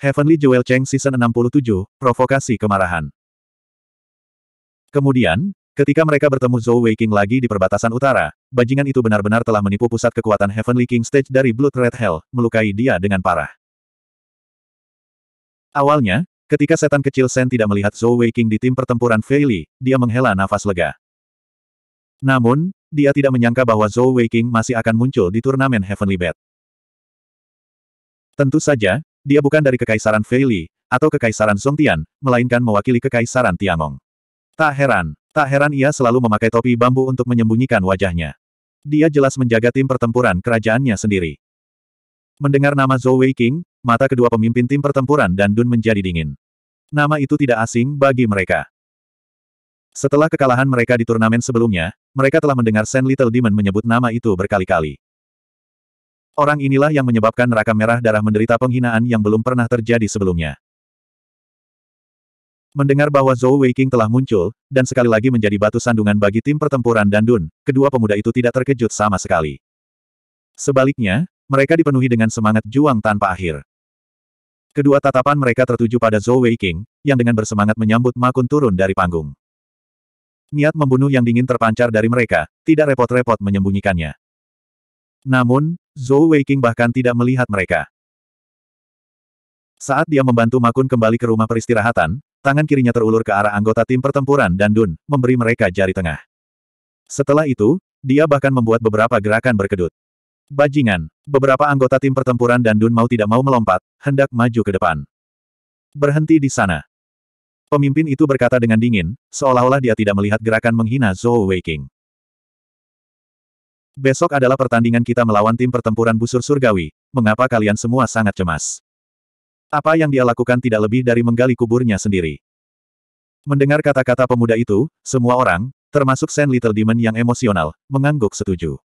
Heavenly Jewel Cheng Season 67, Provokasi Kemarahan. Kemudian, ketika mereka bertemu Zhou King lagi di perbatasan utara, bajingan itu benar-benar telah menipu pusat kekuatan Heavenly King Stage dari Blood Red Hell, melukai dia dengan parah. Awalnya, ketika setan kecil Sen tidak melihat Zhou King di tim pertempuran Feili, dia menghela nafas lega. Namun, dia tidak menyangka bahwa Zhou King masih akan muncul di turnamen Heavenly Bet. Tentu saja, dia bukan dari Kekaisaran Feili, atau Kekaisaran Songtian, melainkan mewakili Kekaisaran Tiangong. Tak heran, tak heran ia selalu memakai topi bambu untuk menyembunyikan wajahnya. Dia jelas menjaga tim pertempuran kerajaannya sendiri. Mendengar nama Zhou Wei King, mata kedua pemimpin tim pertempuran dan Dun menjadi dingin. Nama itu tidak asing bagi mereka. Setelah kekalahan mereka di turnamen sebelumnya, mereka telah mendengar Sen Little Demon menyebut nama itu berkali-kali. Orang inilah yang menyebabkan neraka merah darah menderita penghinaan yang belum pernah terjadi sebelumnya. Mendengar bahwa Zhou Weiqing telah muncul, dan sekali lagi menjadi batu sandungan bagi tim pertempuran Dandun, kedua pemuda itu tidak terkejut sama sekali. Sebaliknya, mereka dipenuhi dengan semangat juang tanpa akhir. Kedua tatapan mereka tertuju pada Zhou Weiqing, yang dengan bersemangat menyambut Makun turun dari panggung. Niat membunuh yang dingin terpancar dari mereka, tidak repot-repot menyembunyikannya. Namun, Zhou Weiqing bahkan tidak melihat mereka. Saat dia membantu Makun kembali ke rumah peristirahatan, tangan kirinya terulur ke arah anggota tim pertempuran dan Dun, memberi mereka jari tengah. Setelah itu, dia bahkan membuat beberapa gerakan berkedut. Bajingan, beberapa anggota tim pertempuran dan Dun mau tidak mau melompat, hendak maju ke depan. Berhenti di sana. Pemimpin itu berkata dengan dingin, seolah-olah dia tidak melihat gerakan menghina Zhou Weiqing. Besok adalah pertandingan kita melawan tim pertempuran busur surgawi, mengapa kalian semua sangat cemas? Apa yang dia lakukan tidak lebih dari menggali kuburnya sendiri. Mendengar kata-kata pemuda itu, semua orang, termasuk Sen Little Demon yang emosional, mengangguk setuju.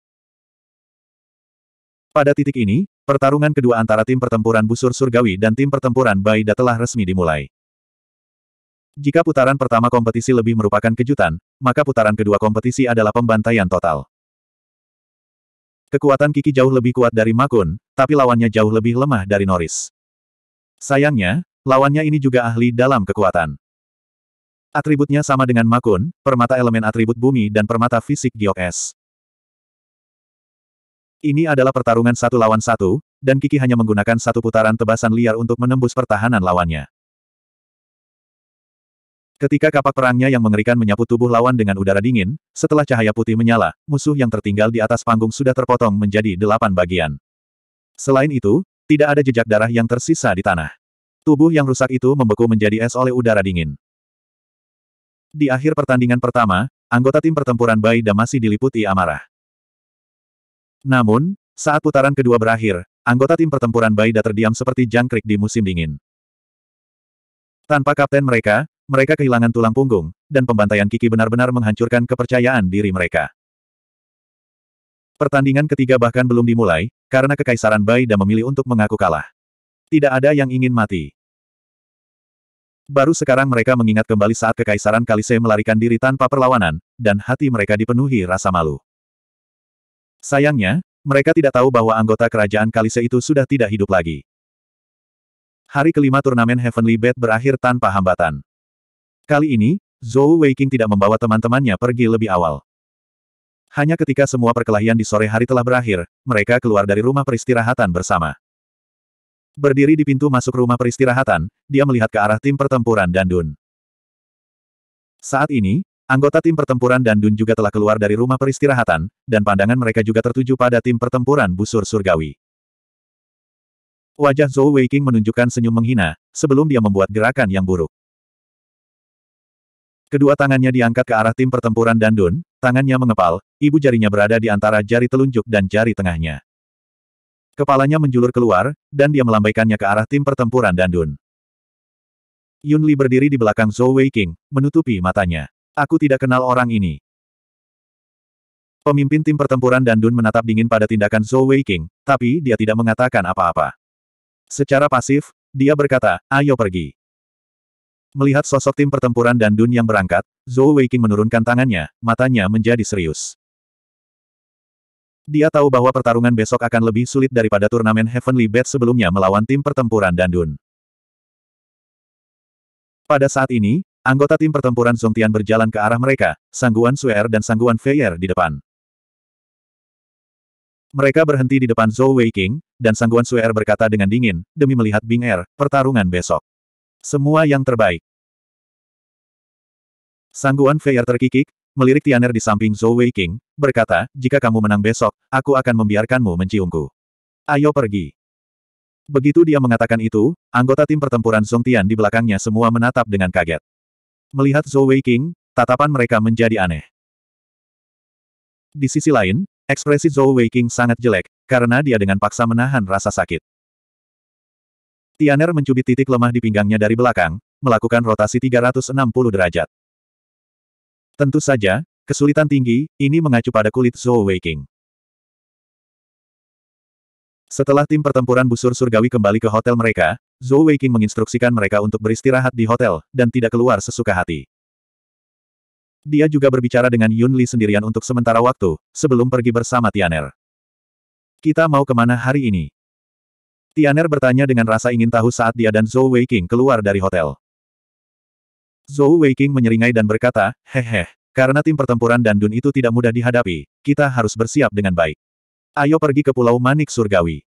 Pada titik ini, pertarungan kedua antara tim pertempuran busur surgawi dan tim pertempuran Baida telah resmi dimulai. Jika putaran pertama kompetisi lebih merupakan kejutan, maka putaran kedua kompetisi adalah pembantaian total. Kekuatan Kiki jauh lebih kuat dari Makun, tapi lawannya jauh lebih lemah dari Norris. Sayangnya, lawannya ini juga ahli dalam kekuatan. Atributnya sama dengan Makun, permata elemen atribut bumi dan permata fisik giok es. Ini adalah pertarungan satu lawan satu, dan Kiki hanya menggunakan satu putaran tebasan liar untuk menembus pertahanan lawannya. Ketika kapak perangnya yang mengerikan menyapu tubuh lawan dengan udara dingin, setelah cahaya putih menyala, musuh yang tertinggal di atas panggung sudah terpotong menjadi delapan bagian. Selain itu, tidak ada jejak darah yang tersisa di tanah. Tubuh yang rusak itu membeku menjadi es oleh udara dingin. Di akhir pertandingan pertama, anggota tim pertempuran Da masih diliputi amarah. Namun, saat putaran kedua berakhir, anggota tim pertempuran Da terdiam seperti jangkrik di musim dingin. Tanpa kapten mereka, mereka kehilangan tulang punggung, dan pembantaian Kiki benar-benar menghancurkan kepercayaan diri mereka. Pertandingan ketiga bahkan belum dimulai, karena Kekaisaran Bai dan memilih untuk mengaku kalah. Tidak ada yang ingin mati. Baru sekarang mereka mengingat kembali saat Kekaisaran Kalise melarikan diri tanpa perlawanan, dan hati mereka dipenuhi rasa malu. Sayangnya, mereka tidak tahu bahwa anggota kerajaan Kalise itu sudah tidak hidup lagi. Hari kelima turnamen Heavenly Bed berakhir tanpa hambatan. Kali ini, Zhou Weiqing tidak membawa teman-temannya pergi lebih awal. Hanya ketika semua perkelahian di sore hari telah berakhir, mereka keluar dari rumah peristirahatan bersama. Berdiri di pintu masuk rumah peristirahatan, dia melihat ke arah tim pertempuran dan Dun. Saat ini, anggota tim pertempuran dan Dun juga telah keluar dari rumah peristirahatan, dan pandangan mereka juga tertuju pada tim pertempuran busur surgawi. Wajah Zhou Weiqing menunjukkan senyum menghina, sebelum dia membuat gerakan yang buruk. Kedua tangannya diangkat ke arah tim pertempuran Dandun, tangannya mengepal, ibu jarinya berada di antara jari telunjuk dan jari tengahnya. Kepalanya menjulur keluar, dan dia melambaikannya ke arah tim pertempuran Dandun. Yun Li berdiri di belakang Zhou Wei King, menutupi matanya. Aku tidak kenal orang ini. Pemimpin tim pertempuran Dandun menatap dingin pada tindakan Zhou Wei King, tapi dia tidak mengatakan apa-apa. Secara pasif, dia berkata, ayo pergi. Melihat sosok tim pertempuran dan Dun yang berangkat, Zhou Weiqing menurunkan tangannya, matanya menjadi serius. Dia tahu bahwa pertarungan besok akan lebih sulit daripada turnamen Heavenly Bet sebelumnya melawan tim pertempuran dan Dun. Pada saat ini, anggota tim pertempuran Zongtian berjalan ke arah mereka, Sangguan Suer dan Sangguan Feier di depan. Mereka berhenti di depan Zhou Weiqing, dan Sangguan Suer berkata dengan dingin, demi melihat Bing Er, pertarungan besok. Semua yang terbaik. Sangguan Feier terkikik, melirik Tianer di samping Zhou Wei King, berkata, jika kamu menang besok, aku akan membiarkanmu menciumku. Ayo pergi. Begitu dia mengatakan itu, anggota tim pertempuran Song Tian di belakangnya semua menatap dengan kaget. Melihat Zhou Wei King, tatapan mereka menjadi aneh. Di sisi lain, ekspresi Zhou Wei King sangat jelek, karena dia dengan paksa menahan rasa sakit. Tianer mencubit titik lemah di pinggangnya dari belakang, melakukan rotasi 360 derajat. Tentu saja, kesulitan tinggi, ini mengacu pada kulit Zhou Weiqing. Setelah tim pertempuran busur surgawi kembali ke hotel mereka, Zhou Weiqing menginstruksikan mereka untuk beristirahat di hotel, dan tidak keluar sesuka hati. Dia juga berbicara dengan Yun Li sendirian untuk sementara waktu, sebelum pergi bersama Tianer. Kita mau kemana hari ini? Tianer bertanya dengan rasa ingin tahu saat dia dan Zhou Weiqing keluar dari hotel. Zhou Weiqing menyeringai dan berkata, hehe, karena tim pertempuran dan Dun itu tidak mudah dihadapi, kita harus bersiap dengan baik. Ayo pergi ke Pulau Manik Surgawi.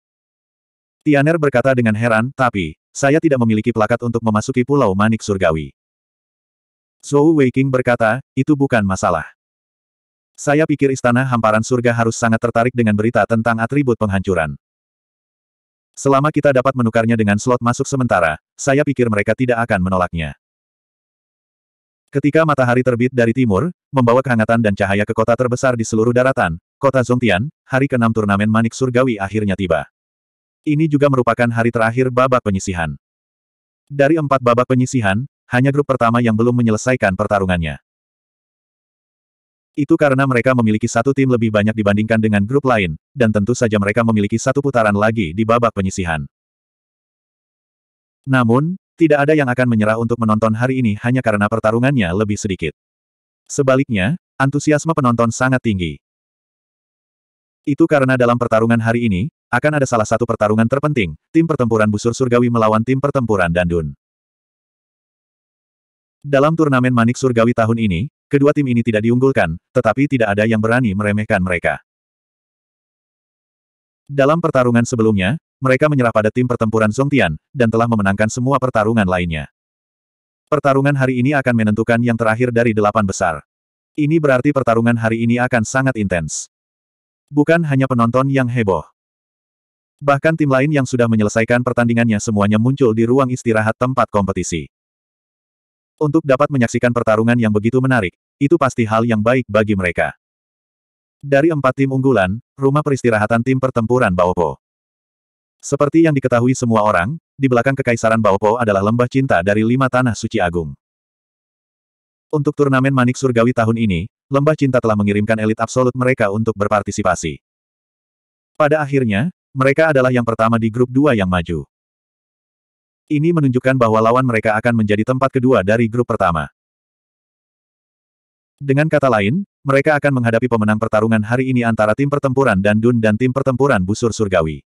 Tianer berkata dengan heran, tapi, saya tidak memiliki plakat untuk memasuki Pulau Manik Surgawi. Zhou Weiqing berkata, itu bukan masalah. Saya pikir istana hamparan surga harus sangat tertarik dengan berita tentang atribut penghancuran. Selama kita dapat menukarnya dengan slot masuk sementara, saya pikir mereka tidak akan menolaknya. Ketika matahari terbit dari timur, membawa kehangatan dan cahaya ke kota terbesar di seluruh daratan, kota Zongtian, hari ke-6 turnamen Manik Surgawi akhirnya tiba. Ini juga merupakan hari terakhir babak penyisihan. Dari empat babak penyisihan, hanya grup pertama yang belum menyelesaikan pertarungannya. Itu karena mereka memiliki satu tim lebih banyak dibandingkan dengan grup lain, dan tentu saja mereka memiliki satu putaran lagi di babak penyisihan. Namun, tidak ada yang akan menyerah untuk menonton hari ini hanya karena pertarungannya lebih sedikit. Sebaliknya, antusiasme penonton sangat tinggi. Itu karena dalam pertarungan hari ini, akan ada salah satu pertarungan terpenting, tim pertempuran busur surgawi melawan tim pertempuran dandun. Dalam turnamen Manik Surgawi tahun ini, Kedua tim ini tidak diunggulkan, tetapi tidak ada yang berani meremehkan mereka. Dalam pertarungan sebelumnya, mereka menyerah pada tim pertempuran Zongtian, dan telah memenangkan semua pertarungan lainnya. Pertarungan hari ini akan menentukan yang terakhir dari delapan besar. Ini berarti pertarungan hari ini akan sangat intens. Bukan hanya penonton yang heboh. Bahkan tim lain yang sudah menyelesaikan pertandingannya semuanya muncul di ruang istirahat tempat kompetisi. Untuk dapat menyaksikan pertarungan yang begitu menarik, itu pasti hal yang baik bagi mereka. Dari empat tim unggulan, rumah peristirahatan tim pertempuran Baopo. Seperti yang diketahui semua orang, di belakang kekaisaran Baopo adalah lembah cinta dari lima tanah suci agung. Untuk turnamen Manik Surgawi tahun ini, Lembah Cinta telah mengirimkan elit absolut mereka untuk berpartisipasi. Pada akhirnya, mereka adalah yang pertama di grup dua yang maju. Ini menunjukkan bahwa lawan mereka akan menjadi tempat kedua dari grup pertama. Dengan kata lain, mereka akan menghadapi pemenang pertarungan hari ini antara tim pertempuran dan Dun dan tim pertempuran busur surgawi.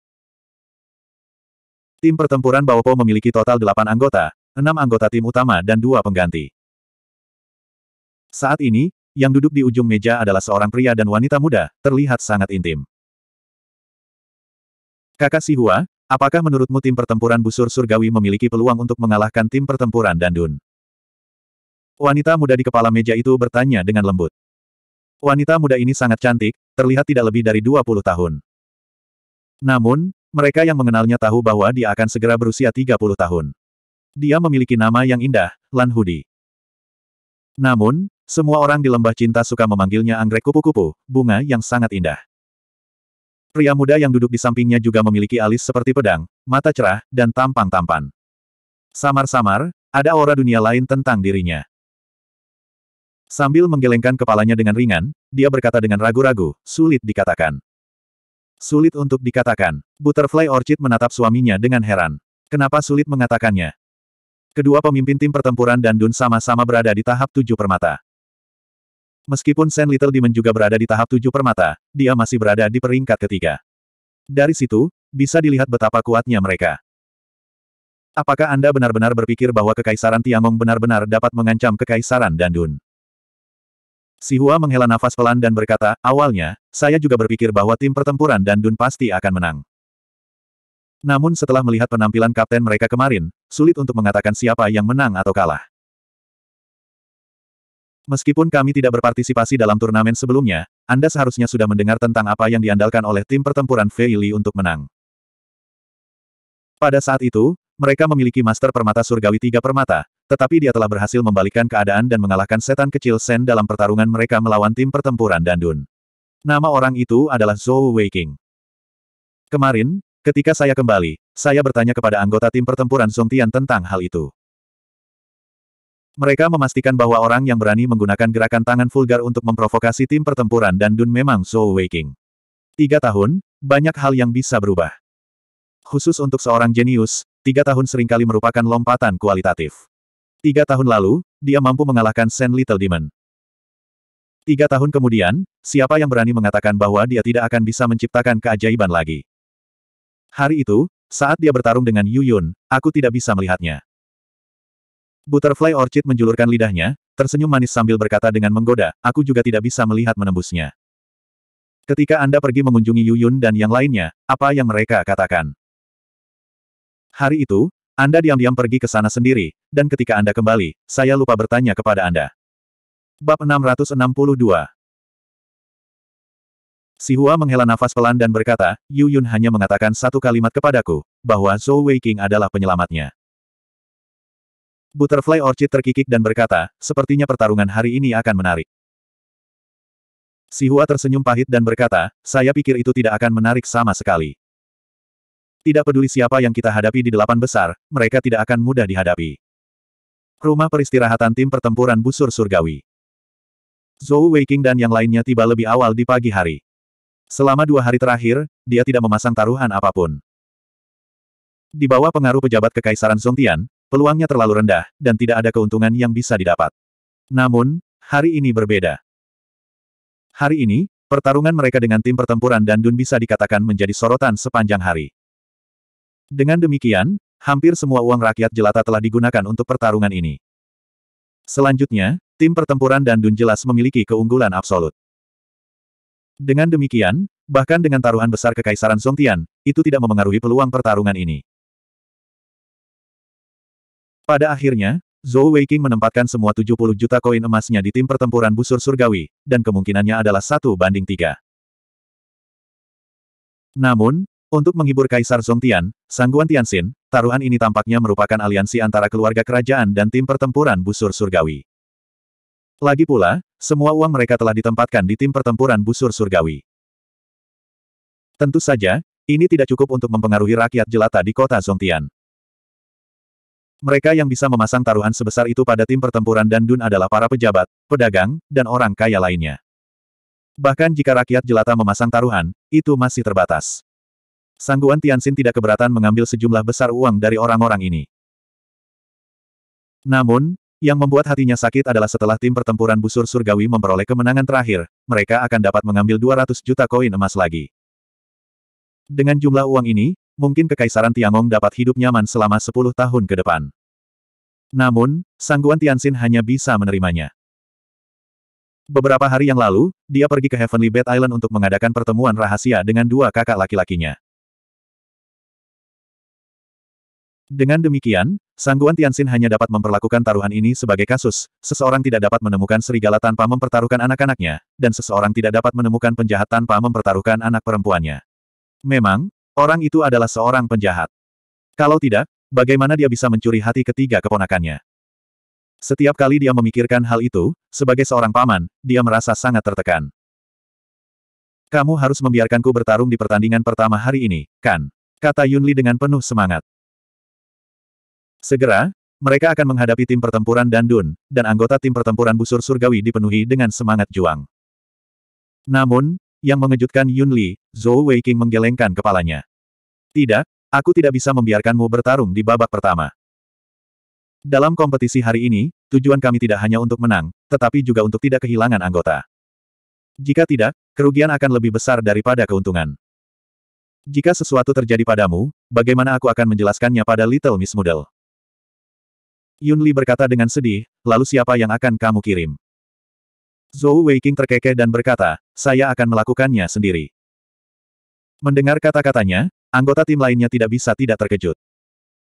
Tim pertempuran Baopo memiliki total 8 anggota, enam anggota tim utama dan dua pengganti. Saat ini, yang duduk di ujung meja adalah seorang pria dan wanita muda, terlihat sangat intim. Kakak Sihua, Apakah menurutmu tim pertempuran busur surgawi memiliki peluang untuk mengalahkan tim pertempuran Dandun? Wanita muda di kepala meja itu bertanya dengan lembut. Wanita muda ini sangat cantik, terlihat tidak lebih dari 20 tahun. Namun, mereka yang mengenalnya tahu bahwa dia akan segera berusia 30 tahun. Dia memiliki nama yang indah, Lan Hudi. Namun, semua orang di lembah cinta suka memanggilnya anggrek kupu-kupu, bunga yang sangat indah. Pria muda yang duduk di sampingnya juga memiliki alis seperti pedang, mata cerah, dan tampang tampan. Samar-samar, ada aura dunia lain tentang dirinya. Sambil menggelengkan kepalanya dengan ringan, dia berkata dengan ragu-ragu, sulit dikatakan. Sulit untuk dikatakan. Butterfly Orchid menatap suaminya dengan heran. Kenapa sulit mengatakannya? Kedua pemimpin tim pertempuran dan Dun sama-sama berada di tahap tujuh permata. Meskipun Sen Little Demon juga berada di tahap tujuh permata, dia masih berada di peringkat ketiga. Dari situ, bisa dilihat betapa kuatnya mereka. Apakah Anda benar-benar berpikir bahwa Kekaisaran Tiangong benar-benar dapat mengancam Kekaisaran Dandun? Si Hua menghela nafas pelan dan berkata, awalnya, saya juga berpikir bahwa tim pertempuran Dandun pasti akan menang. Namun setelah melihat penampilan kapten mereka kemarin, sulit untuk mengatakan siapa yang menang atau kalah. Meskipun kami tidak berpartisipasi dalam turnamen sebelumnya, Anda seharusnya sudah mendengar tentang apa yang diandalkan oleh tim pertempuran Feili untuk menang. Pada saat itu, mereka memiliki master permata surgawi tiga permata, tetapi dia telah berhasil membalikkan keadaan dan mengalahkan setan kecil Sen dalam pertarungan mereka melawan tim pertempuran Dandun. Nama orang itu adalah Zhou Weiking. Kemarin, ketika saya kembali, saya bertanya kepada anggota tim pertempuran Tian tentang hal itu. Mereka memastikan bahwa orang yang berani menggunakan gerakan tangan vulgar untuk memprovokasi tim pertempuran dan Dun memang so waking. Tiga tahun, banyak hal yang bisa berubah. Khusus untuk seorang jenius, tiga tahun seringkali merupakan lompatan kualitatif. Tiga tahun lalu, dia mampu mengalahkan Sen Little Demon. Tiga tahun kemudian, siapa yang berani mengatakan bahwa dia tidak akan bisa menciptakan keajaiban lagi? Hari itu, saat dia bertarung dengan Yu Yun, aku tidak bisa melihatnya. Butterfly Orchid menjulurkan lidahnya, tersenyum manis sambil berkata dengan menggoda, aku juga tidak bisa melihat menembusnya. Ketika Anda pergi mengunjungi Yuyun dan yang lainnya, apa yang mereka katakan? Hari itu, Anda diam-diam pergi ke sana sendiri, dan ketika Anda kembali, saya lupa bertanya kepada Anda. Bab 662 Si Hua menghela nafas pelan dan berkata, Yuyun hanya mengatakan satu kalimat kepadaku, bahwa Zhou Weiqing adalah penyelamatnya. Butterfly Orchid terkikik dan berkata, sepertinya pertarungan hari ini akan menarik. Si tersenyum pahit dan berkata, saya pikir itu tidak akan menarik sama sekali. Tidak peduli siapa yang kita hadapi di delapan besar, mereka tidak akan mudah dihadapi. Rumah peristirahatan tim pertempuran busur surgawi. Zhou Weiking dan yang lainnya tiba lebih awal di pagi hari. Selama dua hari terakhir, dia tidak memasang taruhan apapun. Di bawah pengaruh pejabat Kekaisaran Zongtian, peluangnya terlalu rendah, dan tidak ada keuntungan yang bisa didapat. Namun, hari ini berbeda. Hari ini, pertarungan mereka dengan tim pertempuran dan Dun bisa dikatakan menjadi sorotan sepanjang hari. Dengan demikian, hampir semua uang rakyat jelata telah digunakan untuk pertarungan ini. Selanjutnya, tim pertempuran dan Dun jelas memiliki keunggulan absolut. Dengan demikian, bahkan dengan taruhan besar Kekaisaran Songtian, itu tidak memengaruhi peluang pertarungan ini. Pada akhirnya, Zhou Weiqing menempatkan semua 70 juta koin emasnya di tim pertempuran busur surgawi, dan kemungkinannya adalah satu banding tiga. Namun, untuk menghibur Kaisar Zongtian, Sangguan Tianxin, taruhan ini tampaknya merupakan aliansi antara keluarga kerajaan dan tim pertempuran busur surgawi. Lagi pula, semua uang mereka telah ditempatkan di tim pertempuran busur surgawi. Tentu saja, ini tidak cukup untuk mempengaruhi rakyat jelata di kota Zongtian. Mereka yang bisa memasang taruhan sebesar itu pada tim pertempuran dan Dun adalah para pejabat, pedagang, dan orang kaya lainnya. Bahkan jika rakyat jelata memasang taruhan, itu masih terbatas. Sangguan Tianxin tidak keberatan mengambil sejumlah besar uang dari orang-orang ini. Namun, yang membuat hatinya sakit adalah setelah tim pertempuran busur surgawi memperoleh kemenangan terakhir, mereka akan dapat mengambil 200 juta koin emas lagi. Dengan jumlah uang ini, mungkin Kekaisaran Tiangong dapat hidup nyaman selama sepuluh tahun ke depan. Namun, Sangguan Tianxin hanya bisa menerimanya. Beberapa hari yang lalu, dia pergi ke Heavenly Bed Island untuk mengadakan pertemuan rahasia dengan dua kakak laki-lakinya. Dengan demikian, Sangguan Tianxin hanya dapat memperlakukan taruhan ini sebagai kasus, seseorang tidak dapat menemukan serigala tanpa mempertaruhkan anak-anaknya, dan seseorang tidak dapat menemukan penjahat tanpa mempertaruhkan anak perempuannya. Memang, Orang itu adalah seorang penjahat. Kalau tidak, bagaimana dia bisa mencuri hati ketiga keponakannya? Setiap kali dia memikirkan hal itu, sebagai seorang paman, dia merasa sangat tertekan. Kamu harus membiarkanku bertarung di pertandingan pertama hari ini, kan? Kata Yunli dengan penuh semangat. Segera, mereka akan menghadapi tim pertempuran Dandun, dan anggota tim pertempuran busur surgawi dipenuhi dengan semangat juang. Namun, yang mengejutkan Yun Li, Zhou Weiqing menggelengkan kepalanya. Tidak, aku tidak bisa membiarkanmu bertarung di babak pertama. Dalam kompetisi hari ini, tujuan kami tidak hanya untuk menang, tetapi juga untuk tidak kehilangan anggota. Jika tidak, kerugian akan lebih besar daripada keuntungan. Jika sesuatu terjadi padamu, bagaimana aku akan menjelaskannya pada Little Miss Model? Yun Li berkata dengan sedih, lalu siapa yang akan kamu kirim? Zhou Weiqing terkekeh dan berkata, saya akan melakukannya sendiri. Mendengar kata-katanya, anggota tim lainnya tidak bisa tidak terkejut.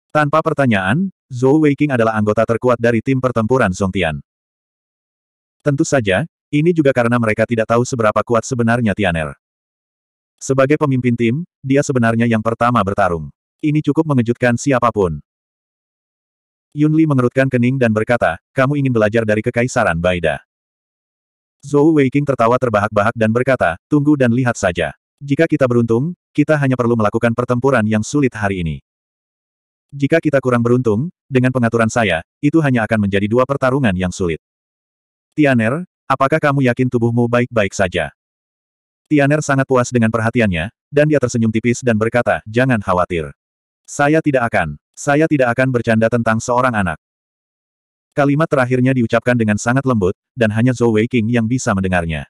Tanpa pertanyaan, Zhou Weiqing adalah anggota terkuat dari tim pertempuran Songtian. Tentu saja, ini juga karena mereka tidak tahu seberapa kuat sebenarnya Tianer. Sebagai pemimpin tim, dia sebenarnya yang pertama bertarung. Ini cukup mengejutkan siapapun. Yunli mengerutkan kening dan berkata, kamu ingin belajar dari kekaisaran Baida. Zhou Weiqing tertawa terbahak-bahak dan berkata, tunggu dan lihat saja. Jika kita beruntung, kita hanya perlu melakukan pertempuran yang sulit hari ini. Jika kita kurang beruntung, dengan pengaturan saya, itu hanya akan menjadi dua pertarungan yang sulit. Tianer, apakah kamu yakin tubuhmu baik-baik saja? Tianer sangat puas dengan perhatiannya, dan dia tersenyum tipis dan berkata, jangan khawatir. Saya tidak akan, saya tidak akan bercanda tentang seorang anak. Kalimat terakhirnya diucapkan dengan sangat lembut, dan hanya Zhou Wei King yang bisa mendengarnya.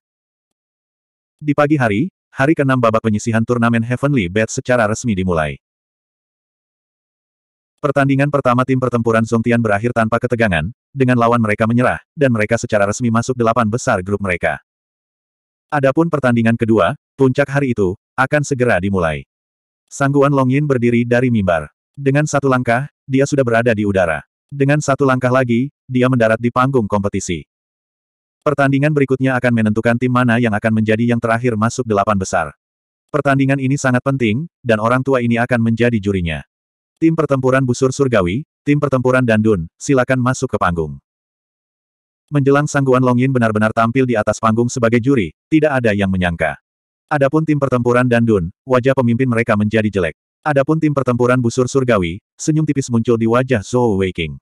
Di pagi hari, hari ke-6 babak penyisihan turnamen Heavenly Bet secara resmi dimulai. Pertandingan pertama tim pertempuran Zongtian berakhir tanpa ketegangan, dengan lawan mereka menyerah, dan mereka secara resmi masuk delapan besar grup mereka. Adapun pertandingan kedua, puncak hari itu, akan segera dimulai. Sangguan Longyin berdiri dari mimbar. Dengan satu langkah, dia sudah berada di udara. Dengan satu langkah lagi, dia mendarat di panggung kompetisi. Pertandingan berikutnya akan menentukan tim mana yang akan menjadi yang terakhir masuk delapan besar. Pertandingan ini sangat penting, dan orang tua ini akan menjadi jurinya. Tim pertempuran busur surgawi, tim pertempuran dandun, silakan masuk ke panggung. Menjelang sangguan Longin benar-benar tampil di atas panggung sebagai juri, tidak ada yang menyangka. Adapun tim pertempuran dandun, wajah pemimpin mereka menjadi jelek. Adapun tim pertempuran busur surgawi, senyum tipis muncul di wajah Zhou Weiqing.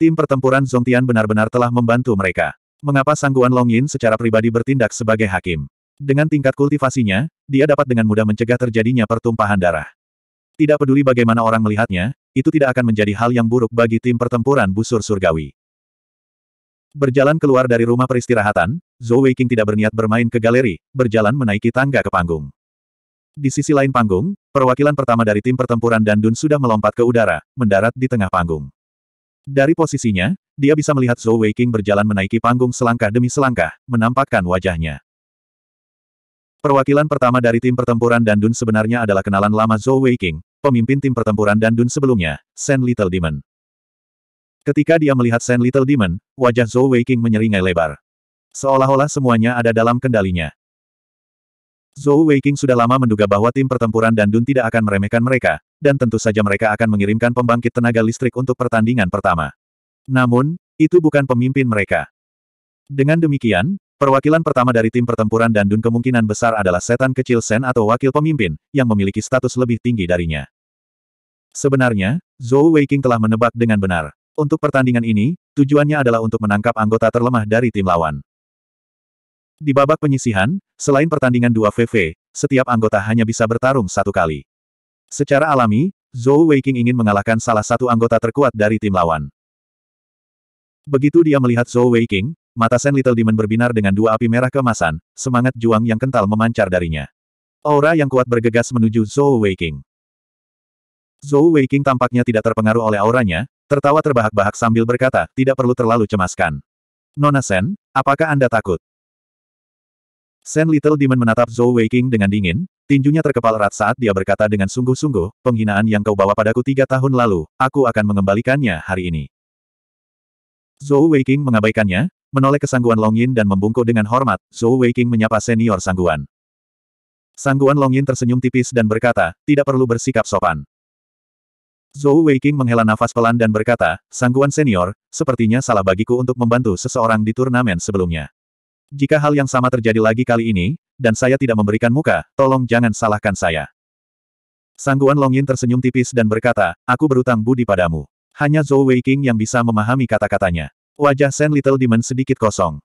Tim pertempuran Zongtian benar-benar telah membantu mereka. Mengapa Sangguan Long Yin secara pribadi bertindak sebagai hakim? Dengan tingkat kultivasinya, dia dapat dengan mudah mencegah terjadinya pertumpahan darah. Tidak peduli bagaimana orang melihatnya, itu tidak akan menjadi hal yang buruk bagi tim pertempuran busur surgawi. Berjalan keluar dari rumah peristirahatan, Zhou Weiqing tidak berniat bermain ke galeri, berjalan menaiki tangga ke panggung. Di sisi lain panggung, perwakilan pertama dari tim pertempuran Dandun sudah melompat ke udara, mendarat di tengah panggung. Dari posisinya, dia bisa melihat Zhou Weiqing berjalan menaiki panggung selangkah demi selangkah, menampakkan wajahnya. Perwakilan pertama dari tim pertempuran Dandun sebenarnya adalah kenalan lama Zhou Weiqing, pemimpin tim pertempuran Dandun sebelumnya, Sen Little Demon. Ketika dia melihat Sen Little Demon, wajah Zhou Weiqing menyeringai lebar. Seolah-olah semuanya ada dalam kendalinya. Zhou Weiqing sudah lama menduga bahwa tim pertempuran Dandun tidak akan meremehkan mereka, dan tentu saja mereka akan mengirimkan pembangkit tenaga listrik untuk pertandingan pertama. Namun, itu bukan pemimpin mereka. Dengan demikian, perwakilan pertama dari tim pertempuran Dandun kemungkinan besar adalah setan kecil Sen atau wakil pemimpin, yang memiliki status lebih tinggi darinya. Sebenarnya, Zhou Weiqing telah menebak dengan benar. Untuk pertandingan ini, tujuannya adalah untuk menangkap anggota terlemah dari tim lawan. Di babak penyisihan, Selain pertandingan 2VV, setiap anggota hanya bisa bertarung satu kali. Secara alami, Zhou Weiking ingin mengalahkan salah satu anggota terkuat dari tim lawan. Begitu dia melihat Zhou Weiking, mata Sen Little Demon berbinar dengan dua api merah kemasan, semangat juang yang kental memancar darinya. Aura yang kuat bergegas menuju Zhou Weiking. Zhou Weiking tampaknya tidak terpengaruh oleh auranya, tertawa terbahak-bahak sambil berkata, tidak perlu terlalu cemaskan. Nona Sen, apakah Anda takut? Sen Little Demon menatap Zhou Weiqing dengan dingin, tinjunya terkepal erat saat dia berkata dengan sungguh-sungguh, penghinaan yang kau bawa padaku tiga tahun lalu, aku akan mengembalikannya hari ini. Zhou Weiqing mengabaikannya, menoleh ke sangguan Yin dan membungkuk dengan hormat, Zhou Weiqing menyapa senior sangguan. Sangguan Long Yin tersenyum tipis dan berkata, tidak perlu bersikap sopan. Zhou Weiqing menghela nafas pelan dan berkata, Sangguan senior, sepertinya salah bagiku untuk membantu seseorang di turnamen sebelumnya. Jika hal yang sama terjadi lagi kali ini, dan saya tidak memberikan muka, tolong jangan salahkan saya. Sangguan Longyin tersenyum tipis dan berkata, aku berutang budi padamu. Hanya Zhou Weiqing yang bisa memahami kata-katanya. Wajah Sen Little Demon sedikit kosong.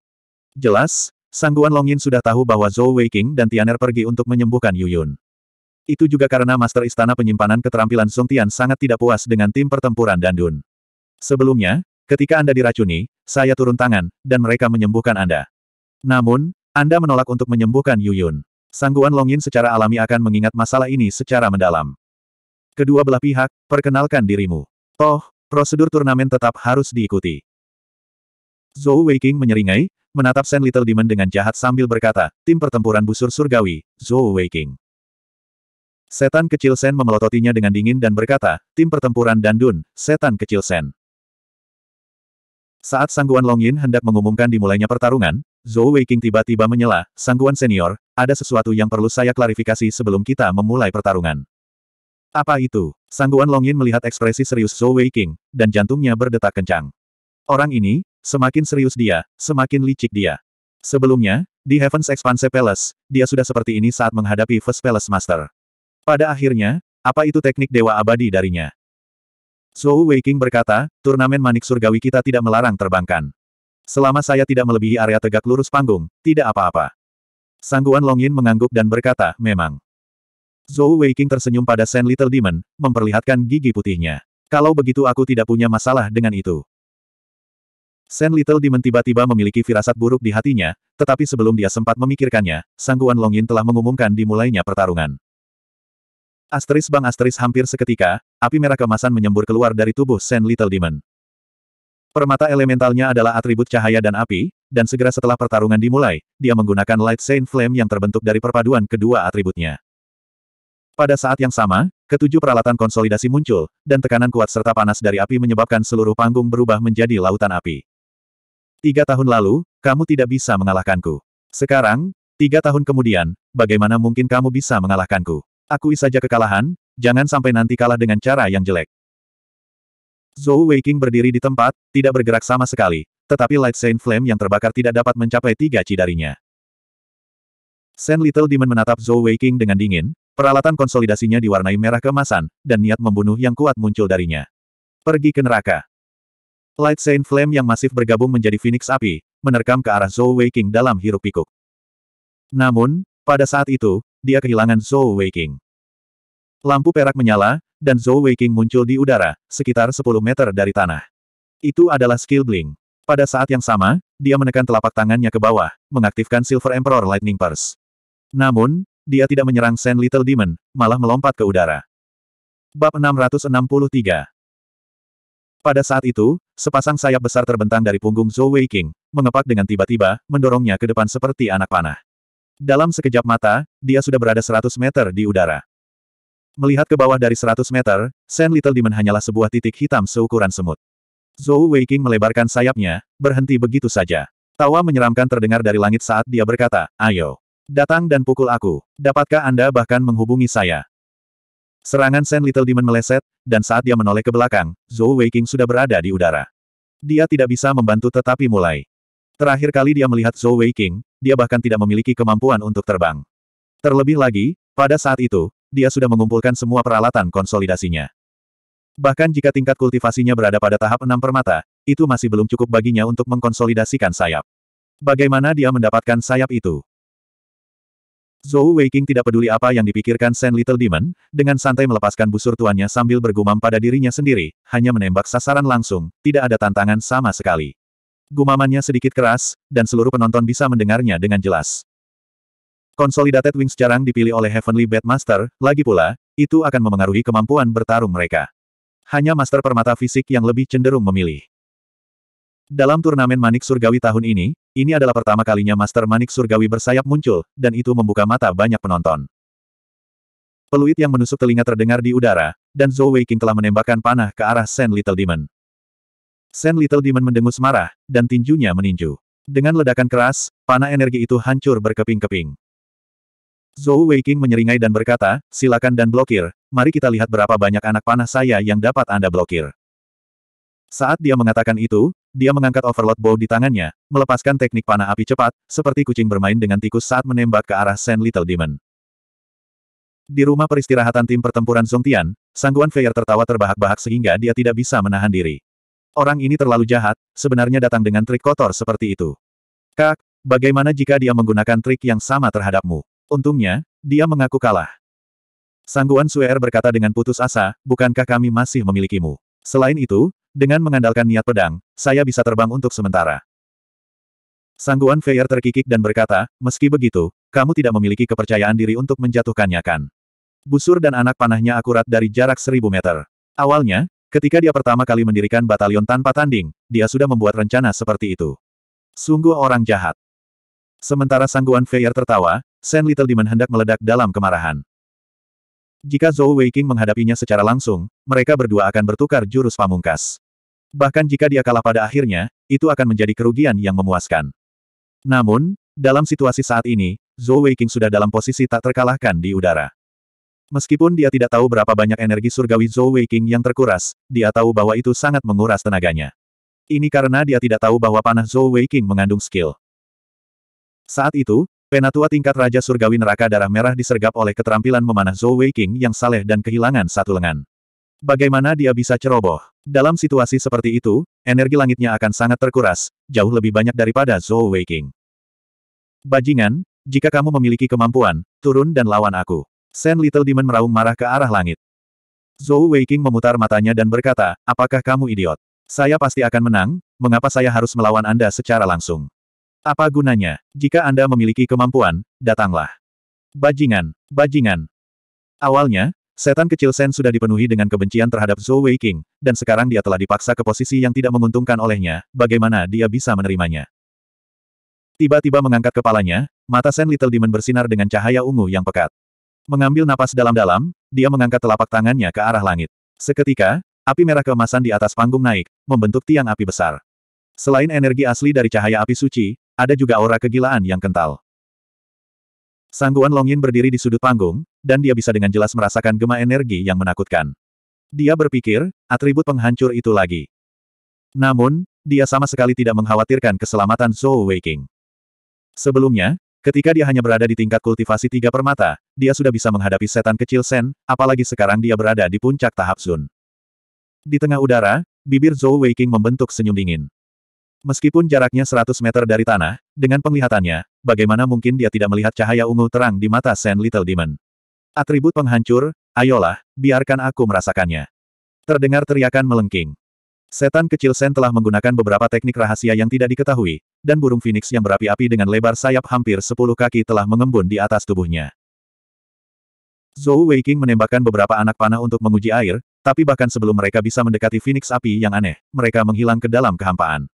Jelas, Sangguan Longyin sudah tahu bahwa Zhou Weiqing dan Tianer pergi untuk menyembuhkan Yuyun. Itu juga karena Master Istana Penyimpanan Keterampilan Song Tian sangat tidak puas dengan tim pertempuran Dandun. Sebelumnya, ketika Anda diracuni, saya turun tangan, dan mereka menyembuhkan Anda. Namun, Anda menolak untuk menyembuhkan Yuyun. Sangguan Longin secara alami akan mengingat masalah ini secara mendalam. Kedua belah pihak, perkenalkan dirimu. Toh, prosedur turnamen tetap harus diikuti. Zhou Weiqing menyeringai, menatap Sen Little Demon dengan jahat sambil berkata, tim pertempuran busur surgawi, Zhou Weiqing. Setan kecil Sen memelototinya dengan dingin dan berkata, tim pertempuran Dandun, setan kecil Sen. Saat Sangguan Longyin hendak mengumumkan dimulainya pertarungan, Zhou Weiqing tiba-tiba menyela, Sangguan Senior, ada sesuatu yang perlu saya klarifikasi sebelum kita memulai pertarungan. Apa itu? Sangguan Longyin melihat ekspresi serius Zhou Weiqing, dan jantungnya berdetak kencang. Orang ini, semakin serius dia, semakin licik dia. Sebelumnya, di Heaven's Expanse Palace, dia sudah seperti ini saat menghadapi First Palace Master. Pada akhirnya, apa itu teknik dewa abadi darinya? Zhou Weiqing berkata, turnamen manik surgawi kita tidak melarang terbangkan. Selama saya tidak melebihi area tegak lurus panggung, tidak apa-apa. Sangguan Long Yin mengangguk dan berkata, memang. Zhou Weiqing tersenyum pada Sen Little Demon, memperlihatkan gigi putihnya. Kalau begitu aku tidak punya masalah dengan itu. Sen Little Demon tiba-tiba memiliki firasat buruk di hatinya, tetapi sebelum dia sempat memikirkannya, Sangguan Long Yin telah mengumumkan dimulainya pertarungan. Asteris bang asteris hampir seketika, api merah kemasan menyembur keluar dari tubuh Sen Little Demon. Permata elementalnya adalah atribut cahaya dan api, dan segera setelah pertarungan dimulai, dia menggunakan Light Saint Flame yang terbentuk dari perpaduan kedua atributnya. Pada saat yang sama, ketujuh peralatan konsolidasi muncul, dan tekanan kuat serta panas dari api menyebabkan seluruh panggung berubah menjadi lautan api. Tiga tahun lalu, kamu tidak bisa mengalahkanku. Sekarang, tiga tahun kemudian, bagaimana mungkin kamu bisa mengalahkanku? Akui saja kekalahan, jangan sampai nanti kalah dengan cara yang jelek. Zhou Weiqing berdiri di tempat, tidak bergerak sama sekali, tetapi Light Saint Flame yang terbakar tidak dapat mencapai tiga chi darinya. Saint Little Demon menatap Zhou Weiqing dengan dingin, peralatan konsolidasinya diwarnai merah kemasan, dan niat membunuh yang kuat muncul darinya. Pergi ke neraka. Light Saint Flame yang masif bergabung menjadi Phoenix Api, menerkam ke arah Zhou Weiqing dalam hiruk-pikuk. Namun, pada saat itu, dia kehilangan Zhou Weiqing. Lampu perak menyala, dan Zhou Weiqing muncul di udara, sekitar 10 meter dari tanah. Itu adalah skill bling. Pada saat yang sama, dia menekan telapak tangannya ke bawah, mengaktifkan Silver Emperor Lightning Purse. Namun, dia tidak menyerang Sand Little Demon, malah melompat ke udara. Bab 663 Pada saat itu, sepasang sayap besar terbentang dari punggung Zhou Weiqing, mengepak dengan tiba-tiba, mendorongnya ke depan seperti anak panah. Dalam sekejap mata, dia sudah berada 100 meter di udara. Melihat ke bawah dari 100 meter, Sen Little Demon hanyalah sebuah titik hitam seukuran semut. Zhou Weiqing melebarkan sayapnya, berhenti begitu saja. Tawa menyeramkan terdengar dari langit saat dia berkata, ayo. Datang dan pukul aku. Dapatkah Anda bahkan menghubungi saya? Serangan Sen Little Demon meleset, dan saat dia menoleh ke belakang, Zhou Weiqing sudah berada di udara. Dia tidak bisa membantu tetapi mulai. Terakhir kali dia melihat Zhou Weiqing, dia bahkan tidak memiliki kemampuan untuk terbang. Terlebih lagi, pada saat itu, dia sudah mengumpulkan semua peralatan konsolidasinya. Bahkan jika tingkat kultivasinya berada pada tahap enam permata, itu masih belum cukup baginya untuk mengkonsolidasikan sayap. Bagaimana dia mendapatkan sayap itu? Zhou Weiqing tidak peduli apa yang dipikirkan Sen Little Demon, dengan santai melepaskan busur tuannya sambil bergumam pada dirinya sendiri, hanya menembak sasaran langsung, tidak ada tantangan sama sekali. Gumamannya sedikit keras, dan seluruh penonton bisa mendengarnya dengan jelas. Consolidated Wings jarang dipilih oleh Heavenly Master. lagi pula, itu akan memengaruhi kemampuan bertarung mereka. Hanya Master Permata Fisik yang lebih cenderung memilih. Dalam turnamen Manik Surgawi tahun ini, ini adalah pertama kalinya Master Manik Surgawi bersayap muncul, dan itu membuka mata banyak penonton. Peluit yang menusuk telinga terdengar di udara, dan Zhou King telah menembakkan panah ke arah Sen Little Demon. Sen Little Demon mendengus marah, dan tinjunya meninju. Dengan ledakan keras, panah energi itu hancur berkeping-keping. Zhou Weiqing menyeringai dan berkata, silakan dan blokir, mari kita lihat berapa banyak anak panah saya yang dapat Anda blokir. Saat dia mengatakan itu, dia mengangkat overload bow di tangannya, melepaskan teknik panah api cepat, seperti kucing bermain dengan tikus saat menembak ke arah Saint Little Demon. Di rumah peristirahatan tim pertempuran Tian, Sangguan Feier tertawa terbahak-bahak sehingga dia tidak bisa menahan diri. Orang ini terlalu jahat, sebenarnya datang dengan trik kotor seperti itu. Kak, bagaimana jika dia menggunakan trik yang sama terhadapmu? Untungnya, dia mengaku kalah. Sangguan Suer berkata dengan putus asa, bukankah kami masih memilikimu? Selain itu, dengan mengandalkan niat pedang, saya bisa terbang untuk sementara. Sangguan Feier terkikik dan berkata, meski begitu, kamu tidak memiliki kepercayaan diri untuk menjatuhkannya kan? Busur dan anak panahnya akurat dari jarak seribu meter. Awalnya, ketika dia pertama kali mendirikan batalion tanpa tanding, dia sudah membuat rencana seperti itu. Sungguh orang jahat. Sementara Sangguan Feier tertawa, Sen Little Demon hendak meledak dalam kemarahan. Jika Zhou Weiqing menghadapinya secara langsung, mereka berdua akan bertukar jurus pamungkas. Bahkan jika dia kalah pada akhirnya, itu akan menjadi kerugian yang memuaskan. Namun, dalam situasi saat ini, Zhou Weiqing sudah dalam posisi tak terkalahkan di udara. Meskipun dia tidak tahu berapa banyak energi surgawi Zhou Weiqing yang terkuras, dia tahu bahwa itu sangat menguras tenaganya. Ini karena dia tidak tahu bahwa panah Zhou Weiqing mengandung skill. Saat itu, Penatua tingkat Raja Surgawi Neraka Darah Merah disergap oleh keterampilan memanah Zhou Wei King yang saleh dan kehilangan satu lengan. Bagaimana dia bisa ceroboh? Dalam situasi seperti itu, energi langitnya akan sangat terkuras, jauh lebih banyak daripada Zhou Wei King. Bajingan, jika kamu memiliki kemampuan, turun dan lawan aku. Sen Little Demon meraung marah ke arah langit. Zhou Wei King memutar matanya dan berkata, apakah kamu idiot? Saya pasti akan menang, mengapa saya harus melawan Anda secara langsung? Apa gunanya? Jika Anda memiliki kemampuan, datanglah. Bajingan, bajingan. Awalnya, setan kecil Sen sudah dipenuhi dengan kebencian terhadap Zhou Weiqing, dan sekarang dia telah dipaksa ke posisi yang tidak menguntungkan olehnya, bagaimana dia bisa menerimanya. Tiba-tiba mengangkat kepalanya, mata Sen Little Demon bersinar dengan cahaya ungu yang pekat. Mengambil napas dalam-dalam, dia mengangkat telapak tangannya ke arah langit. Seketika, api merah keemasan di atas panggung naik, membentuk tiang api besar. Selain energi asli dari cahaya api suci, ada juga aura kegilaan yang kental. Sangguan Longin berdiri di sudut panggung, dan dia bisa dengan jelas merasakan gema energi yang menakutkan. Dia berpikir, atribut penghancur itu lagi. Namun, dia sama sekali tidak mengkhawatirkan keselamatan Zhou Weiqing. Sebelumnya, ketika dia hanya berada di tingkat kultivasi tiga permata, dia sudah bisa menghadapi setan kecil Sen, apalagi sekarang dia berada di puncak tahap Sun. Di tengah udara, bibir Zhou Weiqing membentuk senyum dingin. Meskipun jaraknya 100 meter dari tanah, dengan penglihatannya, bagaimana mungkin dia tidak melihat cahaya ungu terang di mata Sen Little Demon. Atribut penghancur, ayolah, biarkan aku merasakannya. Terdengar teriakan melengking. Setan kecil Sen telah menggunakan beberapa teknik rahasia yang tidak diketahui, dan burung phoenix yang berapi-api dengan lebar sayap hampir 10 kaki telah mengembun di atas tubuhnya. Zhou Weiqing menembakkan beberapa anak panah untuk menguji air, tapi bahkan sebelum mereka bisa mendekati phoenix api yang aneh, mereka menghilang ke dalam kehampaan.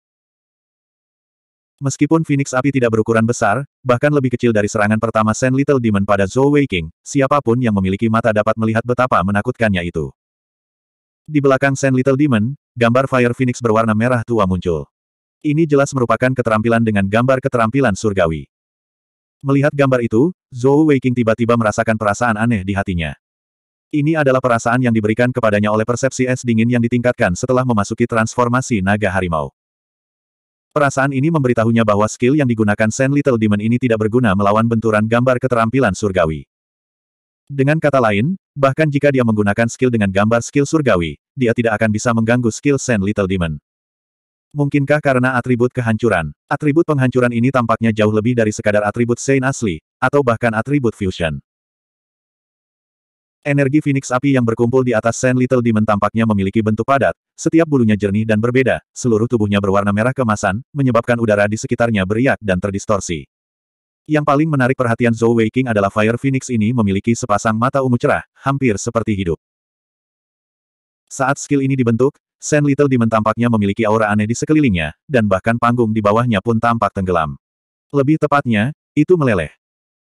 Meskipun Phoenix api tidak berukuran besar, bahkan lebih kecil dari serangan pertama Sen Little Demon pada Zhou Weiqing, siapapun yang memiliki mata dapat melihat betapa menakutkannya itu. Di belakang Sen Little Demon, gambar Fire Phoenix berwarna merah tua muncul. Ini jelas merupakan keterampilan dengan gambar keterampilan surgawi. Melihat gambar itu, Zhou Weiqing tiba-tiba merasakan perasaan aneh di hatinya. Ini adalah perasaan yang diberikan kepadanya oleh persepsi es dingin yang ditingkatkan setelah memasuki transformasi naga harimau. Perasaan ini memberitahunya bahwa skill yang digunakan Sen Little Demon ini tidak berguna melawan benturan gambar keterampilan surgawi. Dengan kata lain, bahkan jika dia menggunakan skill dengan gambar skill surgawi, dia tidak akan bisa mengganggu skill Sen Little Demon. Mungkinkah karena atribut kehancuran? Atribut penghancuran ini tampaknya jauh lebih dari sekadar atribut Saint asli, atau bahkan atribut fusion. Energi Phoenix api yang berkumpul di atas Sen Little Demon tampaknya memiliki bentuk padat, setiap bulunya jernih dan berbeda, seluruh tubuhnya berwarna merah kemasan, menyebabkan udara di sekitarnya beriak dan terdistorsi. Yang paling menarik perhatian Zhou Weiqing adalah Fire Phoenix ini memiliki sepasang mata ungu cerah, hampir seperti hidup. Saat skill ini dibentuk, Sen Little Demon tampaknya memiliki aura aneh di sekelilingnya, dan bahkan panggung di bawahnya pun tampak tenggelam. Lebih tepatnya, itu meleleh.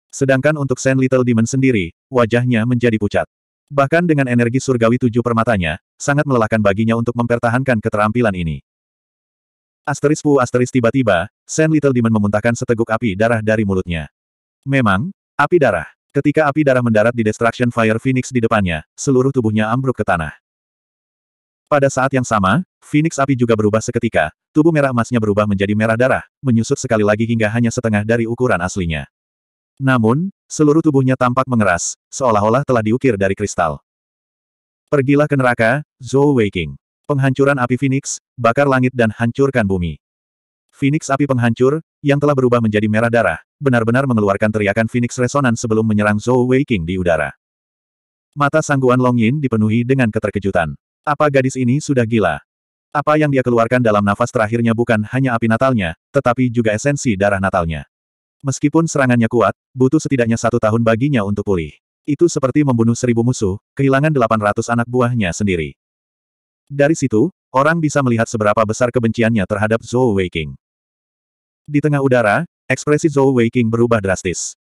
Sedangkan untuk Sen Little Demon sendiri, wajahnya menjadi pucat. Bahkan dengan energi surgawi tujuh permatanya, sangat melelahkan baginya untuk mempertahankan keterampilan ini. Asteris pu asteris tiba-tiba, Sen Little Demon memuntahkan seteguk api darah dari mulutnya. Memang, api darah. Ketika api darah mendarat di Destruction Fire Phoenix di depannya, seluruh tubuhnya ambruk ke tanah. Pada saat yang sama, Phoenix api juga berubah seketika, tubuh merah emasnya berubah menjadi merah darah, menyusut sekali lagi hingga hanya setengah dari ukuran aslinya. Namun, seluruh tubuhnya tampak mengeras, seolah-olah telah diukir dari kristal. Pergilah ke neraka, Zhou Weiqing. Penghancuran api Phoenix, bakar langit dan hancurkan bumi. Phoenix api penghancur, yang telah berubah menjadi merah darah, benar-benar mengeluarkan teriakan Phoenix Resonan sebelum menyerang Zhou Weiqing di udara. Mata sangguan Long Yin dipenuhi dengan keterkejutan. Apa gadis ini sudah gila? Apa yang dia keluarkan dalam nafas terakhirnya bukan hanya api natalnya, tetapi juga esensi darah natalnya. Meskipun serangannya kuat, butuh setidaknya satu tahun baginya untuk pulih. Itu seperti membunuh seribu musuh, kehilangan delapan ratus anak buahnya sendiri. Dari situ, orang bisa melihat seberapa besar kebenciannya terhadap Zhou Weiqing. Di tengah udara, ekspresi Zhou Weiqing berubah drastis.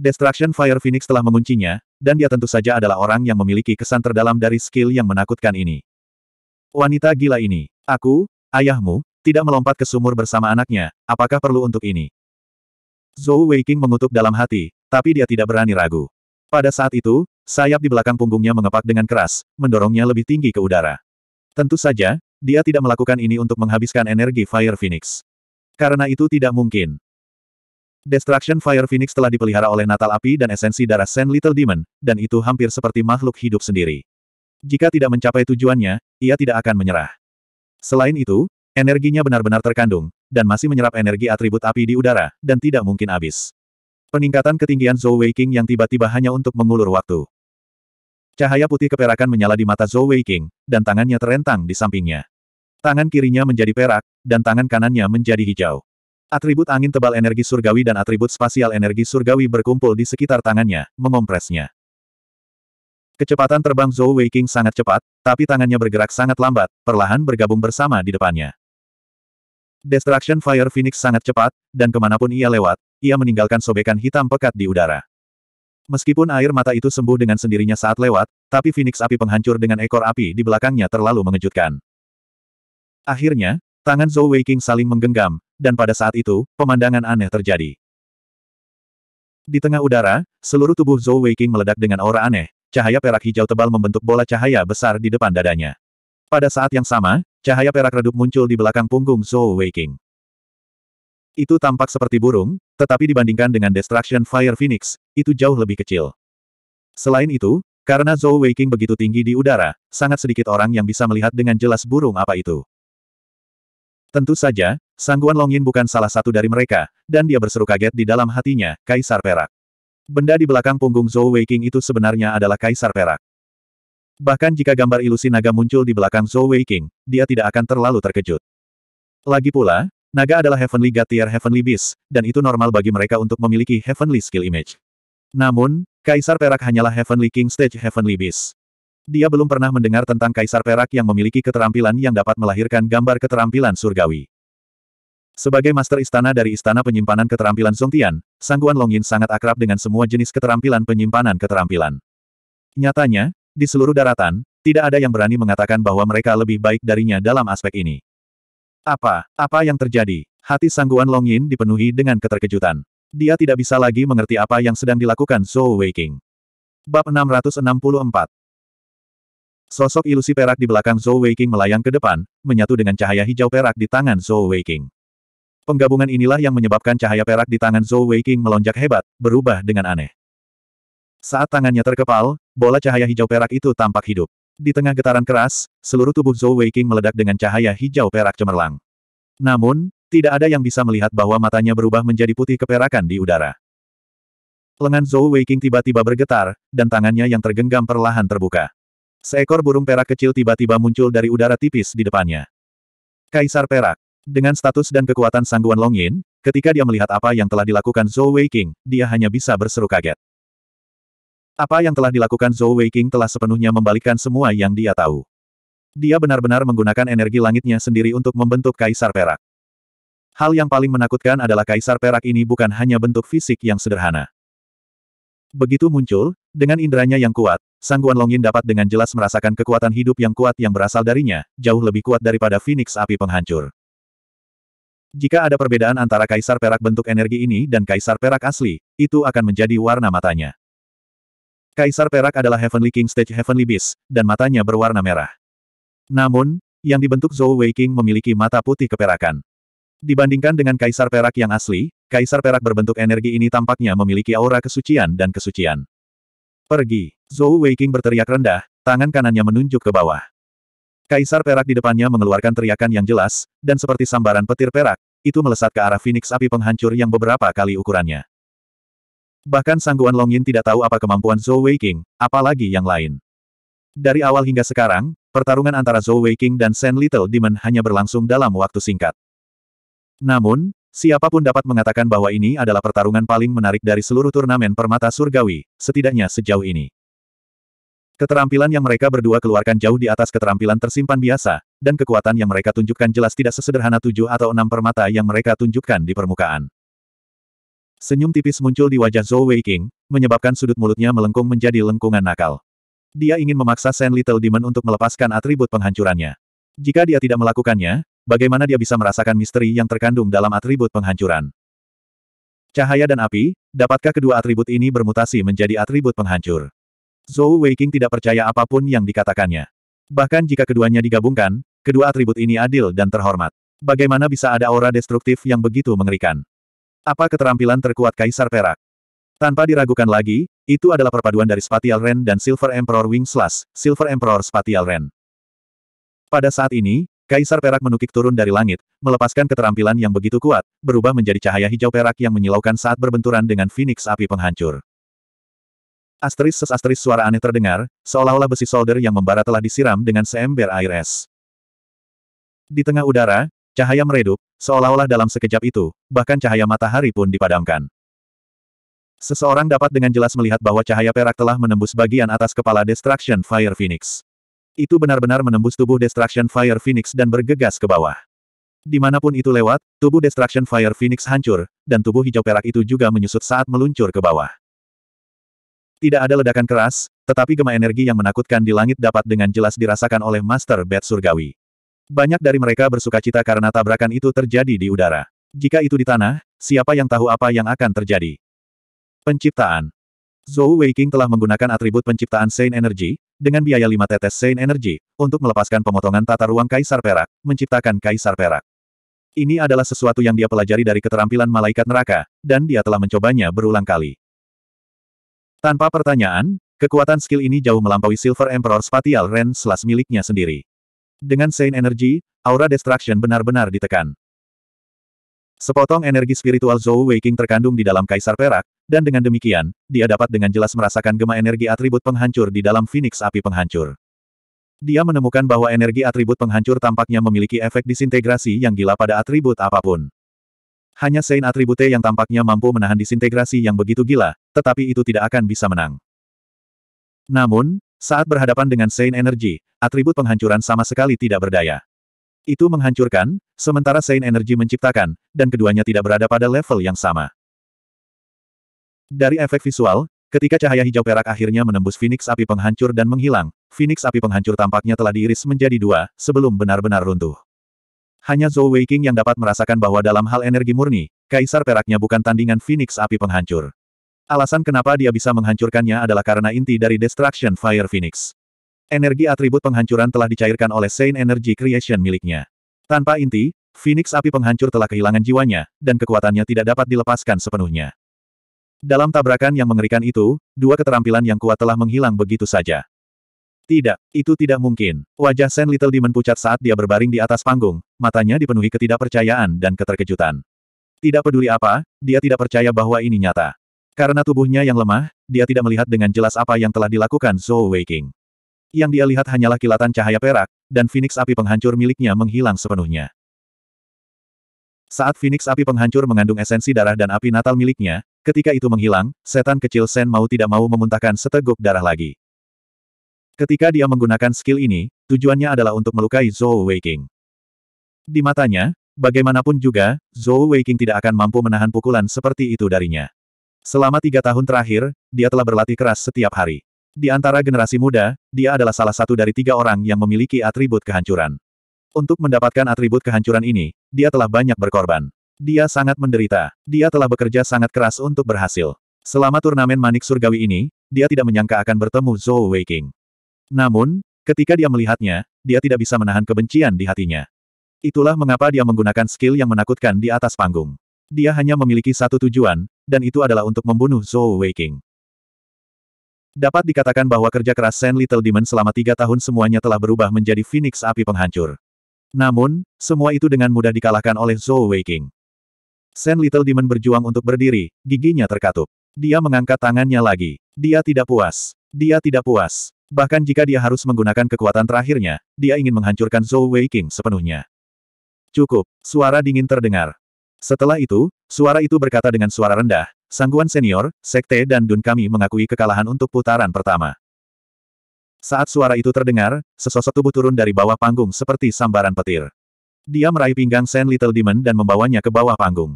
Destruction Fire Phoenix telah menguncinya, dan dia tentu saja adalah orang yang memiliki kesan terdalam dari skill yang menakutkan ini. Wanita gila ini, aku, ayahmu, tidak melompat ke sumur bersama anaknya, apakah perlu untuk ini? Zhou Weiqing mengutuk dalam hati, tapi dia tidak berani ragu. Pada saat itu, sayap di belakang punggungnya mengepak dengan keras, mendorongnya lebih tinggi ke udara. Tentu saja, dia tidak melakukan ini untuk menghabiskan energi Fire Phoenix. Karena itu tidak mungkin. Destruction Fire Phoenix telah dipelihara oleh natal api dan esensi darah Sand Little Demon, dan itu hampir seperti makhluk hidup sendiri. Jika tidak mencapai tujuannya, ia tidak akan menyerah. Selain itu, energinya benar-benar terkandung, dan masih menyerap energi atribut api di udara, dan tidak mungkin habis. Peningkatan ketinggian Zhou Weiqing yang tiba-tiba hanya untuk mengulur waktu. Cahaya putih keperakan menyala di mata Zhou Weiqing, dan tangannya terentang di sampingnya. Tangan kirinya menjadi perak, dan tangan kanannya menjadi hijau. Atribut angin tebal energi surgawi dan atribut spasial energi surgawi berkumpul di sekitar tangannya, mengompresnya. Kecepatan terbang Zhou Weiqing sangat cepat, tapi tangannya bergerak sangat lambat, perlahan bergabung bersama di depannya. Destruction Fire Phoenix sangat cepat, dan kemanapun ia lewat, ia meninggalkan sobekan hitam pekat di udara. Meskipun air mata itu sembuh dengan sendirinya saat lewat, tapi Phoenix api penghancur dengan ekor api di belakangnya terlalu mengejutkan. Akhirnya, tangan Zhou Weiqing saling menggenggam, dan pada saat itu, pemandangan aneh terjadi. Di tengah udara, seluruh tubuh Zhou Weiqing meledak dengan aura aneh, cahaya perak hijau tebal membentuk bola cahaya besar di depan dadanya. Pada saat yang sama, Cahaya perak redup muncul di belakang punggung Zhou Weiqing. Itu tampak seperti burung, tetapi dibandingkan dengan Destruction Fire Phoenix, itu jauh lebih kecil. Selain itu, karena Zhou Weiqing begitu tinggi di udara, sangat sedikit orang yang bisa melihat dengan jelas burung apa itu. Tentu saja, Sangguan Longin bukan salah satu dari mereka, dan dia berseru kaget di dalam hatinya, Kaisar Perak. Benda di belakang punggung Zhou Weiqing itu sebenarnya adalah Kaisar Perak. Bahkan jika gambar ilusi naga muncul di belakang Zhou Wei dia tidak akan terlalu terkejut. Lagi pula, naga adalah Heavenly God tier Heavenly Beast, dan itu normal bagi mereka untuk memiliki Heavenly Skill Image. Namun, Kaisar Perak hanyalah Heavenly King Stage Heavenly Beast. Dia belum pernah mendengar tentang Kaisar Perak yang memiliki keterampilan yang dapat melahirkan gambar keterampilan surgawi. Sebagai master istana dari Istana Penyimpanan Keterampilan Zongtian, Sangguan Longyin sangat akrab dengan semua jenis keterampilan penyimpanan keterampilan. Nyatanya, di seluruh daratan, tidak ada yang berani mengatakan bahwa mereka lebih baik darinya dalam aspek ini. Apa, apa yang terjadi? Hati sangguan Long Yin dipenuhi dengan keterkejutan. Dia tidak bisa lagi mengerti apa yang sedang dilakukan Zhou Weiqing. Bab 664 Sosok ilusi perak di belakang Zhou Weiqing melayang ke depan, menyatu dengan cahaya hijau perak di tangan Zhou Weiqing. Penggabungan inilah yang menyebabkan cahaya perak di tangan Zhou Weiqing melonjak hebat, berubah dengan aneh. Saat tangannya terkepal, bola cahaya hijau perak itu tampak hidup. Di tengah getaran keras, seluruh tubuh Zhou Weiqing meledak dengan cahaya hijau perak cemerlang. Namun, tidak ada yang bisa melihat bahwa matanya berubah menjadi putih keperakan di udara. Lengan Zhou Weiqing tiba-tiba bergetar, dan tangannya yang tergenggam perlahan terbuka. Seekor burung perak kecil tiba-tiba muncul dari udara tipis di depannya. Kaisar Perak. Dengan status dan kekuatan sangguan Long ketika dia melihat apa yang telah dilakukan Zhou Weiqing, dia hanya bisa berseru kaget. Apa yang telah dilakukan Zhou Weiqing telah sepenuhnya membalikkan semua yang dia tahu. Dia benar-benar menggunakan energi langitnya sendiri untuk membentuk Kaisar Perak. Hal yang paling menakutkan adalah Kaisar Perak ini bukan hanya bentuk fisik yang sederhana. Begitu muncul, dengan inderanya yang kuat, Sangguan Longin dapat dengan jelas merasakan kekuatan hidup yang kuat yang berasal darinya, jauh lebih kuat daripada Phoenix api penghancur. Jika ada perbedaan antara Kaisar Perak bentuk energi ini dan Kaisar Perak asli, itu akan menjadi warna matanya. Kaisar Perak adalah Heavenly King Stage Heavenly Beast, dan matanya berwarna merah. Namun, yang dibentuk Zhou Wei King memiliki mata putih keperakan. Dibandingkan dengan Kaisar Perak yang asli, Kaisar Perak berbentuk energi ini tampaknya memiliki aura kesucian dan kesucian. Pergi! Zhou Wei King berteriak rendah, tangan kanannya menunjuk ke bawah. Kaisar Perak di depannya mengeluarkan teriakan yang jelas, dan seperti sambaran petir perak, itu melesat ke arah Phoenix api penghancur yang beberapa kali ukurannya. Bahkan Sangguan Yin tidak tahu apa kemampuan Zhou Wei King, apalagi yang lain. Dari awal hingga sekarang, pertarungan antara Zhou Wei King dan Shen Little Demon hanya berlangsung dalam waktu singkat. Namun, siapapun dapat mengatakan bahwa ini adalah pertarungan paling menarik dari seluruh turnamen permata surgawi, setidaknya sejauh ini. Keterampilan yang mereka berdua keluarkan jauh di atas keterampilan tersimpan biasa, dan kekuatan yang mereka tunjukkan jelas tidak sesederhana tujuh atau enam permata yang mereka tunjukkan di permukaan. Senyum tipis muncul di wajah Zhou Weiqing, menyebabkan sudut mulutnya melengkung menjadi lengkungan nakal. Dia ingin memaksa Saint Little Demon untuk melepaskan atribut penghancurannya. Jika dia tidak melakukannya, bagaimana dia bisa merasakan misteri yang terkandung dalam atribut penghancuran? Cahaya dan api, dapatkah kedua atribut ini bermutasi menjadi atribut penghancur? Zhou Weiqing tidak percaya apapun yang dikatakannya. Bahkan jika keduanya digabungkan, kedua atribut ini adil dan terhormat. Bagaimana bisa ada aura destruktif yang begitu mengerikan? Apa keterampilan terkuat Kaisar Perak? Tanpa diragukan lagi, itu adalah perpaduan dari Spatial Ren dan Silver Emperor Wing Slash, Silver Emperor Spatial Ren. Pada saat ini, Kaisar Perak menukik turun dari langit, melepaskan keterampilan yang begitu kuat, berubah menjadi cahaya hijau perak yang menyilaukan saat berbenturan dengan Phoenix api penghancur. Asteris ses-asteris suara aneh terdengar, seolah-olah besi solder yang membara telah disiram dengan seember air es. Di tengah udara, Cahaya meredup, seolah-olah dalam sekejap itu, bahkan cahaya matahari pun dipadamkan. Seseorang dapat dengan jelas melihat bahwa cahaya perak telah menembus bagian atas kepala Destruction Fire Phoenix. Itu benar-benar menembus tubuh Destruction Fire Phoenix dan bergegas ke bawah. Dimanapun itu lewat, tubuh Destruction Fire Phoenix hancur, dan tubuh hijau perak itu juga menyusut saat meluncur ke bawah. Tidak ada ledakan keras, tetapi gema energi yang menakutkan di langit dapat dengan jelas dirasakan oleh Master Bat Surgawi. Banyak dari mereka bersuka cita karena tabrakan itu terjadi di udara. Jika itu di tanah, siapa yang tahu apa yang akan terjadi? Penciptaan Zhou Weiqing telah menggunakan atribut penciptaan Saint Energy, dengan biaya 5 tetes Saint Energy, untuk melepaskan pemotongan tata ruang Kaisar Perak, menciptakan Kaisar Perak. Ini adalah sesuatu yang dia pelajari dari keterampilan malaikat neraka, dan dia telah mencobanya berulang kali. Tanpa pertanyaan, kekuatan skill ini jauh melampaui Silver Emperor Spatial Ren selas miliknya sendiri. Dengan Saint Energy, aura destruction benar-benar ditekan. Sepotong energi spiritual Zhou Weiqing terkandung di dalam Kaisar Perak, dan dengan demikian, dia dapat dengan jelas merasakan gema energi atribut penghancur di dalam Phoenix Api Penghancur. Dia menemukan bahwa energi atribut penghancur tampaknya memiliki efek disintegrasi yang gila pada atribut apapun. Hanya Saint Atribute yang tampaknya mampu menahan disintegrasi yang begitu gila, tetapi itu tidak akan bisa menang. Namun, saat berhadapan dengan Sein Energy, atribut penghancuran sama sekali tidak berdaya. Itu menghancurkan, sementara Sein Energy menciptakan, dan keduanya tidak berada pada level yang sama. Dari efek visual, ketika cahaya hijau perak akhirnya menembus Phoenix api penghancur dan menghilang, Phoenix api penghancur tampaknya telah diiris menjadi dua, sebelum benar-benar runtuh. Hanya Zhou Weiqing yang dapat merasakan bahwa dalam hal energi murni, Kaisar Peraknya bukan tandingan Phoenix api penghancur. Alasan kenapa dia bisa menghancurkannya adalah karena inti dari Destruction Fire Phoenix. Energi atribut penghancuran telah dicairkan oleh Saint Energy Creation miliknya. Tanpa inti, Phoenix api penghancur telah kehilangan jiwanya, dan kekuatannya tidak dapat dilepaskan sepenuhnya. Dalam tabrakan yang mengerikan itu, dua keterampilan yang kuat telah menghilang begitu saja. Tidak, itu tidak mungkin. Wajah Saint Little Demon pucat saat dia berbaring di atas panggung, matanya dipenuhi ketidakpercayaan dan keterkejutan. Tidak peduli apa, dia tidak percaya bahwa ini nyata. Karena tubuhnya yang lemah, dia tidak melihat dengan jelas apa yang telah dilakukan Zhou Weiqing. Yang dia lihat hanyalah kilatan cahaya perak, dan Phoenix api penghancur miliknya menghilang sepenuhnya. Saat Phoenix api penghancur mengandung esensi darah dan api natal miliknya, ketika itu menghilang, setan kecil Sen mau tidak mau memuntahkan seteguk darah lagi. Ketika dia menggunakan skill ini, tujuannya adalah untuk melukai Zhou Weiqing. Di matanya, bagaimanapun juga, Zhou Weiqing tidak akan mampu menahan pukulan seperti itu darinya. Selama tiga tahun terakhir, dia telah berlatih keras setiap hari. Di antara generasi muda, dia adalah salah satu dari tiga orang yang memiliki atribut kehancuran. Untuk mendapatkan atribut kehancuran ini, dia telah banyak berkorban. Dia sangat menderita. Dia telah bekerja sangat keras untuk berhasil. Selama turnamen manik surgawi ini, dia tidak menyangka akan bertemu Zhou Weiqing. Namun, ketika dia melihatnya, dia tidak bisa menahan kebencian di hatinya. Itulah mengapa dia menggunakan skill yang menakutkan di atas panggung. Dia hanya memiliki satu tujuan, dan itu adalah untuk membunuh Zhou Weiqing. Dapat dikatakan bahwa kerja keras Sen Little Demon selama tiga tahun semuanya telah berubah menjadi Phoenix api penghancur. Namun, semua itu dengan mudah dikalahkan oleh Zhou Weiqing. Sen Little Demon berjuang untuk berdiri, giginya terkatup. Dia mengangkat tangannya lagi. Dia tidak puas. Dia tidak puas. Bahkan jika dia harus menggunakan kekuatan terakhirnya, dia ingin menghancurkan Zhou Weiqing sepenuhnya. Cukup, suara dingin terdengar. Setelah itu, suara itu berkata dengan suara rendah, Sangguan Senior, Sekte dan Dun kami mengakui kekalahan untuk putaran pertama. Saat suara itu terdengar, sesosok tubuh turun dari bawah panggung seperti sambaran petir. Dia meraih pinggang Sen Little Demon dan membawanya ke bawah panggung.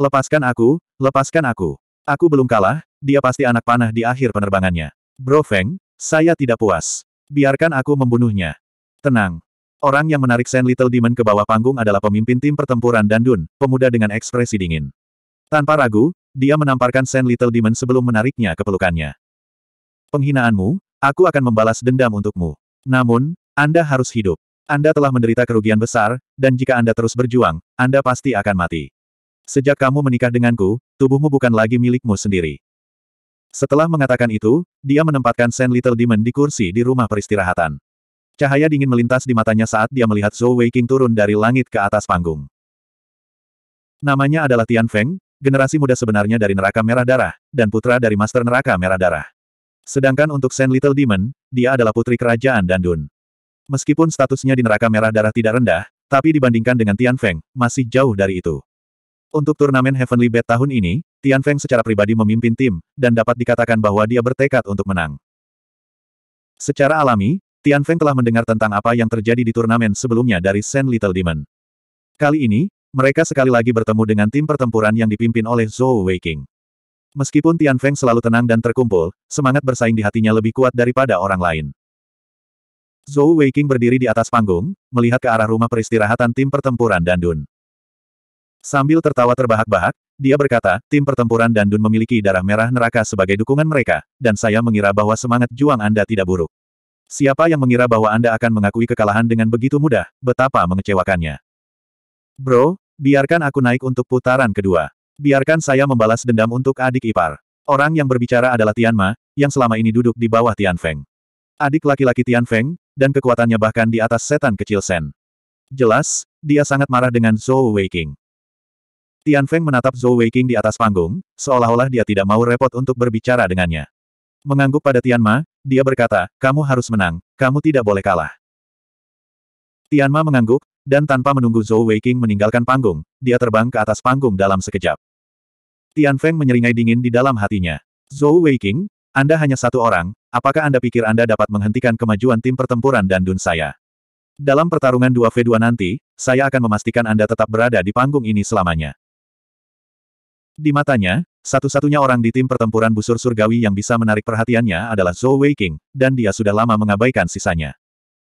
Lepaskan aku, lepaskan aku. Aku belum kalah, dia pasti anak panah di akhir penerbangannya. Bro Feng, saya tidak puas. Biarkan aku membunuhnya. Tenang, Orang yang menarik Sen Little Demon ke bawah panggung adalah pemimpin tim pertempuran Dandun, pemuda dengan ekspresi dingin. Tanpa ragu, dia menamparkan Sen Little Demon sebelum menariknya ke pelukannya. Penghinaanmu, aku akan membalas dendam untukmu. Namun, Anda harus hidup. Anda telah menderita kerugian besar, dan jika Anda terus berjuang, Anda pasti akan mati. Sejak kamu menikah denganku, tubuhmu bukan lagi milikmu sendiri. Setelah mengatakan itu, dia menempatkan Sen Little Demon di kursi di rumah peristirahatan. Cahaya dingin melintas di matanya saat dia melihat Zhou Weiqing turun dari langit ke atas panggung. Namanya adalah Tian Feng, generasi muda sebenarnya dari neraka merah darah, dan putra dari master neraka merah darah. Sedangkan untuk Saint Little Demon, dia adalah putri kerajaan Dandun. Meskipun statusnya di neraka merah darah tidak rendah, tapi dibandingkan dengan Tian Feng, masih jauh dari itu. Untuk turnamen Heavenly Bet tahun ini, Tian Feng secara pribadi memimpin tim, dan dapat dikatakan bahwa dia bertekad untuk menang. Secara alami, Tian Feng telah mendengar tentang apa yang terjadi di turnamen sebelumnya dari Sen Little Demon. Kali ini, mereka sekali lagi bertemu dengan tim pertempuran yang dipimpin oleh Zhou Weiqing. Meskipun Tian Feng selalu tenang dan terkumpul, semangat bersaing di hatinya lebih kuat daripada orang lain. Zhou Weiqing berdiri di atas panggung, melihat ke arah rumah peristirahatan tim pertempuran Dandun. Sambil tertawa terbahak-bahak, dia berkata, tim pertempuran Dandun memiliki darah merah neraka sebagai dukungan mereka, dan saya mengira bahwa semangat juang Anda tidak buruk. Siapa yang mengira bahwa Anda akan mengakui kekalahan dengan begitu mudah, betapa mengecewakannya. Bro, biarkan aku naik untuk putaran kedua. Biarkan saya membalas dendam untuk adik ipar. Orang yang berbicara adalah Tianma, yang selama ini duduk di bawah Tian Feng. Adik laki-laki Tian Feng, dan kekuatannya bahkan di atas setan kecil Sen. Jelas, dia sangat marah dengan Zhou Weiqing. Feng menatap Zhou Weiqing di atas panggung, seolah-olah dia tidak mau repot untuk berbicara dengannya. Mengangguk pada Tianma, dia berkata, kamu harus menang, kamu tidak boleh kalah. Tianma mengangguk, dan tanpa menunggu Zhou Weiqing meninggalkan panggung, dia terbang ke atas panggung dalam sekejap. Tian Feng menyeringai dingin di dalam hatinya. Zhou Weiqing, Anda hanya satu orang, apakah Anda pikir Anda dapat menghentikan kemajuan tim pertempuran dan dun saya? Dalam pertarungan 2v2 nanti, saya akan memastikan Anda tetap berada di panggung ini selamanya. Di matanya, satu-satunya orang di tim pertempuran busur surgawi yang bisa menarik perhatiannya adalah Zhou Weiqing, dan dia sudah lama mengabaikan sisanya.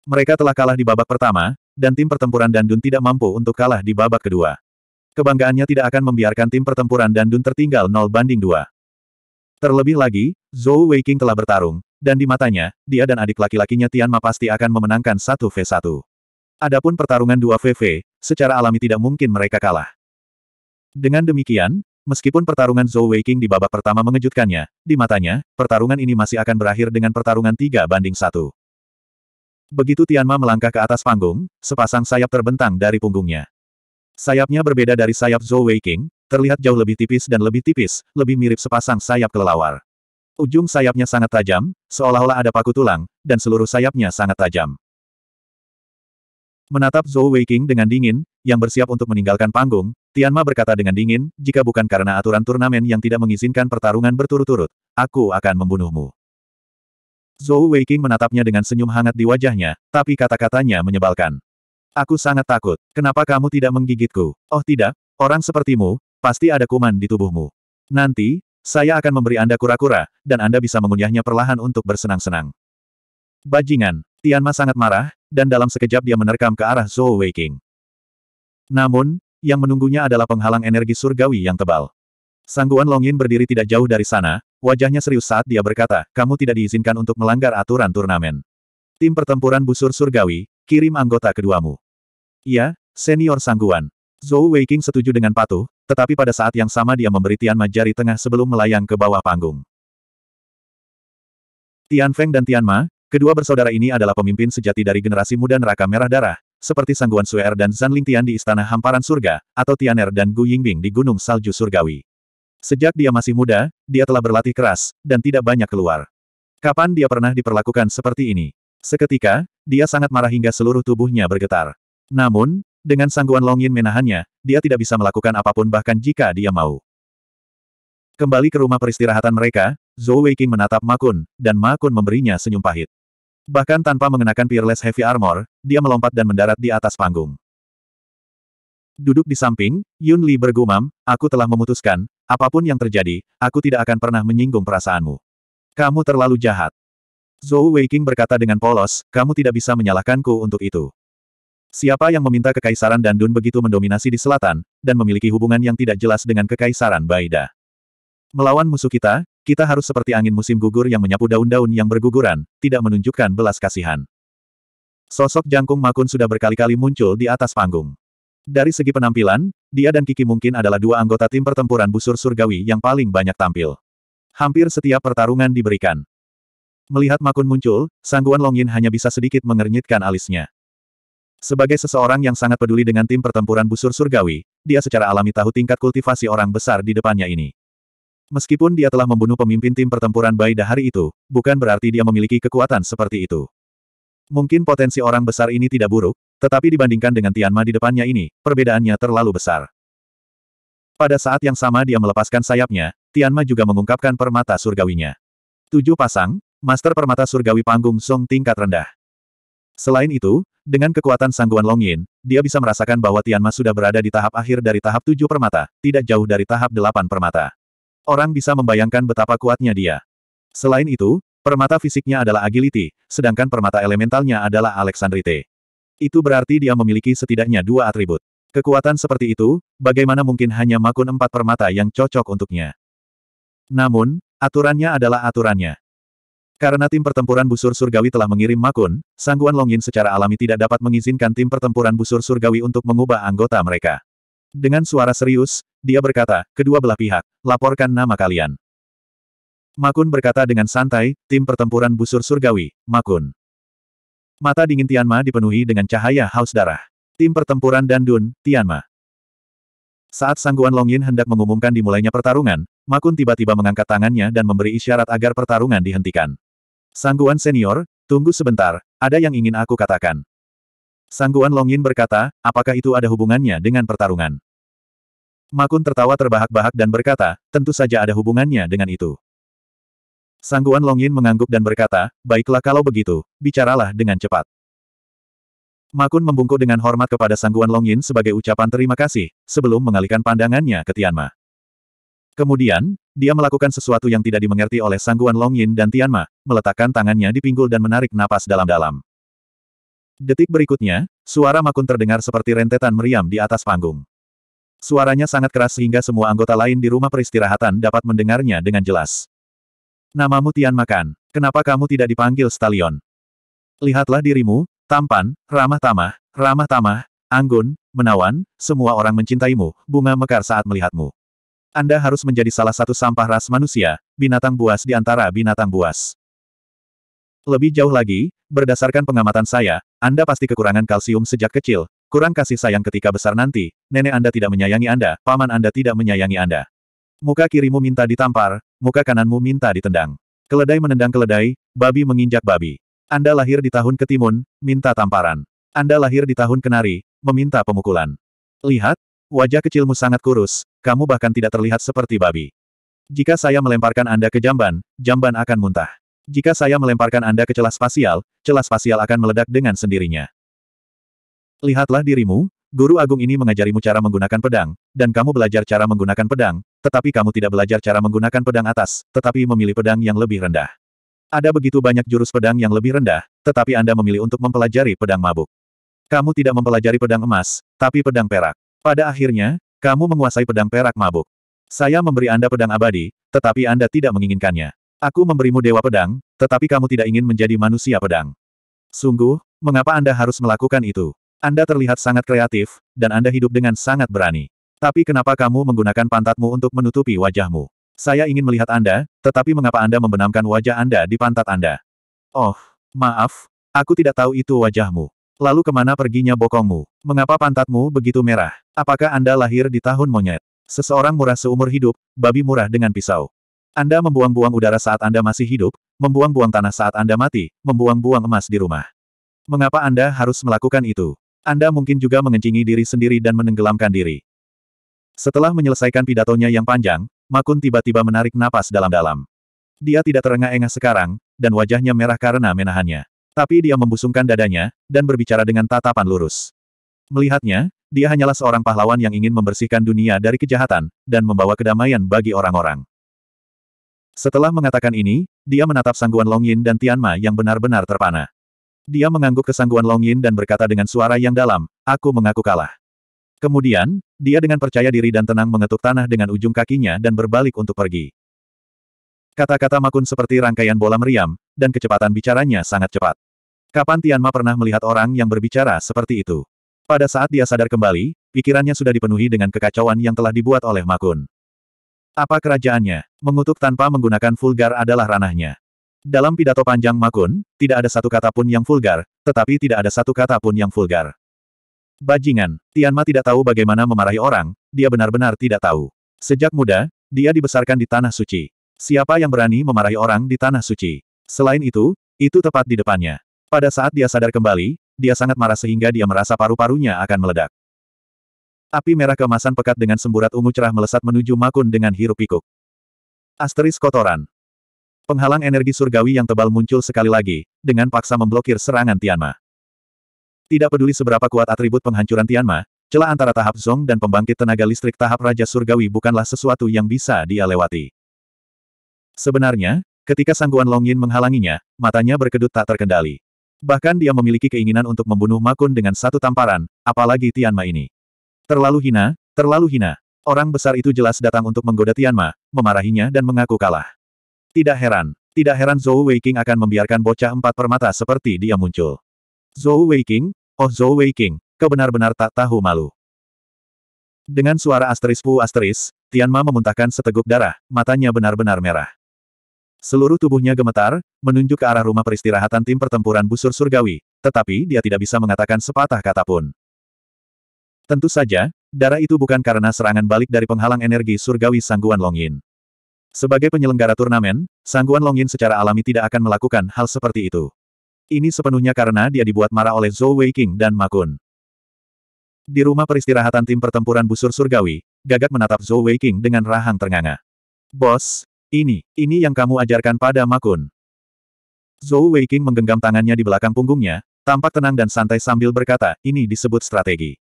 Mereka telah kalah di babak pertama, dan tim pertempuran Dandun tidak mampu untuk kalah di babak kedua. Kebanggaannya tidak akan membiarkan tim pertempuran Dandun tertinggal 0 banding 2. Terlebih lagi, Zhou Weiqing telah bertarung, dan di matanya, dia dan adik laki-lakinya Tianma pasti akan memenangkan 1v1. Adapun pertarungan 2 v, secara alami tidak mungkin mereka kalah. Dengan demikian, Meskipun pertarungan Zhou Weiqing di babak pertama mengejutkannya, di matanya, pertarungan ini masih akan berakhir dengan pertarungan tiga banding satu. Begitu Tianma melangkah ke atas panggung, sepasang sayap terbentang dari punggungnya. Sayapnya berbeda dari sayap Zhou Weiqing, terlihat jauh lebih tipis dan lebih tipis, lebih mirip sepasang sayap kelelawar. Ujung sayapnya sangat tajam, seolah-olah ada paku tulang, dan seluruh sayapnya sangat tajam. Menatap Zhou Weiqing dengan dingin, yang bersiap untuk meninggalkan panggung, Tianma berkata dengan dingin, jika bukan karena aturan turnamen yang tidak mengizinkan pertarungan berturut-turut, aku akan membunuhmu. Zhou Weiqing menatapnya dengan senyum hangat di wajahnya, tapi kata-katanya menyebalkan. Aku sangat takut. Kenapa kamu tidak menggigitku? Oh tidak, orang sepertimu, pasti ada kuman di tubuhmu. Nanti, saya akan memberi Anda kura-kura, dan Anda bisa mengunyahnya perlahan untuk bersenang-senang. Bajingan, Tianma sangat marah, dan dalam sekejap dia menerkam ke arah Zhou Weiqing. Namun, yang menunggunya adalah penghalang energi surgawi yang tebal. Sangguan Longin berdiri tidak jauh dari sana, wajahnya serius saat dia berkata, kamu tidak diizinkan untuk melanggar aturan turnamen. Tim pertempuran busur surgawi, kirim anggota keduamu. Iya, senior Sangguan. Zhou Weiking setuju dengan patuh, tetapi pada saat yang sama dia memberi Tian Ma jari tengah sebelum melayang ke bawah panggung. Tian Feng dan Tian Ma, kedua bersaudara ini adalah pemimpin sejati dari generasi muda neraka merah darah, seperti Sangguan Suer dan Zan Lingtian di Istana Hamparan Surga, atau Tianer dan Gu Yingbing di Gunung Salju Surgawi. Sejak dia masih muda, dia telah berlatih keras, dan tidak banyak keluar. Kapan dia pernah diperlakukan seperti ini? Seketika, dia sangat marah hingga seluruh tubuhnya bergetar. Namun, dengan sangguan Longin menahannya, dia tidak bisa melakukan apapun bahkan jika dia mau. Kembali ke rumah peristirahatan mereka, Zhou Weiqing menatap Makun, dan Makun memberinya senyum pahit. Bahkan tanpa mengenakan Peerless Heavy Armor, dia melompat dan mendarat di atas panggung. Duduk di samping, Yun Li bergumam, aku telah memutuskan, apapun yang terjadi, aku tidak akan pernah menyinggung perasaanmu. Kamu terlalu jahat. Zhou Weiqing berkata dengan polos, kamu tidak bisa menyalahkanku untuk itu. Siapa yang meminta kekaisaran Dandun begitu mendominasi di selatan, dan memiliki hubungan yang tidak jelas dengan kekaisaran Baida. Melawan musuh kita, kita harus seperti angin musim gugur yang menyapu daun-daun yang berguguran, tidak menunjukkan belas kasihan. Sosok Jangkung Makun sudah berkali-kali muncul di atas panggung. Dari segi penampilan, dia dan Kiki mungkin adalah dua anggota tim pertempuran busur surgawi yang paling banyak tampil. Hampir setiap pertarungan diberikan. Melihat Makun muncul, Sangguan Longin hanya bisa sedikit mengernyitkan alisnya. Sebagai seseorang yang sangat peduli dengan tim pertempuran busur surgawi, dia secara alami tahu tingkat kultivasi orang besar di depannya ini. Meskipun dia telah membunuh pemimpin tim pertempuran Baida hari itu, bukan berarti dia memiliki kekuatan seperti itu. Mungkin potensi orang besar ini tidak buruk, tetapi dibandingkan dengan Tianma di depannya ini, perbedaannya terlalu besar. Pada saat yang sama dia melepaskan sayapnya, Tianma juga mengungkapkan permata surgawinya. Tujuh pasang, Master Permata Surgawi Panggung Song tingkat rendah. Selain itu, dengan kekuatan sangguan Longyin, dia bisa merasakan bahwa Tianma sudah berada di tahap akhir dari tahap tujuh permata, tidak jauh dari tahap delapan permata. Orang bisa membayangkan betapa kuatnya dia. Selain itu, permata fisiknya adalah agility, sedangkan permata elementalnya adalah alexandrite. Itu berarti dia memiliki setidaknya dua atribut. Kekuatan seperti itu, bagaimana mungkin hanya makun empat permata yang cocok untuknya. Namun, aturannya adalah aturannya. Karena tim pertempuran busur surgawi telah mengirim makun, sangguan Longin secara alami tidak dapat mengizinkan tim pertempuran busur surgawi untuk mengubah anggota mereka. Dengan suara serius, dia berkata, kedua belah pihak, laporkan nama kalian. Makun berkata dengan santai, tim pertempuran busur surgawi, Makun. Mata dingin Tianma dipenuhi dengan cahaya haus darah. Tim pertempuran Dandun, Tianma. Saat Sangguan Longin hendak mengumumkan dimulainya pertarungan, Makun tiba-tiba mengangkat tangannya dan memberi isyarat agar pertarungan dihentikan. Sangguan senior, tunggu sebentar, ada yang ingin aku katakan. Sangguan Longin berkata, apakah itu ada hubungannya dengan pertarungan? Makun tertawa terbahak-bahak dan berkata, tentu saja ada hubungannya dengan itu. Sangguan Longin mengangguk dan berkata, baiklah kalau begitu, bicaralah dengan cepat. Makun membungkuk dengan hormat kepada Sangguan Longin sebagai ucapan terima kasih, sebelum mengalihkan pandangannya ke Tianma. Kemudian, dia melakukan sesuatu yang tidak dimengerti oleh Sangguan Longin dan Tianma, meletakkan tangannya di pinggul dan menarik napas dalam-dalam. Detik berikutnya, suara Makun terdengar seperti rentetan meriam di atas panggung. Suaranya sangat keras sehingga semua anggota lain di rumah peristirahatan dapat mendengarnya dengan jelas. Namamu Tian Makan, kenapa kamu tidak dipanggil Stalion? Lihatlah dirimu, tampan, ramah-tamah, ramah-tamah, anggun, menawan, semua orang mencintaimu, bunga mekar saat melihatmu. Anda harus menjadi salah satu sampah ras manusia, binatang buas di antara binatang buas. Lebih jauh lagi, berdasarkan pengamatan saya, anda pasti kekurangan kalsium sejak kecil, kurang kasih sayang ketika besar nanti, nenek Anda tidak menyayangi Anda, paman Anda tidak menyayangi Anda. Muka kirimu minta ditampar, muka kananmu minta ditendang. Keledai menendang keledai, babi menginjak babi. Anda lahir di tahun ketimun, minta tamparan. Anda lahir di tahun kenari, meminta pemukulan. Lihat, wajah kecilmu sangat kurus, kamu bahkan tidak terlihat seperti babi. Jika saya melemparkan Anda ke jamban, jamban akan muntah. Jika saya melemparkan Anda ke celah spasial, celah spasial akan meledak dengan sendirinya. Lihatlah dirimu, guru agung ini mengajarimu cara menggunakan pedang, dan kamu belajar cara menggunakan pedang, tetapi kamu tidak belajar cara menggunakan pedang atas, tetapi memilih pedang yang lebih rendah. Ada begitu banyak jurus pedang yang lebih rendah, tetapi Anda memilih untuk mempelajari pedang mabuk. Kamu tidak mempelajari pedang emas, tapi pedang perak. Pada akhirnya, kamu menguasai pedang perak mabuk. Saya memberi Anda pedang abadi, tetapi Anda tidak menginginkannya. Aku memberimu dewa pedang, tetapi kamu tidak ingin menjadi manusia pedang. Sungguh, mengapa Anda harus melakukan itu? Anda terlihat sangat kreatif, dan Anda hidup dengan sangat berani. Tapi kenapa kamu menggunakan pantatmu untuk menutupi wajahmu? Saya ingin melihat Anda, tetapi mengapa Anda membenamkan wajah Anda di pantat Anda? Oh, maaf, aku tidak tahu itu wajahmu. Lalu kemana perginya bokongmu? Mengapa pantatmu begitu merah? Apakah Anda lahir di tahun monyet? Seseorang murah seumur hidup, babi murah dengan pisau. Anda membuang-buang udara saat Anda masih hidup, membuang-buang tanah saat Anda mati, membuang-buang emas di rumah. Mengapa Anda harus melakukan itu? Anda mungkin juga mengencingi diri sendiri dan menenggelamkan diri. Setelah menyelesaikan pidatonya yang panjang, Makun tiba-tiba menarik napas dalam-dalam. Dia tidak terengah-engah sekarang, dan wajahnya merah karena menahannya. Tapi dia membusungkan dadanya, dan berbicara dengan tatapan lurus. Melihatnya, dia hanyalah seorang pahlawan yang ingin membersihkan dunia dari kejahatan, dan membawa kedamaian bagi orang-orang. Setelah mengatakan ini, dia menatap sangguan Longyin dan Tianma yang benar-benar terpana. Dia mengangguk ke sangguan Longyin dan berkata dengan suara yang dalam, aku mengaku kalah. Kemudian, dia dengan percaya diri dan tenang mengetuk tanah dengan ujung kakinya dan berbalik untuk pergi. Kata-kata Makun seperti rangkaian bola meriam, dan kecepatan bicaranya sangat cepat. Kapan Tianma pernah melihat orang yang berbicara seperti itu? Pada saat dia sadar kembali, pikirannya sudah dipenuhi dengan kekacauan yang telah dibuat oleh Makun. Apa kerajaannya? Mengutuk tanpa menggunakan vulgar adalah ranahnya. Dalam pidato panjang Makun, tidak ada satu kata pun yang vulgar, tetapi tidak ada satu kata pun yang vulgar. Bajingan, Tianma tidak tahu bagaimana memarahi orang, dia benar-benar tidak tahu. Sejak muda, dia dibesarkan di Tanah Suci. Siapa yang berani memarahi orang di Tanah Suci? Selain itu, itu tepat di depannya. Pada saat dia sadar kembali, dia sangat marah sehingga dia merasa paru-parunya akan meledak. Api merah kemasan pekat dengan semburat ungu cerah melesat menuju Makun dengan hirup-pikuk. Asteris kotoran. Penghalang energi surgawi yang tebal muncul sekali lagi, dengan paksa memblokir serangan Tianma. Tidak peduli seberapa kuat atribut penghancuran Tianma, celah antara tahap Zong dan pembangkit tenaga listrik tahap Raja Surgawi bukanlah sesuatu yang bisa dia lewati. Sebenarnya, ketika sangguan Long Yin menghalanginya, matanya berkedut tak terkendali. Bahkan dia memiliki keinginan untuk membunuh Makun dengan satu tamparan, apalagi Tianma ini. Terlalu hina, terlalu hina. Orang besar itu jelas datang untuk menggoda Tianma, memarahinya dan mengaku kalah. Tidak heran, tidak heran Zhou Weiqing akan membiarkan bocah empat permata seperti dia muncul. Zhou Weiqing, oh Zhou Weiqing, kau benar-benar tak tahu malu. Dengan suara asteris pu asteris, Tianma memuntahkan seteguk darah, matanya benar-benar merah. Seluruh tubuhnya gemetar, menunjuk ke arah rumah peristirahatan tim pertempuran busur surgawi, tetapi dia tidak bisa mengatakan sepatah kata pun. Tentu saja, darah itu bukan karena serangan balik dari penghalang energi surgawi Sangguan Longin. Sebagai penyelenggara turnamen, Sangguan Longin secara alami tidak akan melakukan hal seperti itu. Ini sepenuhnya karena dia dibuat marah oleh Zhou Weiqing dan Makun. Di rumah peristirahatan tim pertempuran busur surgawi, Gagak menatap Zhou Weiqing dengan rahang ternganga. Bos, ini, ini yang kamu ajarkan pada Makun. Zhou Weiqing menggenggam tangannya di belakang punggungnya, tampak tenang dan santai sambil berkata, ini disebut strategi.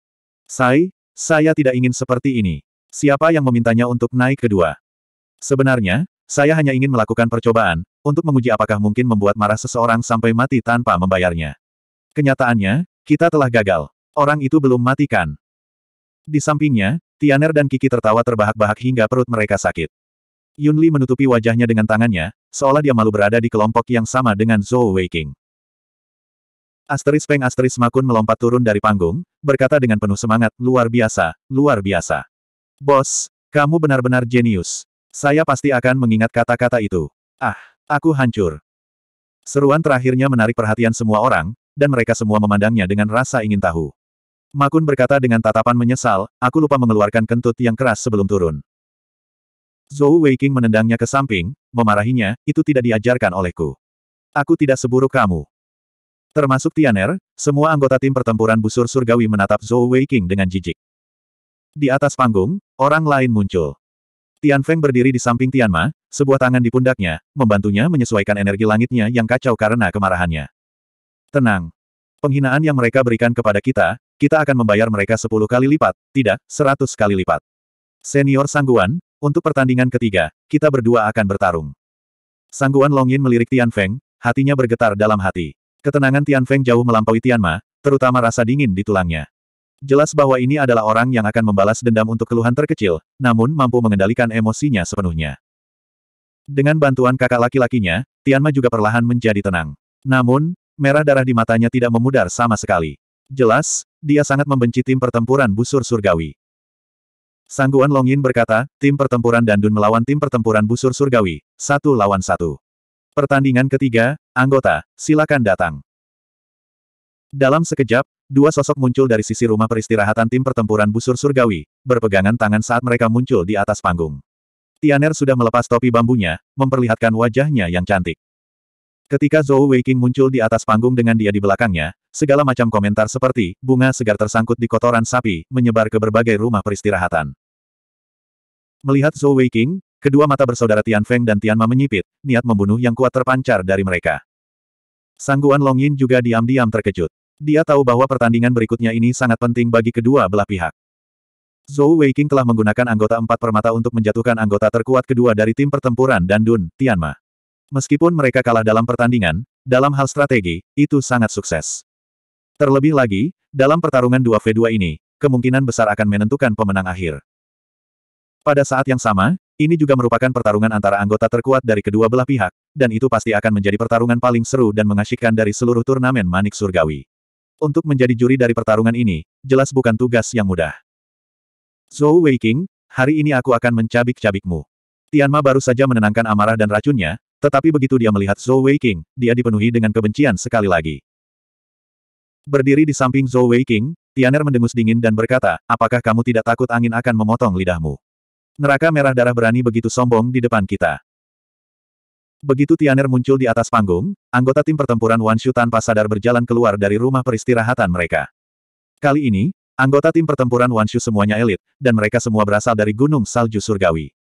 Sai, saya tidak ingin seperti ini. Siapa yang memintanya untuk naik kedua? Sebenarnya, saya hanya ingin melakukan percobaan, untuk menguji apakah mungkin membuat marah seseorang sampai mati tanpa membayarnya. Kenyataannya, kita telah gagal. Orang itu belum matikan. Di sampingnya, Tianer dan Kiki tertawa terbahak-bahak hingga perut mereka sakit. Yunli menutupi wajahnya dengan tangannya, seolah dia malu berada di kelompok yang sama dengan Zhou Weiqing. Asteris Peng Asteris Makun melompat turun dari panggung, berkata dengan penuh semangat, luar biasa, luar biasa. Bos, kamu benar-benar jenius. Saya pasti akan mengingat kata-kata itu. Ah, aku hancur. Seruan terakhirnya menarik perhatian semua orang, dan mereka semua memandangnya dengan rasa ingin tahu. Makun berkata dengan tatapan menyesal, aku lupa mengeluarkan kentut yang keras sebelum turun. Zhou Weiking menendangnya ke samping, memarahinya, itu tidak diajarkan olehku. Aku tidak seburuk kamu. Termasuk Tianer, semua anggota tim pertempuran busur surgawi menatap Zhou Weiqing dengan jijik. Di atas panggung, orang lain muncul. Tian Feng berdiri di samping Tian Ma, sebuah tangan di pundaknya, membantunya menyesuaikan energi langitnya yang kacau karena kemarahannya. Tenang. Penghinaan yang mereka berikan kepada kita, kita akan membayar mereka sepuluh kali lipat, tidak, seratus kali lipat. Senior Sangguan, untuk pertandingan ketiga, kita berdua akan bertarung. Sangguan Longin melirik Tian Feng, hatinya bergetar dalam hati. Ketenangan Tian Feng jauh melampaui Tian Ma, terutama rasa dingin di tulangnya. Jelas bahwa ini adalah orang yang akan membalas dendam untuk keluhan terkecil, namun mampu mengendalikan emosinya sepenuhnya. Dengan bantuan kakak laki-lakinya, Tian Ma juga perlahan menjadi tenang. Namun, merah darah di matanya tidak memudar sama sekali. Jelas, dia sangat membenci tim pertempuran busur surgawi. Sangguan Longin berkata, tim pertempuran Dandun melawan tim pertempuran busur surgawi, satu lawan satu. Pertandingan ketiga, anggota, silakan datang. Dalam sekejap, dua sosok muncul dari sisi rumah peristirahatan tim pertempuran busur surgawi, berpegangan tangan saat mereka muncul di atas panggung. Tianer sudah melepas topi bambunya, memperlihatkan wajahnya yang cantik. Ketika Zhou Weiqing muncul di atas panggung dengan dia di belakangnya, segala macam komentar seperti, bunga segar tersangkut di kotoran sapi, menyebar ke berbagai rumah peristirahatan. Melihat Zhou Weiqing, kedua mata bersaudara Tian Feng dan Tian Ma menyipit, niat membunuh yang kuat terpancar dari mereka. Sangguan Long Yin juga diam-diam terkejut. Dia tahu bahwa pertandingan berikutnya ini sangat penting bagi kedua belah pihak. Zhou Weiqing telah menggunakan anggota empat permata untuk menjatuhkan anggota terkuat kedua dari tim pertempuran dan Dun, Tianma. Meskipun mereka kalah dalam pertandingan, dalam hal strategi, itu sangat sukses. Terlebih lagi, dalam pertarungan 2v2 ini, kemungkinan besar akan menentukan pemenang akhir. Pada saat yang sama, ini juga merupakan pertarungan antara anggota terkuat dari kedua belah pihak, dan itu pasti akan menjadi pertarungan paling seru dan mengasyikkan dari seluruh turnamen Manik Surgawi. Untuk menjadi juri dari pertarungan ini, jelas bukan tugas yang mudah. Zhou Weiqing, hari ini aku akan mencabik-cabikmu. Tianma baru saja menenangkan amarah dan racunnya, tetapi begitu dia melihat Zhou Weiqing, dia dipenuhi dengan kebencian sekali lagi. Berdiri di samping Zhou Weiqing, Tianer mendengus dingin dan berkata, apakah kamu tidak takut angin akan memotong lidahmu? Neraka merah darah berani begitu sombong di depan kita. Begitu Tianer muncul di atas panggung, anggota tim pertempuran Wanshu tanpa sadar berjalan keluar dari rumah peristirahatan mereka. Kali ini, anggota tim pertempuran Wanshu semuanya elit, dan mereka semua berasal dari Gunung Salju Surgawi.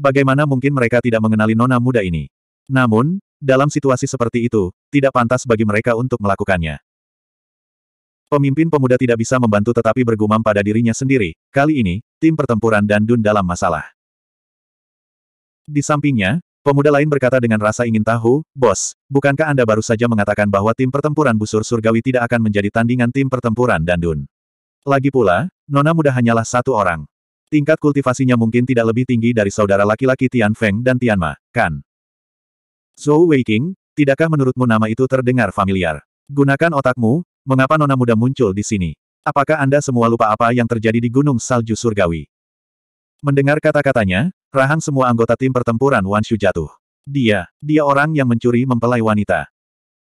Bagaimana mungkin mereka tidak mengenali nona muda ini? Namun, dalam situasi seperti itu, tidak pantas bagi mereka untuk melakukannya. Pemimpin pemuda tidak bisa membantu tetapi bergumam pada dirinya sendiri, kali ini, tim pertempuran dan Dun dalam masalah. Di sampingnya, pemuda lain berkata dengan rasa ingin tahu, Bos, bukankah Anda baru saja mengatakan bahwa tim pertempuran busur surgawi tidak akan menjadi tandingan tim pertempuran dan Dun? Lagi pula, Nona muda hanyalah satu orang. Tingkat kultivasinya mungkin tidak lebih tinggi dari saudara laki-laki Tian Feng dan Tian Ma, kan? Zhou Weiking, tidakkah menurutmu nama itu terdengar familiar? Gunakan otakmu, Mengapa nona muda muncul di sini? Apakah Anda semua lupa apa yang terjadi di Gunung Salju Surgawi? Mendengar kata-katanya, rahang semua anggota tim pertempuran Wanshu jatuh. Dia, dia orang yang mencuri mempelai wanita.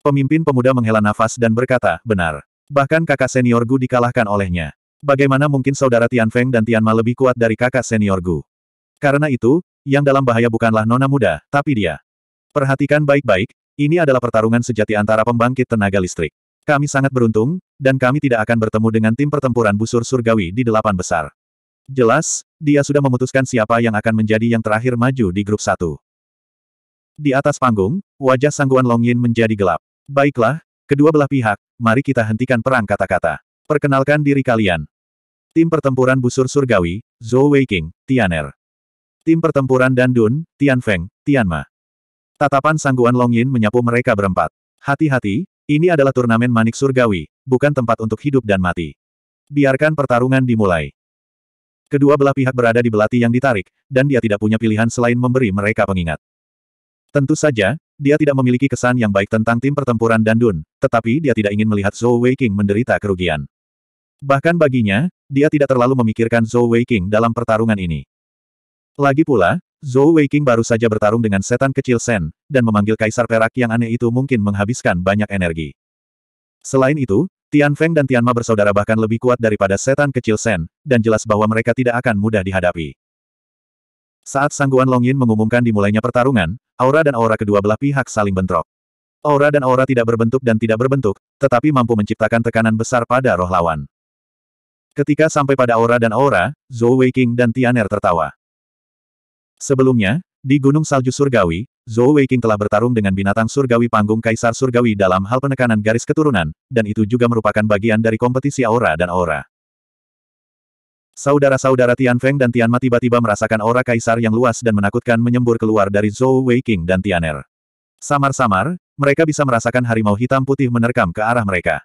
Pemimpin pemuda menghela nafas dan berkata, benar. Bahkan kakak senior Gu dikalahkan olehnya. Bagaimana mungkin saudara Tian Feng dan Tian Ma lebih kuat dari kakak senior Gu? Karena itu, yang dalam bahaya bukanlah nona muda, tapi dia. Perhatikan baik-baik, ini adalah pertarungan sejati antara pembangkit tenaga listrik. Kami sangat beruntung, dan kami tidak akan bertemu dengan tim pertempuran busur surgawi di delapan besar. Jelas, dia sudah memutuskan siapa yang akan menjadi yang terakhir maju di grup satu. Di atas panggung, wajah sangguan Longyin menjadi gelap. Baiklah, kedua belah pihak, mari kita hentikan perang kata-kata. Perkenalkan diri kalian. Tim pertempuran busur surgawi, Zhou Weiqing, Tianer. Tim pertempuran Dandun, Tianfeng, Tianma. Tatapan sangguan Longyin menyapu mereka berempat. Hati-hati, ini adalah turnamen manik surgawi, bukan tempat untuk hidup dan mati. Biarkan pertarungan dimulai. Kedua belah pihak berada di belati yang ditarik, dan dia tidak punya pilihan selain memberi mereka pengingat. Tentu saja, dia tidak memiliki kesan yang baik tentang tim pertempuran dan Dun, tetapi dia tidak ingin melihat Zhou Weiqing menderita kerugian. Bahkan baginya, dia tidak terlalu memikirkan Zhou Weiqing dalam pertarungan ini. Lagi pula, Zhou Weiqing baru saja bertarung dengan setan kecil Sen, dan memanggil kaisar perak yang aneh itu mungkin menghabiskan banyak energi. Selain itu, Tian Feng dan Tian Ma bersaudara bahkan lebih kuat daripada setan kecil Sen, dan jelas bahwa mereka tidak akan mudah dihadapi. Saat Sangguan Long Yin mengumumkan dimulainya pertarungan, aura dan aura kedua belah pihak saling bentrok. Aura dan aura tidak berbentuk dan tidak berbentuk, tetapi mampu menciptakan tekanan besar pada roh lawan. Ketika sampai pada aura dan aura, Zhou Weiqing dan Tian Er tertawa. Sebelumnya, di Gunung Salju Surgawi, Zhou Weiqing telah bertarung dengan binatang surgawi panggung Kaisar Surgawi dalam hal penekanan garis keturunan, dan itu juga merupakan bagian dari kompetisi aura dan aura. Saudara-saudara Tian Feng dan Tian Ma tiba-tiba merasakan aura Kaisar yang luas dan menakutkan menyembur keluar dari Zhou Weiqing dan Tian Er. Samar-samar, mereka bisa merasakan harimau hitam putih menerkam ke arah mereka.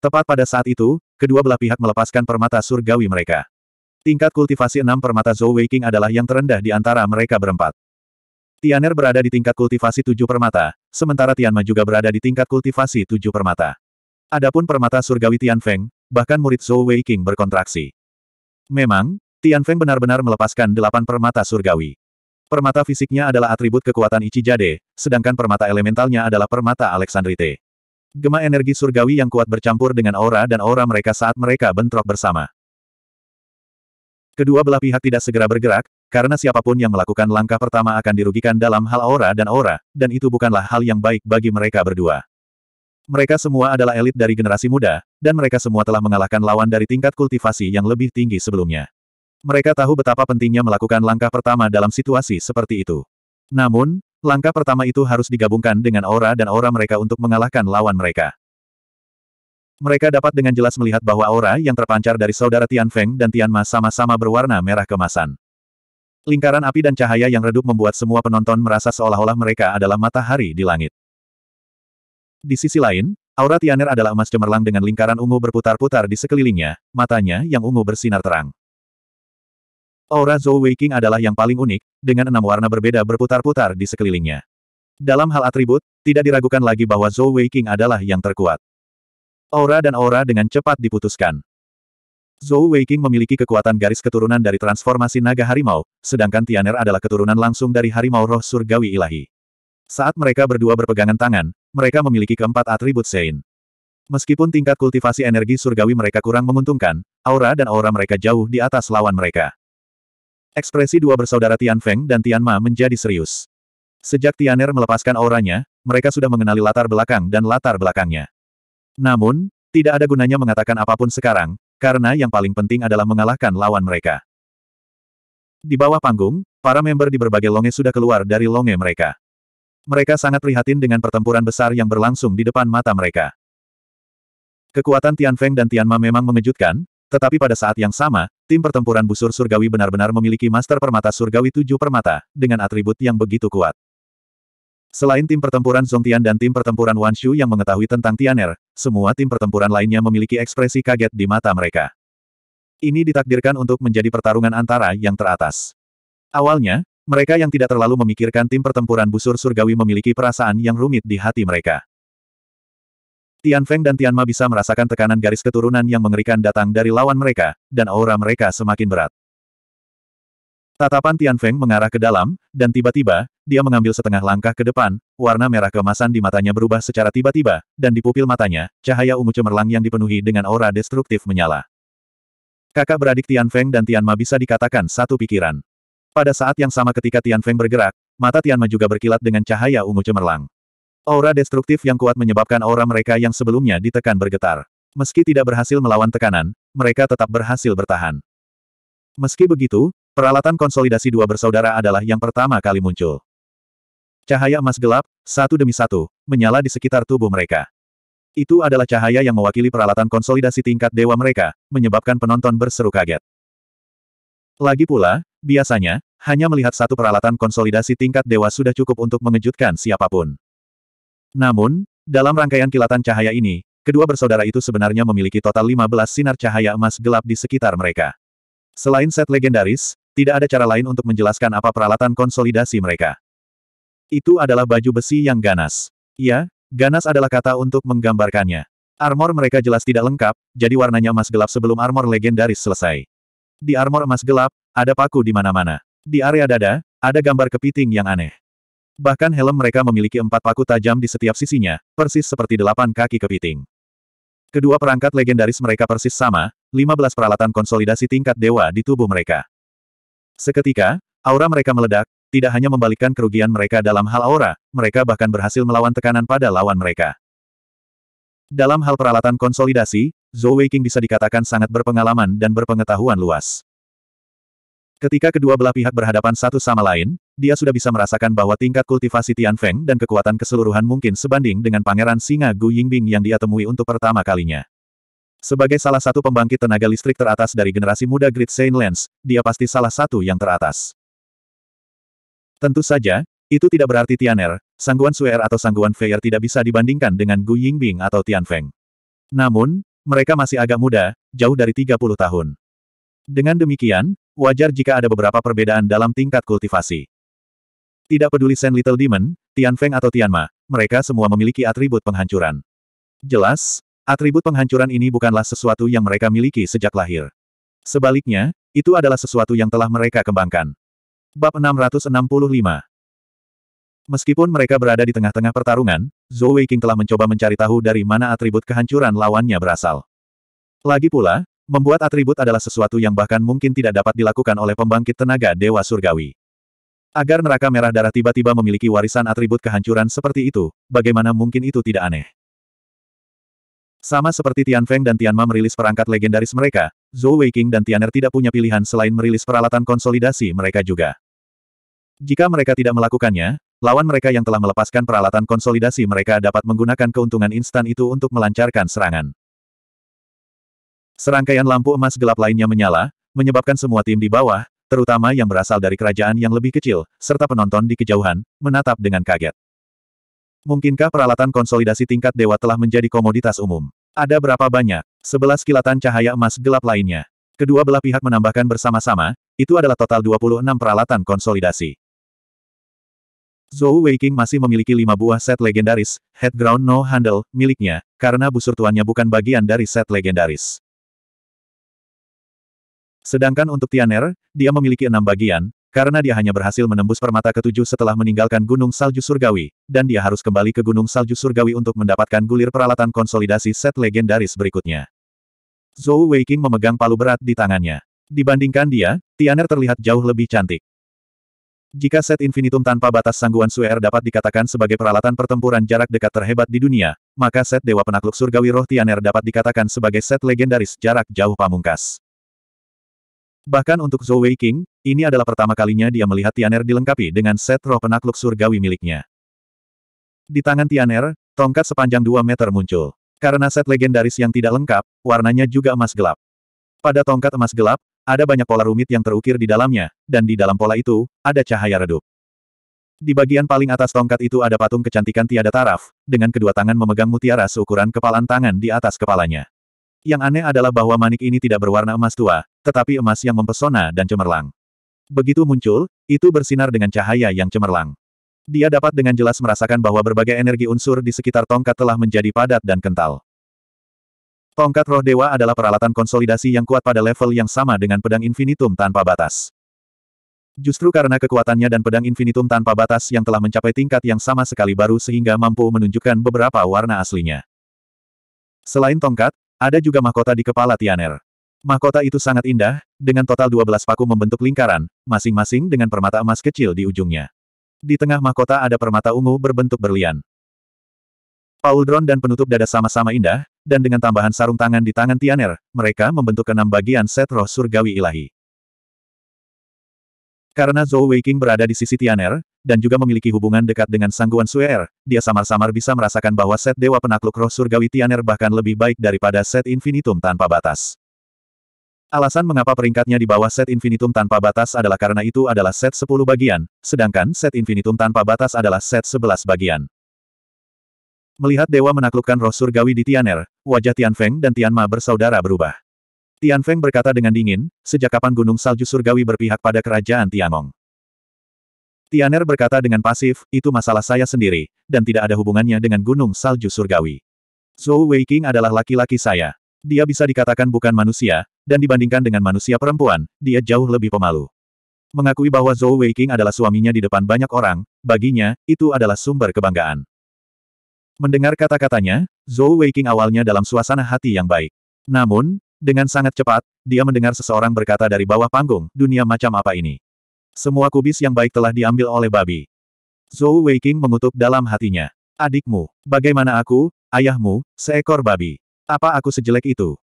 Tepat pada saat itu, kedua belah pihak melepaskan permata surgawi mereka. Tingkat kultivasi enam permata Zhou Weiqing adalah yang terendah di antara mereka berempat. Tianer berada di tingkat kultivasi tujuh permata, sementara Tianma juga berada di tingkat kultivasi tujuh permata. Adapun permata surgawi Tianfeng, bahkan murid Zhou Weiqing berkontraksi. Memang, Tianfeng benar-benar melepaskan delapan permata surgawi. Permata fisiknya adalah atribut kekuatan Ichi Jade, sedangkan permata elementalnya adalah permata Alexandrite. Gema energi surgawi yang kuat bercampur dengan aura dan aura mereka saat mereka bentrok bersama. Kedua belah pihak tidak segera bergerak, karena siapapun yang melakukan langkah pertama akan dirugikan dalam hal aura dan aura, dan itu bukanlah hal yang baik bagi mereka berdua. Mereka semua adalah elit dari generasi muda, dan mereka semua telah mengalahkan lawan dari tingkat kultivasi yang lebih tinggi sebelumnya. Mereka tahu betapa pentingnya melakukan langkah pertama dalam situasi seperti itu. Namun, langkah pertama itu harus digabungkan dengan aura dan aura mereka untuk mengalahkan lawan mereka. Mereka dapat dengan jelas melihat bahwa aura yang terpancar dari saudara Tian Feng dan Tian Ma sama-sama berwarna merah kemasan. Lingkaran api dan cahaya yang redup membuat semua penonton merasa seolah-olah mereka adalah matahari di langit. Di sisi lain, aura Tianer adalah emas cemerlang dengan lingkaran ungu berputar-putar di sekelilingnya, matanya yang ungu bersinar terang. Aura Zhou Weiqing adalah yang paling unik, dengan enam warna berbeda berputar-putar di sekelilingnya. Dalam hal atribut, tidak diragukan lagi bahwa Zhou Weiqing adalah yang terkuat. Aura dan aura dengan cepat diputuskan. Zhou Weiqing memiliki kekuatan garis keturunan dari transformasi naga harimau, sedangkan Tianer adalah keturunan langsung dari harimau roh surgawi ilahi. Saat mereka berdua berpegangan tangan, mereka memiliki keempat atribut Sein. Meskipun tingkat kultivasi energi surgawi mereka kurang menguntungkan, aura dan aura mereka jauh di atas lawan mereka. Ekspresi dua bersaudara Tian Feng dan Tian Ma menjadi serius. Sejak Tianer melepaskan auranya, mereka sudah mengenali latar belakang dan latar belakangnya. Namun, tidak ada gunanya mengatakan apapun sekarang, karena yang paling penting adalah mengalahkan lawan mereka. Di bawah panggung, para member di berbagai longe sudah keluar dari longe mereka. Mereka sangat prihatin dengan pertempuran besar yang berlangsung di depan mata mereka. Kekuatan Tian Feng dan Tian Ma memang mengejutkan, tetapi pada saat yang sama, tim pertempuran busur surgawi benar-benar memiliki master permata surgawi tujuh permata, dengan atribut yang begitu kuat. Selain tim pertempuran Zongtian dan tim pertempuran Wanshu yang mengetahui tentang Tianer, semua tim pertempuran lainnya memiliki ekspresi kaget di mata mereka. Ini ditakdirkan untuk menjadi pertarungan antara yang teratas. Awalnya, mereka yang tidak terlalu memikirkan tim pertempuran busur surgawi memiliki perasaan yang rumit di hati mereka. Tian Feng dan Tian Ma bisa merasakan tekanan garis keturunan yang mengerikan datang dari lawan mereka, dan aura mereka semakin berat. Tatapan Tian Feng mengarah ke dalam, dan tiba-tiba, dia mengambil setengah langkah ke depan, warna merah kemasan di matanya berubah secara tiba-tiba, dan di pupil matanya, cahaya ungu cemerlang yang dipenuhi dengan aura destruktif menyala. Kakak beradik Tian Feng dan Tian Ma bisa dikatakan satu pikiran. Pada saat yang sama ketika Tian Feng bergerak, mata Tian Ma juga berkilat dengan cahaya ungu cemerlang. Aura destruktif yang kuat menyebabkan aura mereka yang sebelumnya ditekan bergetar. Meski tidak berhasil melawan tekanan, mereka tetap berhasil bertahan. Meski begitu, peralatan konsolidasi dua bersaudara adalah yang pertama kali muncul. Cahaya emas gelap, satu demi satu, menyala di sekitar tubuh mereka. Itu adalah cahaya yang mewakili peralatan konsolidasi tingkat dewa mereka, menyebabkan penonton berseru kaget. Lagi pula, biasanya, hanya melihat satu peralatan konsolidasi tingkat dewa sudah cukup untuk mengejutkan siapapun. Namun, dalam rangkaian kilatan cahaya ini, kedua bersaudara itu sebenarnya memiliki total 15 sinar cahaya emas gelap di sekitar mereka. Selain set legendaris, tidak ada cara lain untuk menjelaskan apa peralatan konsolidasi mereka. Itu adalah baju besi yang ganas. Ya, ganas adalah kata untuk menggambarkannya. Armor mereka jelas tidak lengkap, jadi warnanya emas gelap sebelum armor legendaris selesai. Di armor emas gelap, ada paku di mana-mana. Di area dada, ada gambar kepiting yang aneh. Bahkan helm mereka memiliki empat paku tajam di setiap sisinya, persis seperti delapan kaki kepiting. Kedua perangkat legendaris mereka persis sama, 15 peralatan konsolidasi tingkat dewa di tubuh mereka. Seketika, aura mereka meledak, tidak hanya membalikkan kerugian mereka dalam hal aura, mereka bahkan berhasil melawan tekanan pada lawan mereka. Dalam hal peralatan konsolidasi, Zhou Weiqing bisa dikatakan sangat berpengalaman dan berpengetahuan luas. Ketika kedua belah pihak berhadapan satu sama lain, dia sudah bisa merasakan bahwa tingkat kultivasi Tian Feng dan kekuatan keseluruhan mungkin sebanding dengan pangeran singa Gu Yingbing yang dia temui untuk pertama kalinya. Sebagai salah satu pembangkit tenaga listrik teratas dari generasi muda Great Saint Lens, dia pasti salah satu yang teratas. Tentu saja, itu tidak berarti Tianer, Sangguan Suer atau Sangguan Feier tidak bisa dibandingkan dengan Gu Yingbing atau Tianfeng. Namun, mereka masih agak muda, jauh dari 30 tahun. Dengan demikian, wajar jika ada beberapa perbedaan dalam tingkat kultivasi. Tidak peduli Sen Little Demon, Tian Feng atau Tian Ma, mereka semua memiliki atribut penghancuran. Jelas, atribut penghancuran ini bukanlah sesuatu yang mereka miliki sejak lahir. Sebaliknya, itu adalah sesuatu yang telah mereka kembangkan. Bab 665 Meskipun mereka berada di tengah-tengah pertarungan, Zhou Weiqing telah mencoba mencari tahu dari mana atribut kehancuran lawannya berasal. Lagi pula, membuat atribut adalah sesuatu yang bahkan mungkin tidak dapat dilakukan oleh pembangkit tenaga Dewa Surgawi. Agar neraka merah darah tiba-tiba memiliki warisan atribut kehancuran seperti itu, bagaimana mungkin itu tidak aneh? Sama seperti Tian Feng dan Tian Ma merilis perangkat legendaris mereka, Zhou Weiqing dan Tian Er tidak punya pilihan selain merilis peralatan konsolidasi mereka juga. Jika mereka tidak melakukannya, lawan mereka yang telah melepaskan peralatan konsolidasi mereka dapat menggunakan keuntungan instan itu untuk melancarkan serangan. Serangkaian lampu emas gelap lainnya menyala, menyebabkan semua tim di bawah, terutama yang berasal dari kerajaan yang lebih kecil, serta penonton di kejauhan, menatap dengan kaget. Mungkinkah peralatan konsolidasi tingkat dewa telah menjadi komoditas umum? Ada berapa banyak? Sebelas kilatan cahaya emas gelap lainnya. Kedua belah pihak menambahkan bersama-sama, itu adalah total 26 peralatan konsolidasi. Zhou Weiqing masih memiliki lima buah set legendaris, Head Ground No Handle, miliknya, karena busur tuannya bukan bagian dari set legendaris. Sedangkan untuk Tianer, dia memiliki enam bagian, karena dia hanya berhasil menembus permata ketujuh setelah meninggalkan Gunung Salju Surgawi, dan dia harus kembali ke Gunung Salju Surgawi untuk mendapatkan gulir peralatan konsolidasi set legendaris berikutnya. Zhou Weiqing memegang palu berat di tangannya. Dibandingkan dia, Tianer terlihat jauh lebih cantik. Jika set infinitum tanpa batas sangguan Suer dapat dikatakan sebagai peralatan pertempuran jarak dekat terhebat di dunia, maka set Dewa Penakluk Surgawi Roh Tianer dapat dikatakan sebagai set legendaris jarak jauh pamungkas. Bahkan untuk Zhou Wei King, ini adalah pertama kalinya dia melihat Tianer dilengkapi dengan set roh penakluk surgawi miliknya. Di tangan Tianer, tongkat sepanjang 2 meter muncul. Karena set legendaris yang tidak lengkap, warnanya juga emas gelap. Pada tongkat emas gelap, ada banyak pola rumit yang terukir di dalamnya, dan di dalam pola itu, ada cahaya redup. Di bagian paling atas tongkat itu ada patung kecantikan tiada taraf, dengan kedua tangan memegang mutiara seukuran kepalan tangan di atas kepalanya. Yang aneh adalah bahwa manik ini tidak berwarna emas tua, tetapi emas yang mempesona dan cemerlang. Begitu muncul, itu bersinar dengan cahaya yang cemerlang. Dia dapat dengan jelas merasakan bahwa berbagai energi unsur di sekitar tongkat telah menjadi padat dan kental. Tongkat roh dewa adalah peralatan konsolidasi yang kuat pada level yang sama dengan pedang infinitum tanpa batas. Justru karena kekuatannya dan pedang infinitum tanpa batas yang telah mencapai tingkat yang sama sekali baru sehingga mampu menunjukkan beberapa warna aslinya. Selain tongkat, ada juga mahkota di kepala Tianer. Mahkota itu sangat indah, dengan total 12 paku membentuk lingkaran, masing-masing dengan permata emas kecil di ujungnya. Di tengah mahkota ada permata ungu berbentuk berlian. Pauldron dan penutup dada sama-sama indah, dan dengan tambahan sarung tangan di tangan Tianer, mereka membentuk enam bagian set roh surgawi ilahi. Karena Zhou Weiqing berada di sisi Tianer, dan juga memiliki hubungan dekat dengan Sangguan Suer, dia samar-samar bisa merasakan bahwa set Dewa Penakluk Roh Surgawi Tianer bahkan lebih baik daripada set Infinitum tanpa batas. Alasan mengapa peringkatnya di bawah set infinitum tanpa batas adalah karena itu adalah set 10 bagian, sedangkan set infinitum tanpa batas adalah set 11 bagian. Melihat dewa menaklukkan roh surgawi di Tianer, wajah Tian Feng dan Tian Ma bersaudara berubah. Tian Feng berkata dengan dingin, sejak kapan gunung salju surgawi berpihak pada kerajaan Tianong? Tianer berkata dengan pasif, itu masalah saya sendiri, dan tidak ada hubungannya dengan gunung salju surgawi. Zhou Weiqing adalah laki-laki saya. Dia bisa dikatakan bukan manusia, dan dibandingkan dengan manusia perempuan, dia jauh lebih pemalu. Mengakui bahwa Zhou Weiqing adalah suaminya di depan banyak orang, baginya, itu adalah sumber kebanggaan. Mendengar kata-katanya, Zhou Weiqing awalnya dalam suasana hati yang baik. Namun, dengan sangat cepat, dia mendengar seseorang berkata dari bawah panggung, dunia macam apa ini? Semua kubis yang baik telah diambil oleh babi. Zhou Weiqing mengutuk dalam hatinya. Adikmu, bagaimana aku, ayahmu, seekor babi? Apa aku sejelek itu?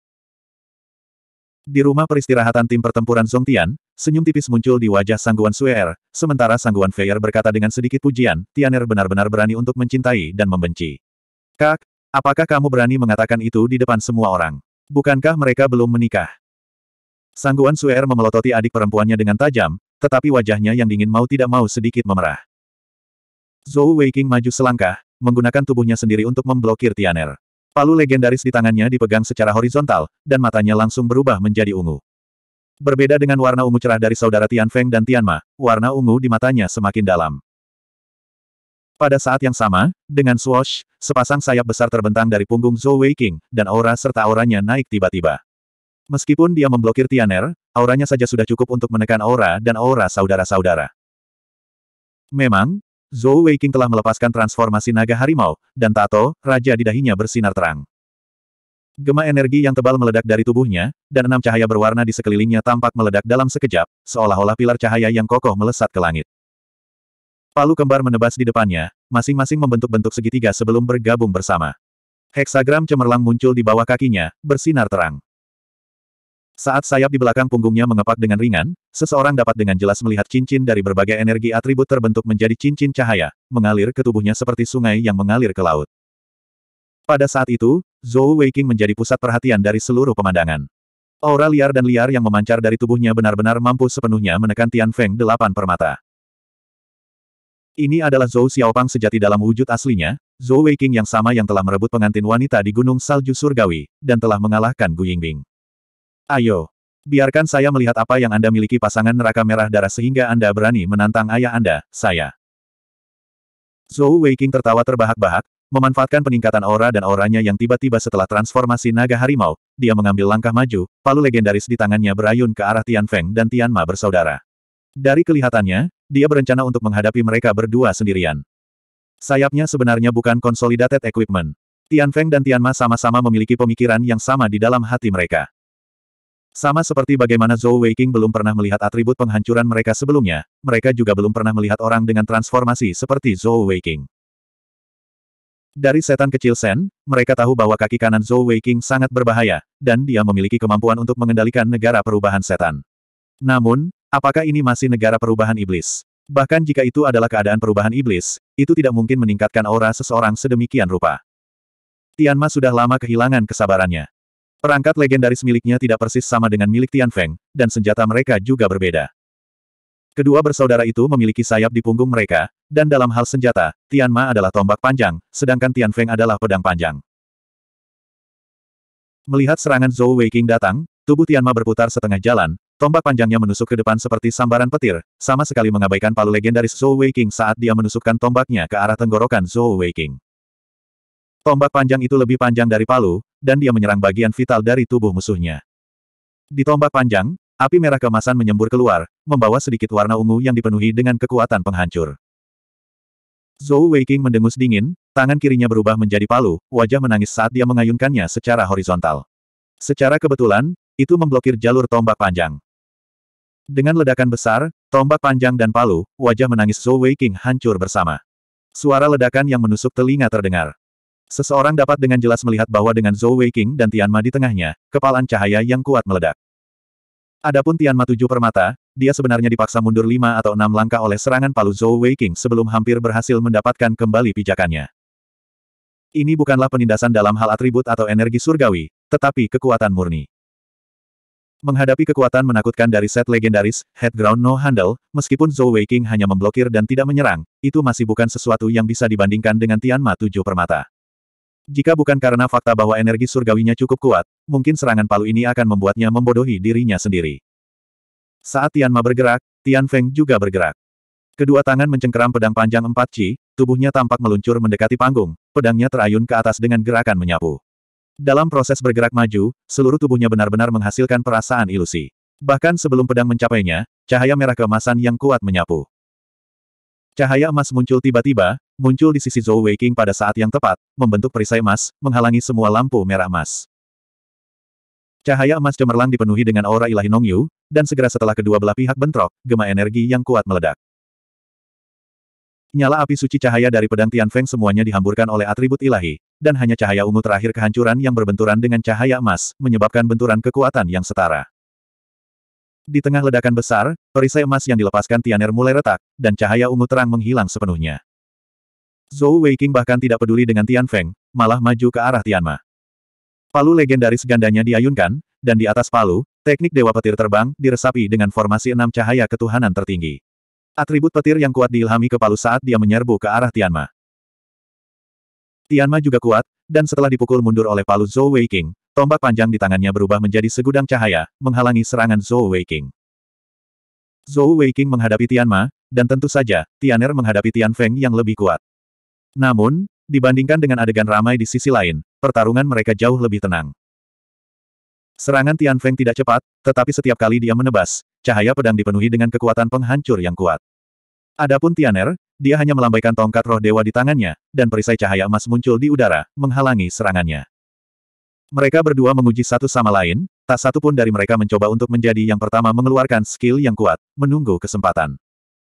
Di rumah peristirahatan tim pertempuran Tian, senyum tipis muncul di wajah Sangguan Suer, sementara Sangguan Feier berkata dengan sedikit pujian, Tianer benar-benar berani untuk mencintai dan membenci. Kak, apakah kamu berani mengatakan itu di depan semua orang? Bukankah mereka belum menikah? Sangguan Suer memelototi adik perempuannya dengan tajam, tetapi wajahnya yang dingin mau tidak mau sedikit memerah. Zhou Weiking maju selangkah, menggunakan tubuhnya sendiri untuk memblokir Tianer. Palu legendaris di tangannya dipegang secara horizontal, dan matanya langsung berubah menjadi ungu. Berbeda dengan warna ungu cerah dari saudara Tian Feng dan Tian Ma, warna ungu di matanya semakin dalam. Pada saat yang sama, dengan swash, sepasang sayap besar terbentang dari punggung Zhou Weiqing, dan aura serta auranya naik tiba-tiba. Meskipun dia memblokir Tian Er, auranya saja sudah cukup untuk menekan aura dan aura saudara-saudara. Memang, Zhou Weiqing telah melepaskan transformasi naga harimau, dan tato, raja di dahinya bersinar terang. Gema energi yang tebal meledak dari tubuhnya, dan enam cahaya berwarna di sekelilingnya tampak meledak dalam sekejap, seolah-olah pilar cahaya yang kokoh melesat ke langit. Palu kembar menebas di depannya, masing-masing membentuk bentuk segitiga sebelum bergabung bersama. Heksagram cemerlang muncul di bawah kakinya, bersinar terang. Saat sayap di belakang punggungnya mengepak dengan ringan, seseorang dapat dengan jelas melihat cincin dari berbagai energi atribut terbentuk menjadi cincin cahaya, mengalir ke tubuhnya seperti sungai yang mengalir ke laut. Pada saat itu, Zhou Weiqing menjadi pusat perhatian dari seluruh pemandangan. Aura liar dan liar yang memancar dari tubuhnya benar-benar mampu sepenuhnya menekan Tian Feng delapan permata. Ini adalah Zhou Xiaopang sejati dalam wujud aslinya, Zhou Weiqing yang sama yang telah merebut pengantin wanita di Gunung Salju Surgawi, dan telah mengalahkan Gu Yingbing. Ayo. Biarkan saya melihat apa yang Anda miliki pasangan neraka merah darah sehingga Anda berani menantang ayah Anda, saya. Zhou Weiking tertawa terbahak-bahak, memanfaatkan peningkatan aura dan auranya yang tiba-tiba setelah transformasi naga harimau, dia mengambil langkah maju, palu legendaris di tangannya berayun ke arah Tian Feng dan Tian Ma bersaudara. Dari kelihatannya, dia berencana untuk menghadapi mereka berdua sendirian. Sayapnya sebenarnya bukan consolidated equipment. Tian Feng dan Tian Ma sama-sama memiliki pemikiran yang sama di dalam hati mereka. Sama seperti bagaimana Zhou Weiqing belum pernah melihat atribut penghancuran mereka sebelumnya, mereka juga belum pernah melihat orang dengan transformasi seperti Zhou Weiqing. Dari setan kecil Sen, mereka tahu bahwa kaki kanan Zhou Weiqing sangat berbahaya, dan dia memiliki kemampuan untuk mengendalikan negara perubahan setan. Namun, apakah ini masih negara perubahan iblis? Bahkan jika itu adalah keadaan perubahan iblis, itu tidak mungkin meningkatkan aura seseorang sedemikian rupa. Tianma sudah lama kehilangan kesabarannya. Perangkat legendaris miliknya tidak persis sama dengan milik Tian Feng, dan senjata mereka juga berbeda. Kedua bersaudara itu memiliki sayap di punggung mereka, dan dalam hal senjata, Tian Ma adalah tombak panjang, sedangkan Tian Feng adalah pedang panjang. Melihat serangan Zhou Weiqing datang, tubuh Tian Ma berputar setengah jalan, tombak panjangnya menusuk ke depan seperti sambaran petir, sama sekali mengabaikan palu legendaris Zhou Weiqing saat dia menusukkan tombaknya ke arah tenggorokan Zhou Weiqing. Tombak panjang itu lebih panjang dari palu, dan dia menyerang bagian vital dari tubuh musuhnya. Di tombak panjang, api merah kemasan menyembur keluar, membawa sedikit warna ungu yang dipenuhi dengan kekuatan penghancur. Zhou Weiqing mendengus dingin, tangan kirinya berubah menjadi palu, wajah menangis saat dia mengayunkannya secara horizontal. Secara kebetulan, itu memblokir jalur tombak panjang. Dengan ledakan besar, tombak panjang dan palu, wajah menangis Zhou Weiqing hancur bersama. Suara ledakan yang menusuk telinga terdengar. Seseorang dapat dengan jelas melihat bahwa dengan Zhou Weiqing dan Tianma di tengahnya, kepalan cahaya yang kuat meledak. Adapun Tianma tujuh permata, dia sebenarnya dipaksa mundur lima atau enam langkah oleh serangan palu Zhou Weiqing sebelum hampir berhasil mendapatkan kembali pijakannya. Ini bukanlah penindasan dalam hal atribut atau energi surgawi, tetapi kekuatan murni. Menghadapi kekuatan menakutkan dari set legendaris, Headground No Handle, meskipun Zhou Weiqing hanya memblokir dan tidak menyerang, itu masih bukan sesuatu yang bisa dibandingkan dengan Tianma tujuh permata. Jika bukan karena fakta bahwa energi surgawinya cukup kuat, mungkin serangan palu ini akan membuatnya membodohi dirinya sendiri. Saat Tian Ma bergerak, Tian Feng juga bergerak. Kedua tangan mencengkeram pedang panjang empat chi, tubuhnya tampak meluncur mendekati panggung, pedangnya terayun ke atas dengan gerakan menyapu. Dalam proses bergerak maju, seluruh tubuhnya benar-benar menghasilkan perasaan ilusi. Bahkan sebelum pedang mencapainya, cahaya merah keemasan yang kuat menyapu. Cahaya emas muncul tiba-tiba, muncul di sisi Zhou Weiqing pada saat yang tepat, membentuk perisai emas, menghalangi semua lampu merah emas. Cahaya emas cemerlang dipenuhi dengan aura ilahi Nong Yu, dan segera setelah kedua belah pihak bentrok, gema energi yang kuat meledak. Nyala api suci cahaya dari pedang Tian Feng semuanya dihamburkan oleh atribut ilahi, dan hanya cahaya ungu terakhir kehancuran yang berbenturan dengan cahaya emas, menyebabkan benturan kekuatan yang setara. Di tengah ledakan besar, perisai emas yang dilepaskan Tianer mulai retak, dan cahaya ungu terang menghilang sepenuhnya. Zhou Weiqing bahkan tidak peduli dengan Tian Feng, malah maju ke arah Tian Ma. Palu legendaris gandanya diayunkan, dan di atas palu, teknik Dewa Petir terbang diresapi dengan formasi enam cahaya ketuhanan tertinggi. Atribut petir yang kuat diilhami ke palu saat dia menyerbu ke arah Tian Ma. Tian Ma juga kuat, dan setelah dipukul mundur oleh palu Zhou Weiqing, tombak panjang di tangannya berubah menjadi segudang cahaya, menghalangi serangan Zhou Weiqing. Zhou Weiqing menghadapi Tian Ma, dan tentu saja, Tian Er menghadapi Tian Feng yang lebih kuat. Namun, dibandingkan dengan adegan ramai di sisi lain, pertarungan mereka jauh lebih tenang. Serangan Tian Feng tidak cepat, tetapi setiap kali dia menebas, cahaya pedang dipenuhi dengan kekuatan penghancur yang kuat. Adapun Tian Er, dia hanya melambaikan tongkat roh dewa di tangannya, dan perisai cahaya emas muncul di udara, menghalangi serangannya. Mereka berdua menguji satu sama lain, tak satu pun dari mereka mencoba untuk menjadi yang pertama mengeluarkan skill yang kuat, menunggu kesempatan.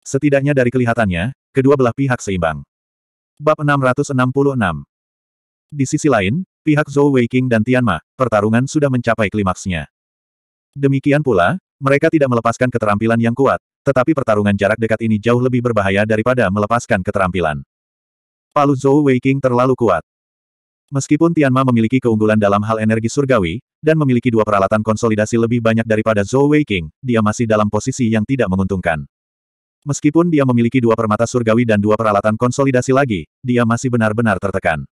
Setidaknya dari kelihatannya, kedua belah pihak seimbang. Bab 666 Di sisi lain, pihak Zhou Weiqing dan Tianma, pertarungan sudah mencapai klimaksnya. Demikian pula, mereka tidak melepaskan keterampilan yang kuat, tetapi pertarungan jarak dekat ini jauh lebih berbahaya daripada melepaskan keterampilan. Palu Zhou Weiqing terlalu kuat. Meskipun Tianma memiliki keunggulan dalam hal energi surgawi, dan memiliki dua peralatan konsolidasi lebih banyak daripada Zhou Weiqing, dia masih dalam posisi yang tidak menguntungkan. Meskipun dia memiliki dua permata surgawi dan dua peralatan konsolidasi lagi, dia masih benar-benar tertekan.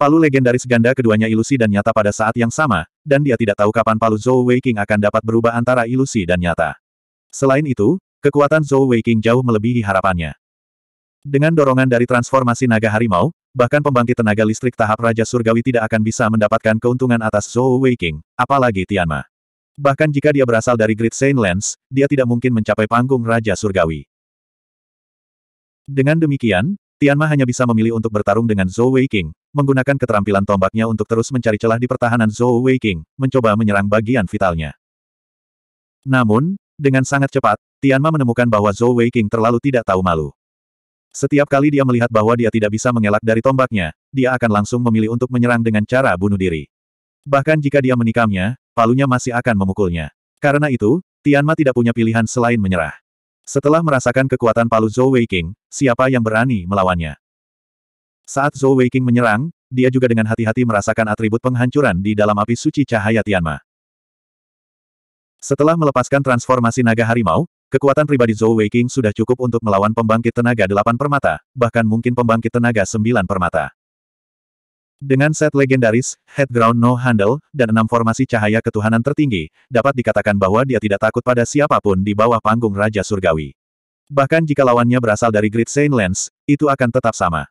Palu legendaris ganda keduanya ilusi dan nyata pada saat yang sama, dan dia tidak tahu kapan palu Zhou Weiqing akan dapat berubah antara ilusi dan nyata. Selain itu, kekuatan Zhou Weiqing jauh melebihi harapannya. Dengan dorongan dari transformasi naga harimau, bahkan pembangkit tenaga listrik tahap Raja Surgawi tidak akan bisa mendapatkan keuntungan atas Zhou Weiqing, apalagi Tianma. Bahkan jika dia berasal dari Great Saint Lens, dia tidak mungkin mencapai panggung Raja Surgawi. Dengan demikian, Tianma hanya bisa memilih untuk bertarung dengan Zhou Weiqing, menggunakan keterampilan tombaknya untuk terus mencari celah di pertahanan Zhou Weiqing, mencoba menyerang bagian vitalnya. Namun, dengan sangat cepat, Tianma menemukan bahwa Zhou Weiqing terlalu tidak tahu malu. Setiap kali dia melihat bahwa dia tidak bisa mengelak dari tombaknya, dia akan langsung memilih untuk menyerang dengan cara bunuh diri. Bahkan jika dia menikamnya, palunya masih akan memukulnya. Karena itu, Tianma tidak punya pilihan selain menyerah. Setelah merasakan kekuatan palu Zhou Weiqing, siapa yang berani melawannya? Saat Zhou Weiqing menyerang, dia juga dengan hati-hati merasakan atribut penghancuran di dalam api suci cahaya Tianma. Setelah melepaskan transformasi naga harimau, kekuatan pribadi Zhou Weiqing sudah cukup untuk melawan pembangkit tenaga delapan permata, bahkan mungkin pembangkit tenaga sembilan permata. Dengan set legendaris, Headground No Handle, dan enam formasi cahaya ketuhanan tertinggi, dapat dikatakan bahwa dia tidak takut pada siapapun di bawah panggung Raja Surgawi. Bahkan jika lawannya berasal dari Great Saint Lens, itu akan tetap sama.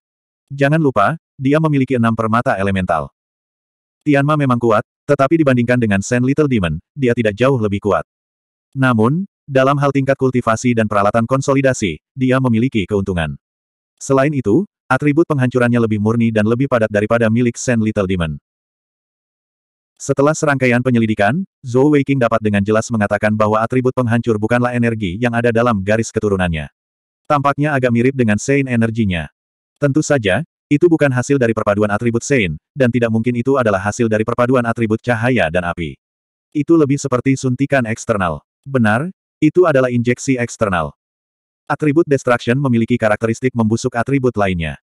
Jangan lupa, dia memiliki enam permata elemental. Tianma memang kuat, tetapi dibandingkan dengan Saint Little Demon, dia tidak jauh lebih kuat. Namun, dalam hal tingkat kultivasi dan peralatan konsolidasi, dia memiliki keuntungan. Selain itu, Atribut penghancurannya lebih murni dan lebih padat daripada milik Saint Little Demon. Setelah serangkaian penyelidikan, Zhou Weiqing dapat dengan jelas mengatakan bahwa atribut penghancur bukanlah energi yang ada dalam garis keturunannya. Tampaknya agak mirip dengan Sein energinya. Tentu saja, itu bukan hasil dari perpaduan atribut Sein, dan tidak mungkin itu adalah hasil dari perpaduan atribut cahaya dan api. Itu lebih seperti suntikan eksternal. Benar, itu adalah injeksi eksternal. Atribut Destruction memiliki karakteristik membusuk atribut lainnya.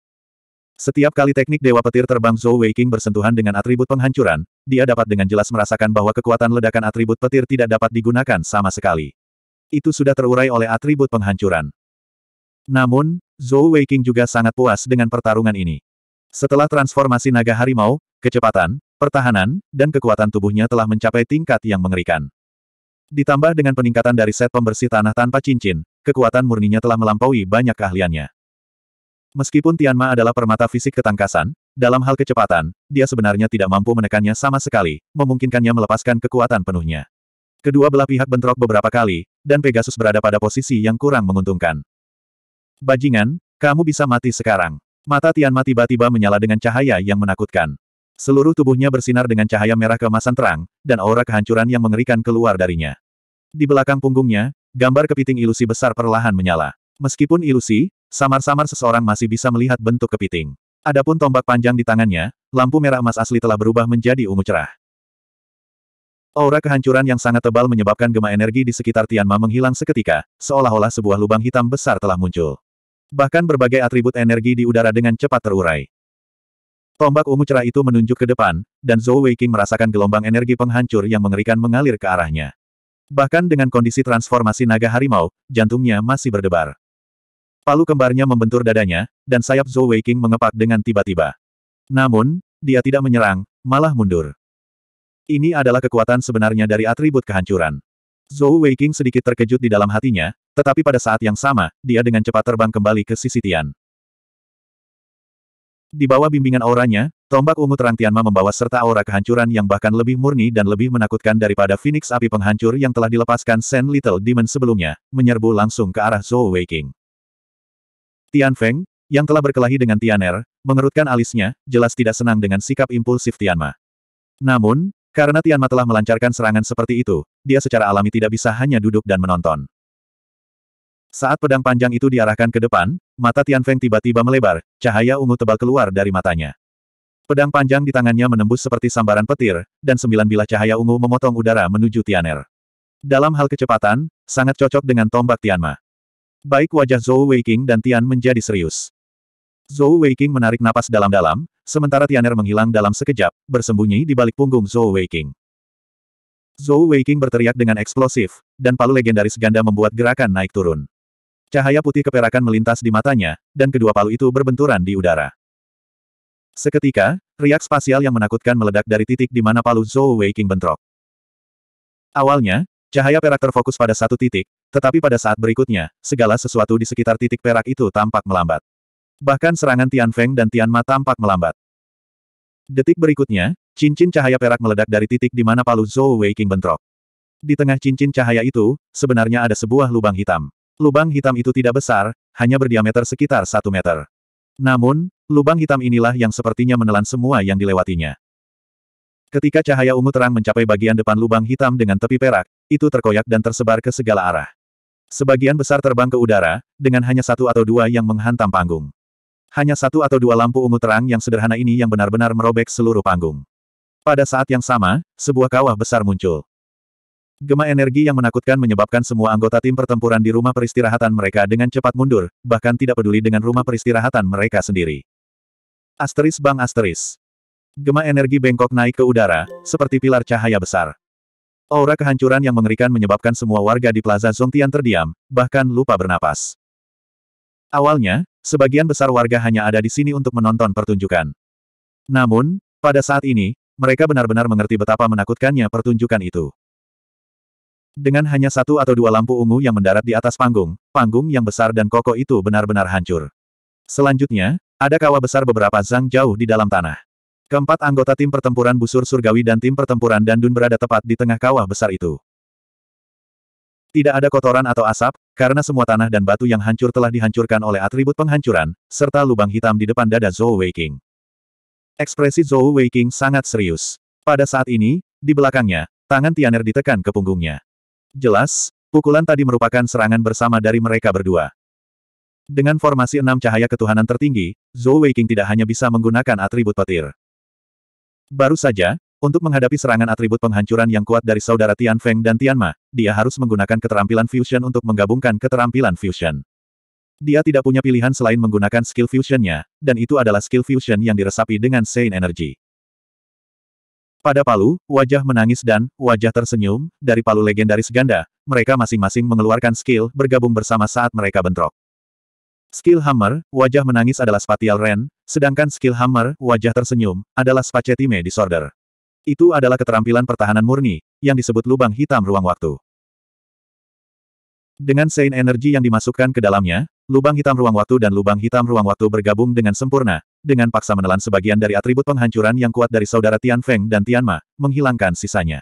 Setiap kali teknik Dewa Petir Terbang Zhou Weiking bersentuhan dengan atribut penghancuran, dia dapat dengan jelas merasakan bahwa kekuatan ledakan atribut petir tidak dapat digunakan sama sekali. Itu sudah terurai oleh atribut penghancuran. Namun, Zhou Weiking juga sangat puas dengan pertarungan ini. Setelah transformasi naga harimau, kecepatan, pertahanan, dan kekuatan tubuhnya telah mencapai tingkat yang mengerikan. Ditambah dengan peningkatan dari set pembersih tanah tanpa cincin, kekuatan murninya telah melampaui banyak keahliannya. Meskipun Tianma adalah permata fisik ketangkasan, dalam hal kecepatan, dia sebenarnya tidak mampu menekannya sama sekali, memungkinkannya melepaskan kekuatan penuhnya. Kedua belah pihak bentrok beberapa kali, dan Pegasus berada pada posisi yang kurang menguntungkan. Bajingan, kamu bisa mati sekarang. Mata Tianma tiba-tiba menyala dengan cahaya yang menakutkan. Seluruh tubuhnya bersinar dengan cahaya merah keemasan terang, dan aura kehancuran yang mengerikan keluar darinya. Di belakang punggungnya, gambar kepiting ilusi besar perlahan menyala. Meskipun ilusi, samar-samar seseorang masih bisa melihat bentuk kepiting. Adapun tombak panjang di tangannya, lampu merah emas asli telah berubah menjadi ungu cerah. Aura kehancuran yang sangat tebal menyebabkan gema energi di sekitar Tianma menghilang seketika, seolah-olah sebuah lubang hitam besar telah muncul. Bahkan berbagai atribut energi di udara dengan cepat terurai. Tombak ungu cerah itu menunjuk ke depan, dan Zhou Weiqing merasakan gelombang energi penghancur yang mengerikan mengalir ke arahnya. Bahkan dengan kondisi transformasi naga harimau, jantungnya masih berdebar. Palu kembarnya membentur dadanya, dan sayap Zhou Weiqing mengepak dengan tiba-tiba. Namun, dia tidak menyerang, malah mundur. Ini adalah kekuatan sebenarnya dari atribut kehancuran. Zhou Weiqing sedikit terkejut di dalam hatinya, tetapi pada saat yang sama, dia dengan cepat terbang kembali ke sisi Tian. Di bawah bimbingan auranya, tombak ungu terang Tianma membawa serta aura kehancuran yang bahkan lebih murni dan lebih menakutkan daripada Phoenix api penghancur yang telah dilepaskan Sen Little Demon sebelumnya, menyerbu langsung ke arah Zhou Weiqing. Tian Feng, yang telah berkelahi dengan Tian Er, mengerutkan alisnya, jelas tidak senang dengan sikap impulsif Tianma. Namun, karena Tianma telah melancarkan serangan seperti itu, dia secara alami tidak bisa hanya duduk dan menonton. Saat pedang panjang itu diarahkan ke depan, mata Tian Feng tiba-tiba melebar, cahaya ungu tebal keluar dari matanya. Pedang panjang di tangannya menembus seperti sambaran petir, dan sembilan bilah cahaya ungu memotong udara menuju Tianer. Dalam hal kecepatan, sangat cocok dengan tombak Tianma. Baik wajah Zhou Weiqing dan Tian menjadi serius. Zhou Weiqing menarik napas dalam-dalam, sementara Tianer menghilang dalam sekejap, bersembunyi di balik punggung Zhou Weiqing. Zhou Weiqing berteriak dengan eksplosif, dan palu legendaris ganda membuat gerakan naik turun. Cahaya putih keperakan melintas di matanya, dan kedua palu itu berbenturan di udara. Seketika, riak spasial yang menakutkan meledak dari titik di mana palu Zhou Weiqing bentrok. Awalnya, cahaya perak terfokus pada satu titik, tetapi pada saat berikutnya, segala sesuatu di sekitar titik perak itu tampak melambat. Bahkan serangan Tian Feng dan Tian Ma tampak melambat. Detik berikutnya, cincin cahaya perak meledak dari titik di mana palu Zhou Weiqing bentrok. Di tengah cincin cahaya itu, sebenarnya ada sebuah lubang hitam. Lubang hitam itu tidak besar, hanya berdiameter sekitar satu meter. Namun, lubang hitam inilah yang sepertinya menelan semua yang dilewatinya. Ketika cahaya ungu terang mencapai bagian depan lubang hitam dengan tepi perak, itu terkoyak dan tersebar ke segala arah. Sebagian besar terbang ke udara, dengan hanya satu atau dua yang menghantam panggung. Hanya satu atau dua lampu ungu terang yang sederhana ini yang benar-benar merobek seluruh panggung. Pada saat yang sama, sebuah kawah besar muncul. Gema energi yang menakutkan menyebabkan semua anggota tim pertempuran di rumah peristirahatan mereka dengan cepat mundur, bahkan tidak peduli dengan rumah peristirahatan mereka sendiri. Asteris Bang Asteris. Gema energi bengkok naik ke udara, seperti pilar cahaya besar. Aura kehancuran yang mengerikan menyebabkan semua warga di Plaza Zongtian terdiam, bahkan lupa bernapas. Awalnya, sebagian besar warga hanya ada di sini untuk menonton pertunjukan. Namun, pada saat ini, mereka benar-benar mengerti betapa menakutkannya pertunjukan itu. Dengan hanya satu atau dua lampu ungu yang mendarat di atas panggung, panggung yang besar dan kokoh itu benar-benar hancur. Selanjutnya, ada kawah besar beberapa zang jauh di dalam tanah. Keempat anggota tim pertempuran busur surgawi dan tim pertempuran Dandun berada tepat di tengah kawah besar itu. Tidak ada kotoran atau asap, karena semua tanah dan batu yang hancur telah dihancurkan oleh atribut penghancuran, serta lubang hitam di depan dada Zhou Waking. Ekspresi Zhou Waking sangat serius. Pada saat ini, di belakangnya, tangan Tianer ditekan ke punggungnya. Jelas, pukulan tadi merupakan serangan bersama dari mereka berdua. Dengan formasi enam cahaya ketuhanan tertinggi, Zhou Weiqing tidak hanya bisa menggunakan atribut petir. Baru saja, untuk menghadapi serangan atribut penghancuran yang kuat dari saudara Tian Feng dan Tian Ma, dia harus menggunakan keterampilan fusion untuk menggabungkan keterampilan fusion. Dia tidak punya pilihan selain menggunakan skill fusionnya, dan itu adalah skill fusion yang diresapi dengan Sein Energy. Pada palu, wajah menangis dan wajah tersenyum, dari palu legendaris ganda, mereka masing-masing mengeluarkan skill bergabung bersama saat mereka bentrok. Skill Hammer, wajah menangis adalah Spatial Ren, sedangkan skill Hammer, wajah tersenyum, adalah Spacetime Disorder. Itu adalah keterampilan pertahanan murni, yang disebut lubang hitam ruang waktu. Dengan Sein energi yang dimasukkan ke dalamnya, lubang hitam ruang waktu dan lubang hitam ruang waktu bergabung dengan sempurna, dengan paksa menelan sebagian dari atribut penghancuran yang kuat dari saudara Tian Feng dan Tian Ma, menghilangkan sisanya.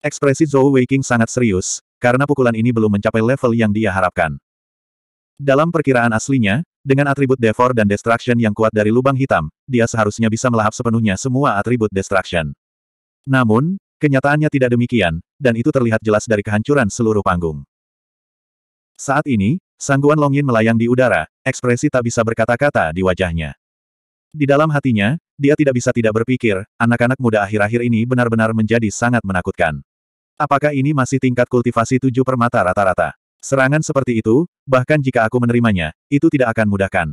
Ekspresi Zhou Weiqing sangat serius, karena pukulan ini belum mencapai level yang dia harapkan. Dalam perkiraan aslinya, dengan atribut Devor dan Destruction yang kuat dari lubang hitam, dia seharusnya bisa melahap sepenuhnya semua atribut Destruction. Namun, kenyataannya tidak demikian, dan itu terlihat jelas dari kehancuran seluruh panggung. Saat ini, sangguan Longin melayang di udara, ekspresi tak bisa berkata-kata di wajahnya. Di dalam hatinya, dia tidak bisa tidak berpikir, anak-anak muda akhir-akhir ini benar-benar menjadi sangat menakutkan. Apakah ini masih tingkat kultivasi tujuh permata rata-rata? Serangan seperti itu, bahkan jika aku menerimanya, itu tidak akan mudahkan.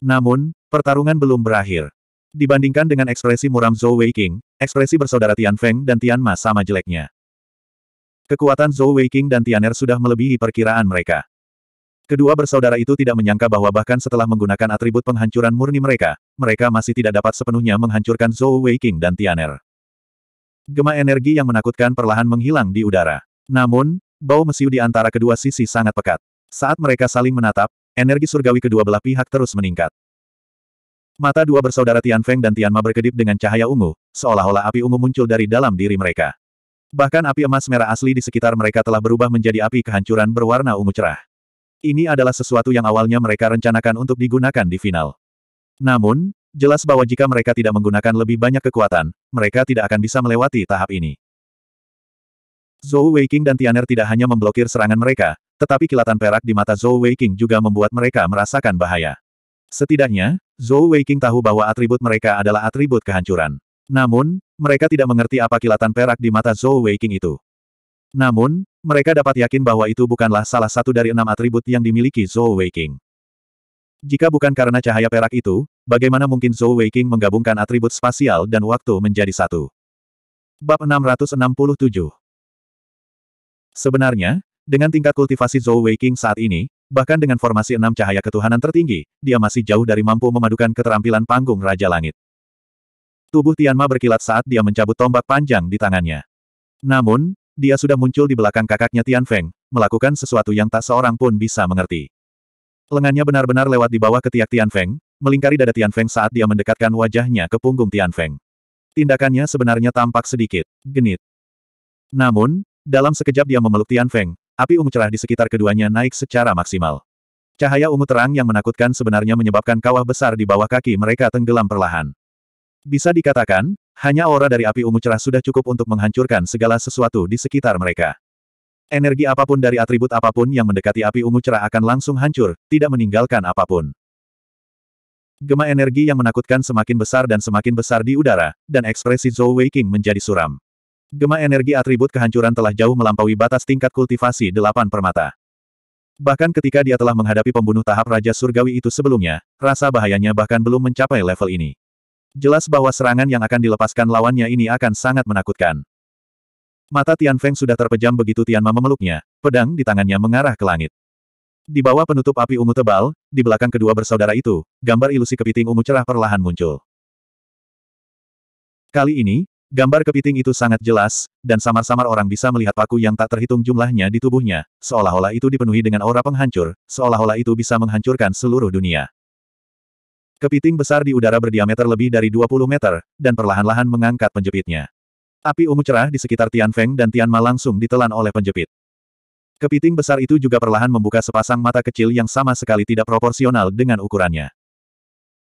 Namun, pertarungan belum berakhir. Dibandingkan dengan ekspresi muram Zhou Weiqing, ekspresi bersaudara Tian Feng dan Tian Ma sama jeleknya. Kekuatan Zhou Weiqing dan Tian Er sudah melebihi perkiraan mereka. Kedua bersaudara itu tidak menyangka bahwa bahkan setelah menggunakan atribut penghancuran murni mereka, mereka masih tidak dapat sepenuhnya menghancurkan Zhou Weiqing dan Tianer. Gema energi yang menakutkan perlahan menghilang di udara. Namun, bau mesiu di antara kedua sisi sangat pekat. Saat mereka saling menatap, energi surgawi kedua belah pihak terus meningkat. Mata dua bersaudara Tian Feng dan Tian Ma berkedip dengan cahaya ungu, seolah-olah api ungu muncul dari dalam diri mereka. Bahkan api emas merah asli di sekitar mereka telah berubah menjadi api kehancuran berwarna ungu cerah. Ini adalah sesuatu yang awalnya mereka rencanakan untuk digunakan di final. Namun, jelas bahwa jika mereka tidak menggunakan lebih banyak kekuatan, mereka tidak akan bisa melewati tahap ini. Zhou Weiqing dan Tianer tidak hanya memblokir serangan mereka, tetapi kilatan perak di mata Zhou Weiqing juga membuat mereka merasakan bahaya. Setidaknya, Zhou Weiqing tahu bahwa atribut mereka adalah atribut kehancuran. Namun, mereka tidak mengerti apa kilatan perak di mata Zhou Weiqing itu. Namun, mereka dapat yakin bahwa itu bukanlah salah satu dari enam atribut yang dimiliki Zhou Weiqing. Jika bukan karena cahaya perak itu, bagaimana mungkin Zhou Weiqing menggabungkan atribut spasial dan waktu menjadi satu? Bab 667 Sebenarnya, dengan tingkat kultivasi Zhou Weiqing saat ini, bahkan dengan formasi enam cahaya ketuhanan tertinggi, dia masih jauh dari mampu memadukan keterampilan panggung Raja Langit. Tubuh Tianma berkilat saat dia mencabut tombak panjang di tangannya. Namun, dia sudah muncul di belakang kakaknya Tian Feng, melakukan sesuatu yang tak seorang pun bisa mengerti. Lengannya benar-benar lewat di bawah ketiak Tian Feng, melingkari dada Tian Feng saat dia mendekatkan wajahnya ke punggung Tian Feng. Tindakannya sebenarnya tampak sedikit genit. Namun, dalam sekejap dia memeluk Tian Feng, api ungu cerah di sekitar keduanya naik secara maksimal. Cahaya ungu terang yang menakutkan sebenarnya menyebabkan kawah besar di bawah kaki mereka tenggelam perlahan. Bisa dikatakan, hanya aura dari api ungu cerah sudah cukup untuk menghancurkan segala sesuatu di sekitar mereka. Energi apapun dari atribut apapun yang mendekati api ungu cerah akan langsung hancur, tidak meninggalkan apapun. Gema energi yang menakutkan semakin besar dan semakin besar di udara, dan ekspresi Zhou Weiqing menjadi suram. Gema energi atribut kehancuran telah jauh melampaui batas tingkat kultivasi delapan permata. Bahkan ketika dia telah menghadapi pembunuh tahap Raja Surgawi itu sebelumnya, rasa bahayanya bahkan belum mencapai level ini. Jelas bahwa serangan yang akan dilepaskan lawannya ini akan sangat menakutkan. Mata Tian Feng sudah terpejam begitu Tian Ma memeluknya, pedang di tangannya mengarah ke langit. Di bawah penutup api ungu tebal, di belakang kedua bersaudara itu, gambar ilusi kepiting ungu cerah perlahan muncul. Kali ini, gambar kepiting itu sangat jelas, dan samar-samar orang bisa melihat paku yang tak terhitung jumlahnya di tubuhnya, seolah-olah itu dipenuhi dengan aura penghancur, seolah-olah itu bisa menghancurkan seluruh dunia. Kepiting besar di udara berdiameter lebih dari 20 meter, dan perlahan-lahan mengangkat penjepitnya. Api ungu cerah di sekitar Tian Feng dan Tian Ma langsung ditelan oleh penjepit. Kepiting besar itu juga perlahan membuka sepasang mata kecil yang sama sekali tidak proporsional dengan ukurannya.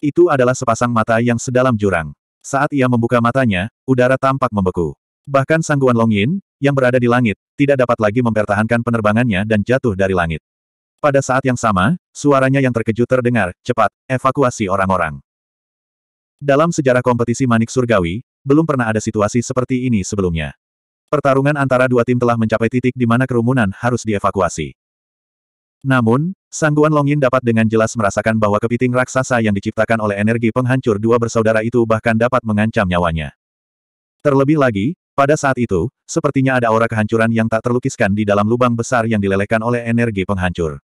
Itu adalah sepasang mata yang sedalam jurang. Saat ia membuka matanya, udara tampak membeku. Bahkan sangguan Long Yin, yang berada di langit, tidak dapat lagi mempertahankan penerbangannya dan jatuh dari langit. Pada saat yang sama, suaranya yang terkejut terdengar, cepat, evakuasi orang-orang. Dalam sejarah kompetisi manik surgawi, belum pernah ada situasi seperti ini sebelumnya. Pertarungan antara dua tim telah mencapai titik di mana kerumunan harus dievakuasi. Namun, Sangguan Longin dapat dengan jelas merasakan bahwa kepiting raksasa yang diciptakan oleh energi penghancur dua bersaudara itu bahkan dapat mengancam nyawanya. Terlebih lagi, pada saat itu, sepertinya ada aura kehancuran yang tak terlukiskan di dalam lubang besar yang dilelehkan oleh energi penghancur.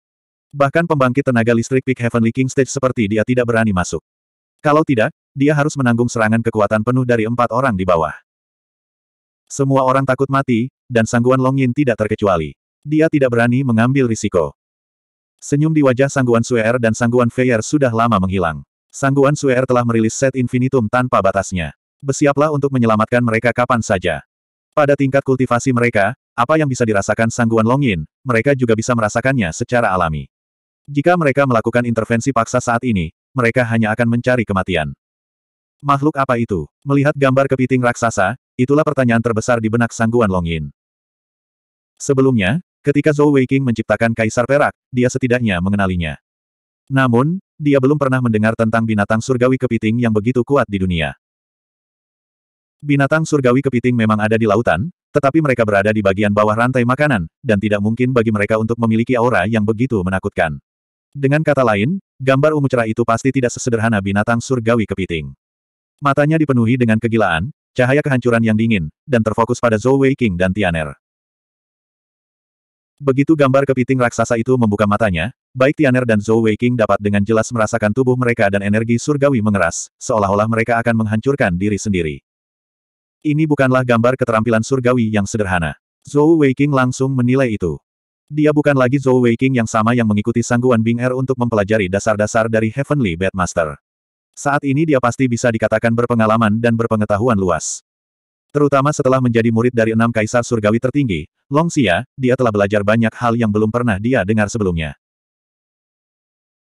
Bahkan pembangkit tenaga listrik Peak Heavenly King Stage seperti dia tidak berani masuk. Kalau tidak, dia harus menanggung serangan kekuatan penuh dari empat orang di bawah. Semua orang takut mati, dan sangguan Long Yin tidak terkecuali. Dia tidak berani mengambil risiko. Senyum di wajah sangguan Suer er dan sangguan Feyer sudah lama menghilang. Sangguan Suer er telah merilis set infinitum tanpa batasnya. Bersiaplah untuk menyelamatkan mereka kapan saja. Pada tingkat kultivasi mereka, apa yang bisa dirasakan sangguan Longin, mereka juga bisa merasakannya secara alami. Jika mereka melakukan intervensi paksa saat ini, mereka hanya akan mencari kematian. Makhluk apa itu? Melihat gambar kepiting raksasa, itulah pertanyaan terbesar di benak sangguan Long Yin. Sebelumnya, ketika Zhou Weiqing menciptakan Kaisar Perak, dia setidaknya mengenalinya. Namun, dia belum pernah mendengar tentang binatang surgawi kepiting yang begitu kuat di dunia. Binatang surgawi kepiting memang ada di lautan, tetapi mereka berada di bagian bawah rantai makanan, dan tidak mungkin bagi mereka untuk memiliki aura yang begitu menakutkan. Dengan kata lain, gambar ungu cerah itu pasti tidak sesederhana binatang surgawi kepiting. Matanya dipenuhi dengan kegilaan, cahaya kehancuran yang dingin, dan terfokus pada Zhou Wei King dan Tianer. Begitu gambar kepiting raksasa itu membuka matanya, baik Tianer dan Zhou Wei King dapat dengan jelas merasakan tubuh mereka dan energi surgawi mengeras, seolah-olah mereka akan menghancurkan diri sendiri. Ini bukanlah gambar keterampilan surgawi yang sederhana. Zhou Wei King langsung menilai itu. Dia bukan lagi Zhou Weiqing yang sama yang mengikuti sangguan Bing Er untuk mempelajari dasar-dasar dari Heavenly Bedmaster. Saat ini dia pasti bisa dikatakan berpengalaman dan berpengetahuan luas. Terutama setelah menjadi murid dari enam kaisar surgawi tertinggi, Long Xia, dia telah belajar banyak hal yang belum pernah dia dengar sebelumnya.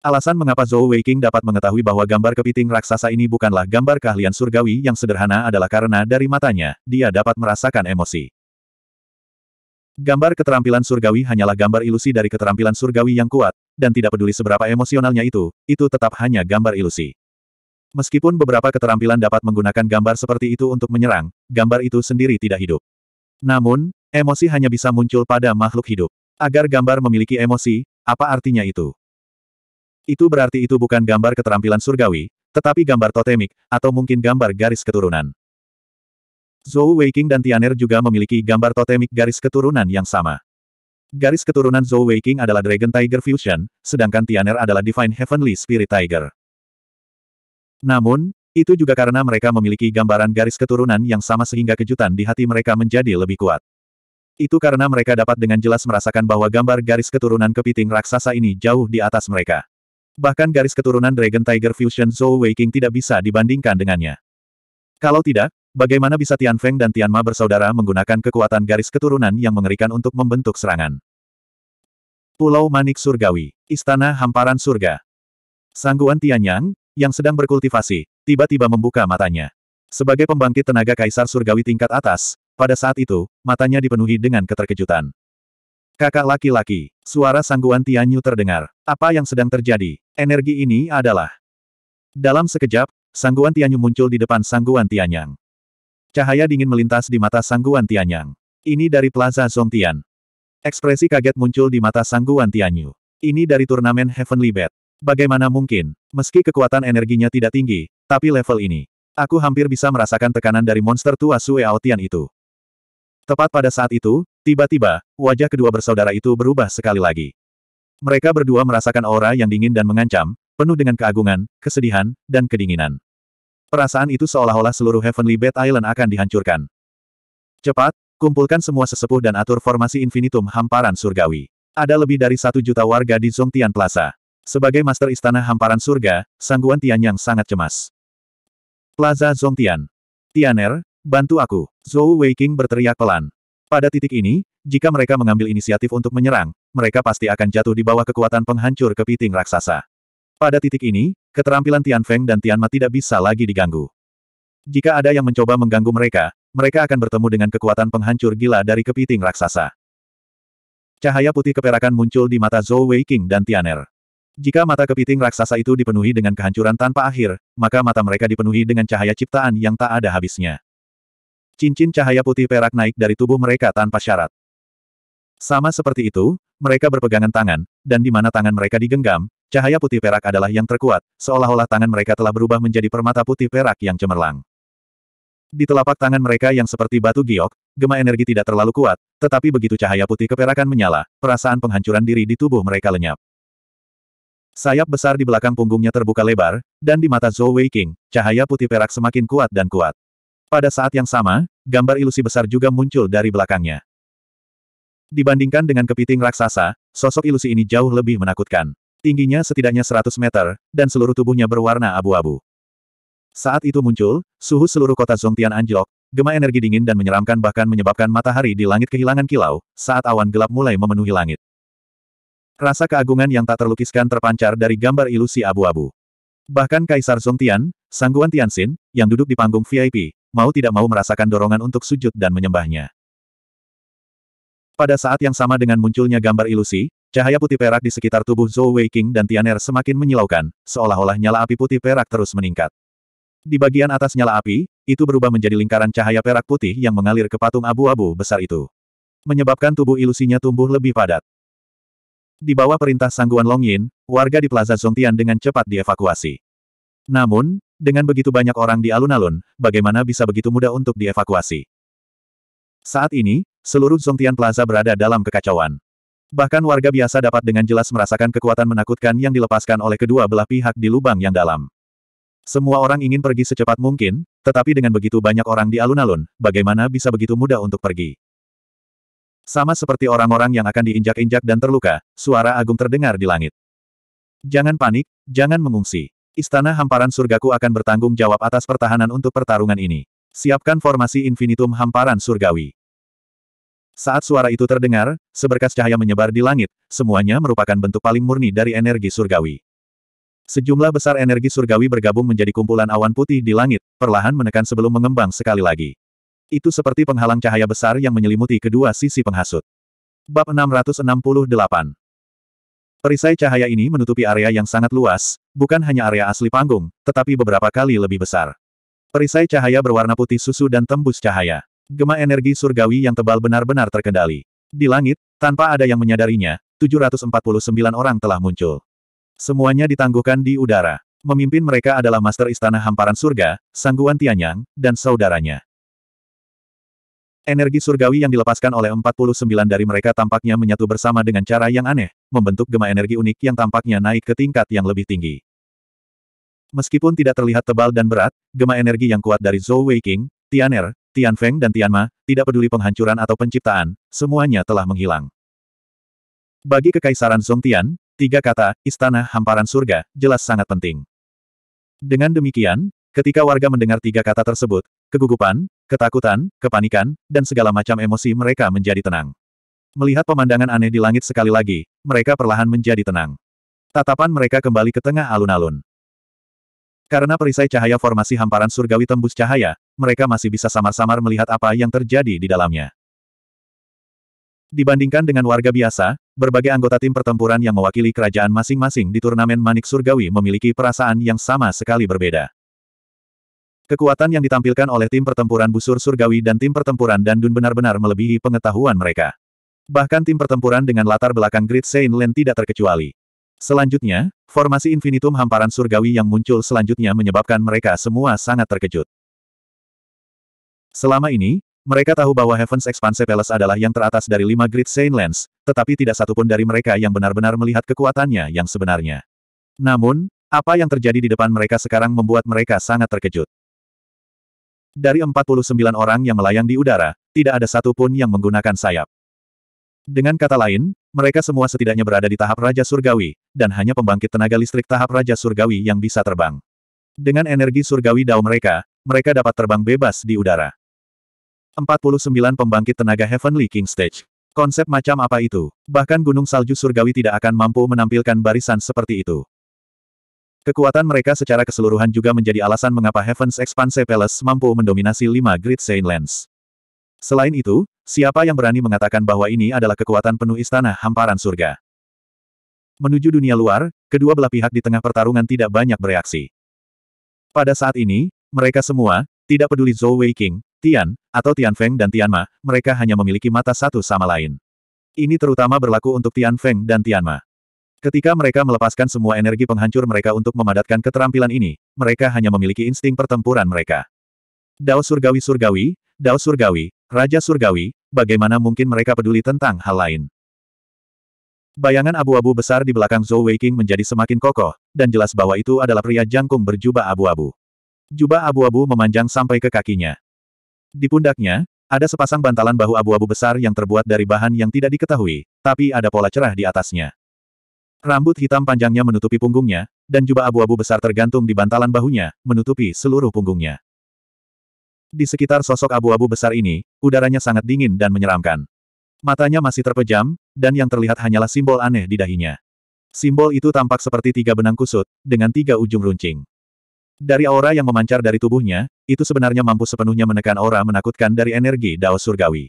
Alasan mengapa Zhou Weiqing dapat mengetahui bahwa gambar kepiting raksasa ini bukanlah gambar keahlian surgawi yang sederhana adalah karena dari matanya, dia dapat merasakan emosi. Gambar keterampilan surgawi hanyalah gambar ilusi dari keterampilan surgawi yang kuat, dan tidak peduli seberapa emosionalnya itu, itu tetap hanya gambar ilusi. Meskipun beberapa keterampilan dapat menggunakan gambar seperti itu untuk menyerang, gambar itu sendiri tidak hidup. Namun, emosi hanya bisa muncul pada makhluk hidup. Agar gambar memiliki emosi, apa artinya itu? Itu berarti itu bukan gambar keterampilan surgawi, tetapi gambar totemik, atau mungkin gambar garis keturunan. Zhou Weiqing dan Tianer juga memiliki gambar totemik garis keturunan yang sama. Garis keturunan Zhou Weiqing adalah Dragon Tiger Fusion, sedangkan Tianer adalah Divine Heavenly Spirit Tiger. Namun, itu juga karena mereka memiliki gambaran garis keturunan yang sama sehingga kejutan di hati mereka menjadi lebih kuat. Itu karena mereka dapat dengan jelas merasakan bahwa gambar garis keturunan kepiting raksasa ini jauh di atas mereka. Bahkan garis keturunan Dragon Tiger Fusion Zhou Weiqing tidak bisa dibandingkan dengannya. Kalau tidak, Bagaimana bisa Tian Feng dan Tian Ma bersaudara menggunakan kekuatan garis keturunan yang mengerikan untuk membentuk serangan? Pulau Manik Surgawi, Istana Hamparan Surga. Sangguan Tianyang, yang sedang berkultivasi, tiba-tiba membuka matanya. Sebagai pembangkit tenaga Kaisar Surgawi tingkat atas, pada saat itu, matanya dipenuhi dengan keterkejutan. Kakak laki-laki, suara Sangguan Tianyu terdengar. Apa yang sedang terjadi? Energi ini adalah... Dalam sekejap, Sangguan Tianyu muncul di depan Sangguan Tianyang. Cahaya dingin melintas di mata Sangguan Tianyang. Ini dari Plaza Zongtian. Ekspresi kaget muncul di mata Sangguan Tianyu. Ini dari turnamen Heavenly Bet. Bagaimana mungkin, meski kekuatan energinya tidak tinggi, tapi level ini. Aku hampir bisa merasakan tekanan dari monster tua Sue Aotian itu. Tepat pada saat itu, tiba-tiba, wajah kedua bersaudara itu berubah sekali lagi. Mereka berdua merasakan aura yang dingin dan mengancam, penuh dengan keagungan, kesedihan, dan kedinginan. Perasaan itu seolah-olah seluruh Heavenly Bed Island akan dihancurkan. Cepat, kumpulkan semua sesepuh dan atur formasi infinitum hamparan surgawi. Ada lebih dari satu juta warga di Zongtian Plaza. Sebagai master istana hamparan surga, Sangguan Tian yang sangat cemas. Plaza Zongtian. Tianer, bantu aku. Zhou Weiking berteriak pelan. Pada titik ini, jika mereka mengambil inisiatif untuk menyerang, mereka pasti akan jatuh di bawah kekuatan penghancur kepiting raksasa. Pada titik ini, Keterampilan Tian Feng dan Tian Ma tidak bisa lagi diganggu. Jika ada yang mencoba mengganggu mereka, mereka akan bertemu dengan kekuatan penghancur gila dari kepiting raksasa. Cahaya putih keperakan muncul di mata Zhou Weiqing dan Tian Er. Jika mata kepiting raksasa itu dipenuhi dengan kehancuran tanpa akhir, maka mata mereka dipenuhi dengan cahaya ciptaan yang tak ada habisnya. Cincin cahaya putih perak naik dari tubuh mereka tanpa syarat. Sama seperti itu, mereka berpegangan tangan, dan di mana tangan mereka digenggam, Cahaya putih perak adalah yang terkuat, seolah-olah tangan mereka telah berubah menjadi permata putih perak yang cemerlang. Di telapak tangan mereka yang seperti batu giok, gema energi tidak terlalu kuat, tetapi begitu cahaya putih keperakan menyala, perasaan penghancuran diri di tubuh mereka lenyap. Sayap besar di belakang punggungnya terbuka lebar, dan di mata Zhou Wei King, cahaya putih perak semakin kuat dan kuat. Pada saat yang sama, gambar ilusi besar juga muncul dari belakangnya. Dibandingkan dengan kepiting raksasa, sosok ilusi ini jauh lebih menakutkan. Tingginya setidaknya 100 meter, dan seluruh tubuhnya berwarna abu-abu. Saat itu muncul, suhu seluruh kota Zongtian anjlok, gema energi dingin dan menyeramkan bahkan menyebabkan matahari di langit kehilangan kilau, saat awan gelap mulai memenuhi langit. Rasa keagungan yang tak terlukiskan terpancar dari gambar ilusi abu-abu. Bahkan Kaisar Zongtian, Sangguan Tianxin, yang duduk di panggung VIP, mau tidak mau merasakan dorongan untuk sujud dan menyembahnya. Pada saat yang sama dengan munculnya gambar ilusi, Cahaya putih perak di sekitar tubuh Zhou Weiqing dan Tianer semakin menyilaukan, seolah-olah nyala api putih perak terus meningkat. Di bagian atas nyala api, itu berubah menjadi lingkaran cahaya perak putih yang mengalir ke patung abu-abu besar itu. Menyebabkan tubuh ilusinya tumbuh lebih padat. Di bawah perintah sangguan Long Yin, warga di Plaza Zongtian dengan cepat dievakuasi. Namun, dengan begitu banyak orang di alun-alun, bagaimana bisa begitu mudah untuk dievakuasi? Saat ini, seluruh Zongtian Plaza berada dalam kekacauan. Bahkan warga biasa dapat dengan jelas merasakan kekuatan menakutkan yang dilepaskan oleh kedua belah pihak di lubang yang dalam. Semua orang ingin pergi secepat mungkin, tetapi dengan begitu banyak orang di alun-alun, bagaimana bisa begitu mudah untuk pergi? Sama seperti orang-orang yang akan diinjak-injak dan terluka, suara agung terdengar di langit. Jangan panik, jangan mengungsi. Istana hamparan surgaku akan bertanggung jawab atas pertahanan untuk pertarungan ini. Siapkan formasi infinitum hamparan surgawi. Saat suara itu terdengar, seberkas cahaya menyebar di langit, semuanya merupakan bentuk paling murni dari energi surgawi. Sejumlah besar energi surgawi bergabung menjadi kumpulan awan putih di langit, perlahan menekan sebelum mengembang sekali lagi. Itu seperti penghalang cahaya besar yang menyelimuti kedua sisi penghasut. Bab 668 Perisai cahaya ini menutupi area yang sangat luas, bukan hanya area asli panggung, tetapi beberapa kali lebih besar. Perisai cahaya berwarna putih susu dan tembus cahaya. Gema energi surgawi yang tebal benar-benar terkendali. Di langit, tanpa ada yang menyadarinya, 749 orang telah muncul. Semuanya ditangguhkan di udara. Memimpin mereka adalah Master Istana Hamparan Surga, Sangguan Tianyang, dan saudaranya. Energi surgawi yang dilepaskan oleh 49 dari mereka tampaknya menyatu bersama dengan cara yang aneh, membentuk gema energi unik yang tampaknya naik ke tingkat yang lebih tinggi. Meskipun tidak terlihat tebal dan berat, gema energi yang kuat dari Zhou Weiqing, Tianer, Tian Feng dan Tian Ma, tidak peduli penghancuran atau penciptaan, semuanya telah menghilang. Bagi Kekaisaran Song Tian, tiga kata, istana hamparan surga, jelas sangat penting. Dengan demikian, ketika warga mendengar tiga kata tersebut, kegugupan, ketakutan, kepanikan, dan segala macam emosi mereka menjadi tenang. Melihat pemandangan aneh di langit sekali lagi, mereka perlahan menjadi tenang. Tatapan mereka kembali ke tengah alun-alun. Karena perisai cahaya formasi hamparan surgawi tembus cahaya, mereka masih bisa samar-samar melihat apa yang terjadi di dalamnya. Dibandingkan dengan warga biasa, berbagai anggota tim pertempuran yang mewakili kerajaan masing-masing di turnamen Manik Surgawi memiliki perasaan yang sama sekali berbeda. Kekuatan yang ditampilkan oleh tim pertempuran Busur Surgawi dan tim pertempuran Dandun benar-benar melebihi pengetahuan mereka. Bahkan tim pertempuran dengan latar belakang Great Saint Land tidak terkecuali. Selanjutnya, formasi infinitum hamparan surgawi yang muncul selanjutnya menyebabkan mereka semua sangat terkejut. Selama ini, mereka tahu bahwa Heaven's Expanse Palace adalah yang teratas dari lima Great Saint Lands, tetapi tidak satupun dari mereka yang benar-benar melihat kekuatannya yang sebenarnya. Namun, apa yang terjadi di depan mereka sekarang membuat mereka sangat terkejut. Dari 49 orang yang melayang di udara, tidak ada satupun yang menggunakan sayap. Dengan kata lain, mereka semua setidaknya berada di tahap Raja Surgawi, dan hanya pembangkit tenaga listrik tahap Raja Surgawi yang bisa terbang. Dengan energi surgawi dao mereka, mereka dapat terbang bebas di udara. 49 Pembangkit Tenaga Heavenly King Stage. Konsep macam apa itu? Bahkan Gunung Salju Surgawi tidak akan mampu menampilkan barisan seperti itu. Kekuatan mereka secara keseluruhan juga menjadi alasan mengapa Heaven's Expanse Palace mampu mendominasi Lima Great Saint Lands. Selain itu, siapa yang berani mengatakan bahwa ini adalah kekuatan penuh istana hamparan surga? Menuju dunia luar, kedua belah pihak di tengah pertarungan tidak banyak bereaksi. Pada saat ini, mereka semua, tidak peduli Zhou Wei King. Tian, atau Tian Feng dan Tian Ma, mereka hanya memiliki mata satu sama lain. Ini terutama berlaku untuk Tian Feng dan Tian Ma. Ketika mereka melepaskan semua energi penghancur mereka untuk memadatkan keterampilan ini, mereka hanya memiliki insting pertempuran mereka. Dao Surgawi-Surgawi, Dao Surgawi, Raja Surgawi, bagaimana mungkin mereka peduli tentang hal lain? Bayangan abu-abu besar di belakang Zhou Weiqing menjadi semakin kokoh, dan jelas bahwa itu adalah pria jangkung berjubah abu-abu. Jubah abu-abu memanjang sampai ke kakinya. Di pundaknya, ada sepasang bantalan bahu abu-abu besar yang terbuat dari bahan yang tidak diketahui, tapi ada pola cerah di atasnya. Rambut hitam panjangnya menutupi punggungnya, dan jubah abu-abu besar tergantung di bantalan bahunya, menutupi seluruh punggungnya. Di sekitar sosok abu-abu besar ini, udaranya sangat dingin dan menyeramkan. Matanya masih terpejam, dan yang terlihat hanyalah simbol aneh di dahinya. Simbol itu tampak seperti tiga benang kusut, dengan tiga ujung runcing. Dari aura yang memancar dari tubuhnya, itu sebenarnya mampu sepenuhnya menekan aura menakutkan dari energi Dao Surgawi.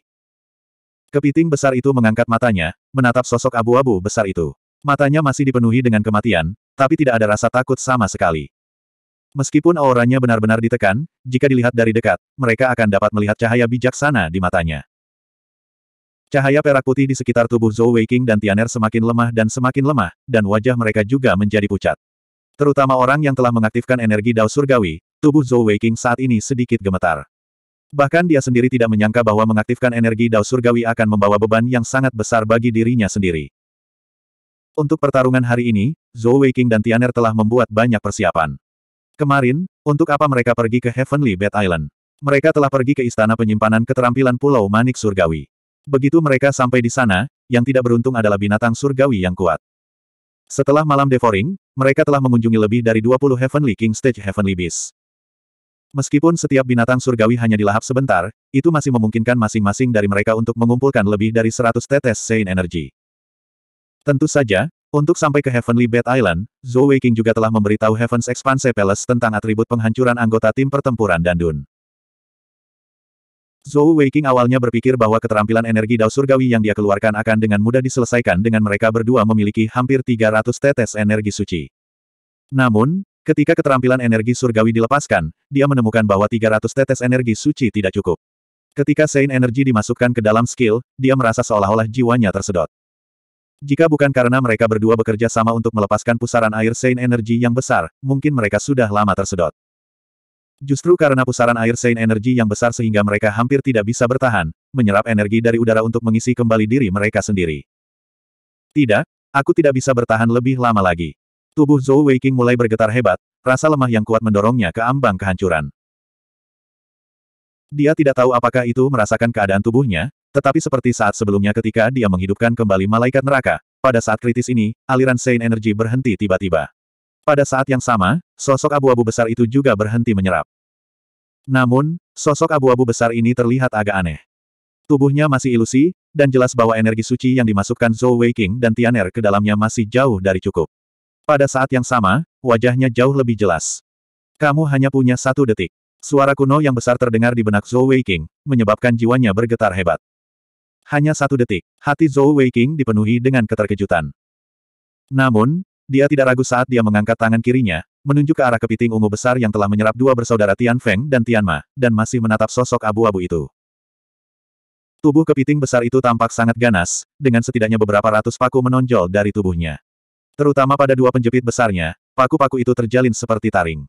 Kepiting besar itu mengangkat matanya, menatap sosok abu-abu besar itu. Matanya masih dipenuhi dengan kematian, tapi tidak ada rasa takut sama sekali. Meskipun auranya benar-benar ditekan, jika dilihat dari dekat, mereka akan dapat melihat cahaya bijaksana di matanya. Cahaya perak putih di sekitar tubuh Zhou Weiqing dan Tianer semakin lemah dan semakin lemah, dan wajah mereka juga menjadi pucat. Terutama orang yang telah mengaktifkan energi Dao Surgawi, tubuh Zhou Weiqing saat ini sedikit gemetar. Bahkan dia sendiri tidak menyangka bahwa mengaktifkan energi Dao Surgawi akan membawa beban yang sangat besar bagi dirinya sendiri. Untuk pertarungan hari ini, Zhou Weiqing dan Tianer telah membuat banyak persiapan. Kemarin, untuk apa mereka pergi ke Heavenly Bed Island? Mereka telah pergi ke Istana Penyimpanan Keterampilan Pulau Manik Surgawi. Begitu mereka sampai di sana, yang tidak beruntung adalah binatang surgawi yang kuat. Setelah malam devouring, mereka telah mengunjungi lebih dari 20 Heavenly King Stage Heavenly Beast. Meskipun setiap binatang surgawi hanya dilahap sebentar, itu masih memungkinkan masing-masing dari mereka untuk mengumpulkan lebih dari 100 tetes Sein Energy. Tentu saja, untuk sampai ke Heavenly Bed Island, Zhou Weiqing juga telah memberitahu Heaven's Expanse Palace tentang atribut penghancuran anggota tim pertempuran Dandun. Zhou Weiqing awalnya berpikir bahwa keterampilan energi Dao Surgawi yang dia keluarkan akan dengan mudah diselesaikan dengan mereka berdua memiliki hampir 300 tetes energi suci. Namun, ketika keterampilan energi surgawi dilepaskan, dia menemukan bahwa 300 tetes energi suci tidak cukup. Ketika Sein Energy dimasukkan ke dalam skill, dia merasa seolah-olah jiwanya tersedot. Jika bukan karena mereka berdua bekerja sama untuk melepaskan pusaran air Sein Energy yang besar, mungkin mereka sudah lama tersedot. Justru karena pusaran air Sein energi yang besar sehingga mereka hampir tidak bisa bertahan, menyerap energi dari udara untuk mengisi kembali diri mereka sendiri. Tidak, aku tidak bisa bertahan lebih lama lagi. Tubuh Zhou Weiqing mulai bergetar hebat, rasa lemah yang kuat mendorongnya ke ambang kehancuran. Dia tidak tahu apakah itu merasakan keadaan tubuhnya, tetapi seperti saat sebelumnya ketika dia menghidupkan kembali malaikat neraka, pada saat kritis ini, aliran Sein energi berhenti tiba-tiba. Pada saat yang sama, sosok abu-abu besar itu juga berhenti menyerap. Namun, sosok abu-abu besar ini terlihat agak aneh. Tubuhnya masih ilusi, dan jelas bahwa energi suci yang dimasukkan Zhou Weiqing dan Tianer ke dalamnya masih jauh dari cukup. Pada saat yang sama, wajahnya jauh lebih jelas. Kamu hanya punya satu detik. Suara kuno yang besar terdengar di benak Zhou Weiqing, menyebabkan jiwanya bergetar hebat. Hanya satu detik, hati Zhou Weiqing dipenuhi dengan keterkejutan. Namun, dia tidak ragu saat dia mengangkat tangan kirinya, menunjuk ke arah kepiting ungu besar yang telah menyerap dua bersaudara Tian Feng dan Tian Ma, dan masih menatap sosok abu-abu itu. Tubuh kepiting besar itu tampak sangat ganas, dengan setidaknya beberapa ratus paku menonjol dari tubuhnya. Terutama pada dua penjepit besarnya, paku-paku itu terjalin seperti taring.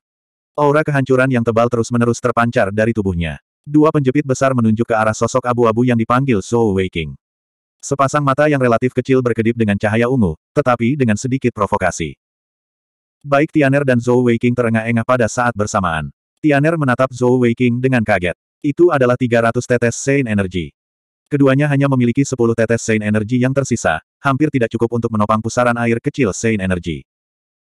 Aura kehancuran yang tebal terus-menerus terpancar dari tubuhnya. Dua penjepit besar menunjuk ke arah sosok abu-abu yang dipanggil Zhou Weiking. Sepasang mata yang relatif kecil berkedip dengan cahaya ungu, tetapi dengan sedikit provokasi. Baik Tianer dan Zhou Weiqing terengah-engah pada saat bersamaan. Tianer menatap Zhou Weiqing dengan kaget. Itu adalah 300 tetes Sein Energy. Keduanya hanya memiliki 10 tetes Sein Energy yang tersisa, hampir tidak cukup untuk menopang pusaran air kecil Sein Energy.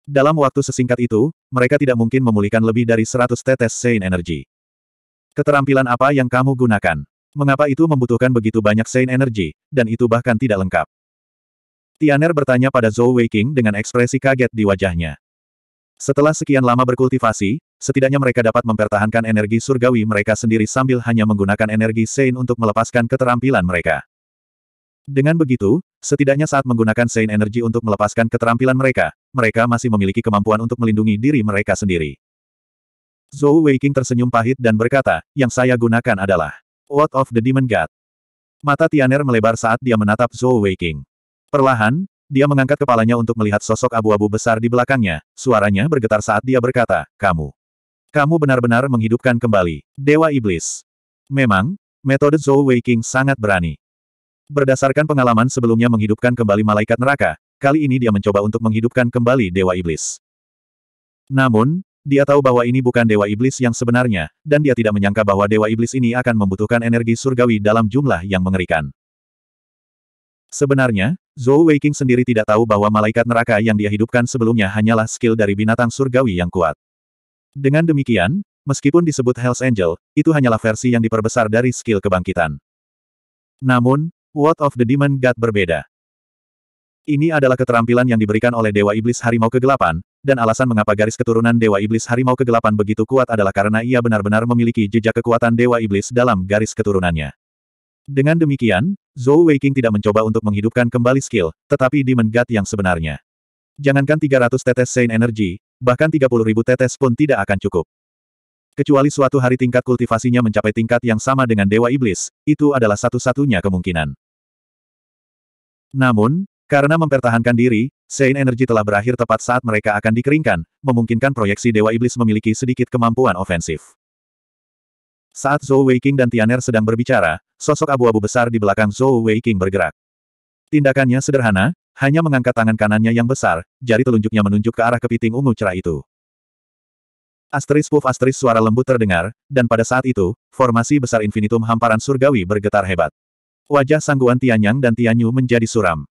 Dalam waktu sesingkat itu, mereka tidak mungkin memulihkan lebih dari 100 tetes Sein Energy. Keterampilan apa yang kamu gunakan? Mengapa itu membutuhkan begitu banyak Sein energi, dan itu bahkan tidak lengkap? Tianer bertanya pada Zhou Weiqing dengan ekspresi kaget di wajahnya. Setelah sekian lama berkultivasi, setidaknya mereka dapat mempertahankan energi surgawi mereka sendiri sambil hanya menggunakan energi Sein untuk melepaskan keterampilan mereka. Dengan begitu, setidaknya saat menggunakan Sein energi untuk melepaskan keterampilan mereka, mereka masih memiliki kemampuan untuk melindungi diri mereka sendiri. Zhou Weiqing tersenyum pahit dan berkata, yang saya gunakan adalah What of the Demon God. Mata Tianer melebar saat dia menatap Zhou Weiqing. Perlahan, dia mengangkat kepalanya untuk melihat sosok abu-abu besar di belakangnya, suaranya bergetar saat dia berkata, Kamu. Kamu benar-benar menghidupkan kembali, Dewa Iblis. Memang, metode Zhou Weiqing sangat berani. Berdasarkan pengalaman sebelumnya menghidupkan kembali malaikat neraka, kali ini dia mencoba untuk menghidupkan kembali Dewa Iblis. Namun, dia tahu bahwa ini bukan Dewa Iblis yang sebenarnya, dan dia tidak menyangka bahwa Dewa Iblis ini akan membutuhkan energi surgawi dalam jumlah yang mengerikan. Sebenarnya, Zhou Weiqing sendiri tidak tahu bahwa malaikat neraka yang dia hidupkan sebelumnya hanyalah skill dari binatang surgawi yang kuat. Dengan demikian, meskipun disebut Hells Angel, itu hanyalah versi yang diperbesar dari skill kebangkitan. Namun, What of the Demon God berbeda. Ini adalah keterampilan yang diberikan oleh Dewa Iblis Harimau Kegelapan, dan alasan mengapa garis keturunan Dewa Iblis Harimau Kegelapan begitu kuat adalah karena ia benar-benar memiliki jejak kekuatan Dewa Iblis dalam garis keturunannya. Dengan demikian, Zhou Weiqing tidak mencoba untuk menghidupkan kembali skill, tetapi di God yang sebenarnya. Jangankan 300 tetes Saint Energy, bahkan 30.000 tetes pun tidak akan cukup. Kecuali suatu hari tingkat kultivasinya mencapai tingkat yang sama dengan Dewa Iblis, itu adalah satu-satunya kemungkinan. Namun, karena mempertahankan diri, Sein Energy telah berakhir tepat saat mereka akan dikeringkan, memungkinkan proyeksi Dewa Iblis memiliki sedikit kemampuan ofensif. Saat Zhou Weiqing dan Tianer sedang berbicara, sosok abu-abu besar di belakang Zhou Weiqing bergerak. Tindakannya sederhana, hanya mengangkat tangan kanannya yang besar, jari telunjuknya menunjuk ke arah kepiting ungu cerah itu. Asteris puff asteris suara lembut terdengar, dan pada saat itu, formasi besar infinitum hamparan surgawi bergetar hebat. Wajah sangguan Tianyang dan Tianyu menjadi suram.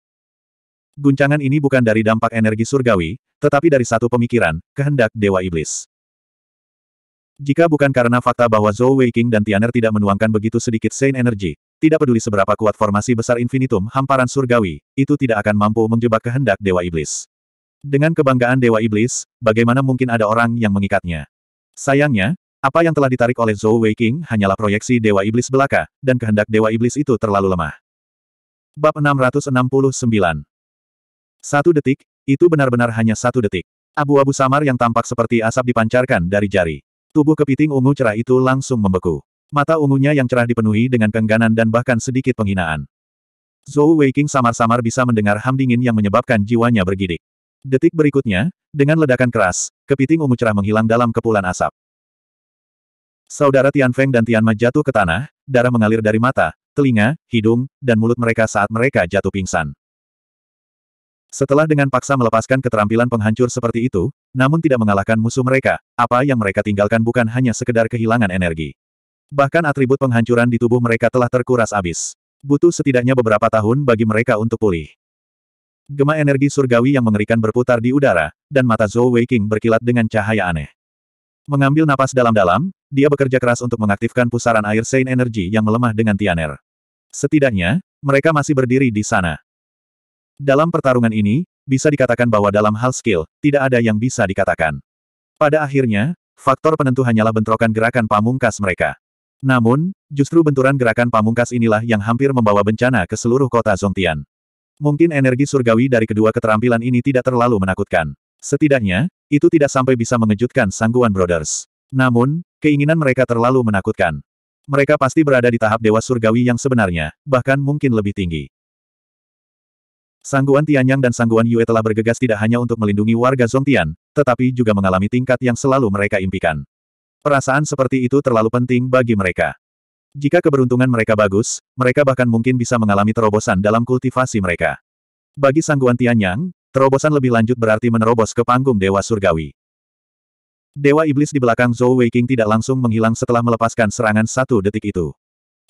Guncangan ini bukan dari dampak energi surgawi, tetapi dari satu pemikiran, kehendak Dewa Iblis. Jika bukan karena fakta bahwa Zhou Weiqing dan Tianer tidak menuangkan begitu sedikit Sein energi, tidak peduli seberapa kuat formasi besar infinitum hamparan surgawi, itu tidak akan mampu menjebak kehendak Dewa Iblis. Dengan kebanggaan Dewa Iblis, bagaimana mungkin ada orang yang mengikatnya? Sayangnya, apa yang telah ditarik oleh Zhou Weiqing hanyalah proyeksi Dewa Iblis belaka, dan kehendak Dewa Iblis itu terlalu lemah. Bab 669 satu detik, itu benar-benar hanya satu detik. Abu-abu samar yang tampak seperti asap dipancarkan dari jari. Tubuh kepiting ungu cerah itu langsung membeku. Mata ungunya yang cerah dipenuhi dengan kengganan dan bahkan sedikit penghinaan. Zhou Weiking samar-samar bisa mendengar ham dingin yang menyebabkan jiwanya bergidik. Detik berikutnya, dengan ledakan keras, kepiting ungu cerah menghilang dalam kepulan asap. Saudara Tian Feng dan Tian Ma jatuh ke tanah, darah mengalir dari mata, telinga, hidung, dan mulut mereka saat mereka jatuh pingsan. Setelah dengan paksa melepaskan keterampilan penghancur seperti itu, namun tidak mengalahkan musuh mereka, apa yang mereka tinggalkan bukan hanya sekedar kehilangan energi. Bahkan atribut penghancuran di tubuh mereka telah terkuras abis. Butuh setidaknya beberapa tahun bagi mereka untuk pulih. Gema energi surgawi yang mengerikan berputar di udara, dan mata Zhou Weiqing berkilat dengan cahaya aneh. Mengambil napas dalam-dalam, dia bekerja keras untuk mengaktifkan pusaran air Saint Energy yang melemah dengan Tianer. Setidaknya, mereka masih berdiri di sana. Dalam pertarungan ini, bisa dikatakan bahwa dalam hal skill, tidak ada yang bisa dikatakan. Pada akhirnya, faktor penentu hanyalah bentrokan gerakan pamungkas mereka. Namun, justru benturan gerakan pamungkas inilah yang hampir membawa bencana ke seluruh kota Zongtian. Mungkin energi surgawi dari kedua keterampilan ini tidak terlalu menakutkan. Setidaknya, itu tidak sampai bisa mengejutkan sangguan Brothers. Namun, keinginan mereka terlalu menakutkan. Mereka pasti berada di tahap dewa surgawi yang sebenarnya, bahkan mungkin lebih tinggi. Sangguan Tianyang dan Sangguan Yue telah bergegas tidak hanya untuk melindungi warga Zongtian, tetapi juga mengalami tingkat yang selalu mereka impikan. Perasaan seperti itu terlalu penting bagi mereka. Jika keberuntungan mereka bagus, mereka bahkan mungkin bisa mengalami terobosan dalam kultivasi mereka. Bagi Sangguan Tianyang, terobosan lebih lanjut berarti menerobos ke panggung Dewa Surgawi. Dewa Iblis di belakang Zhou Weiqing tidak langsung menghilang setelah melepaskan serangan satu detik itu.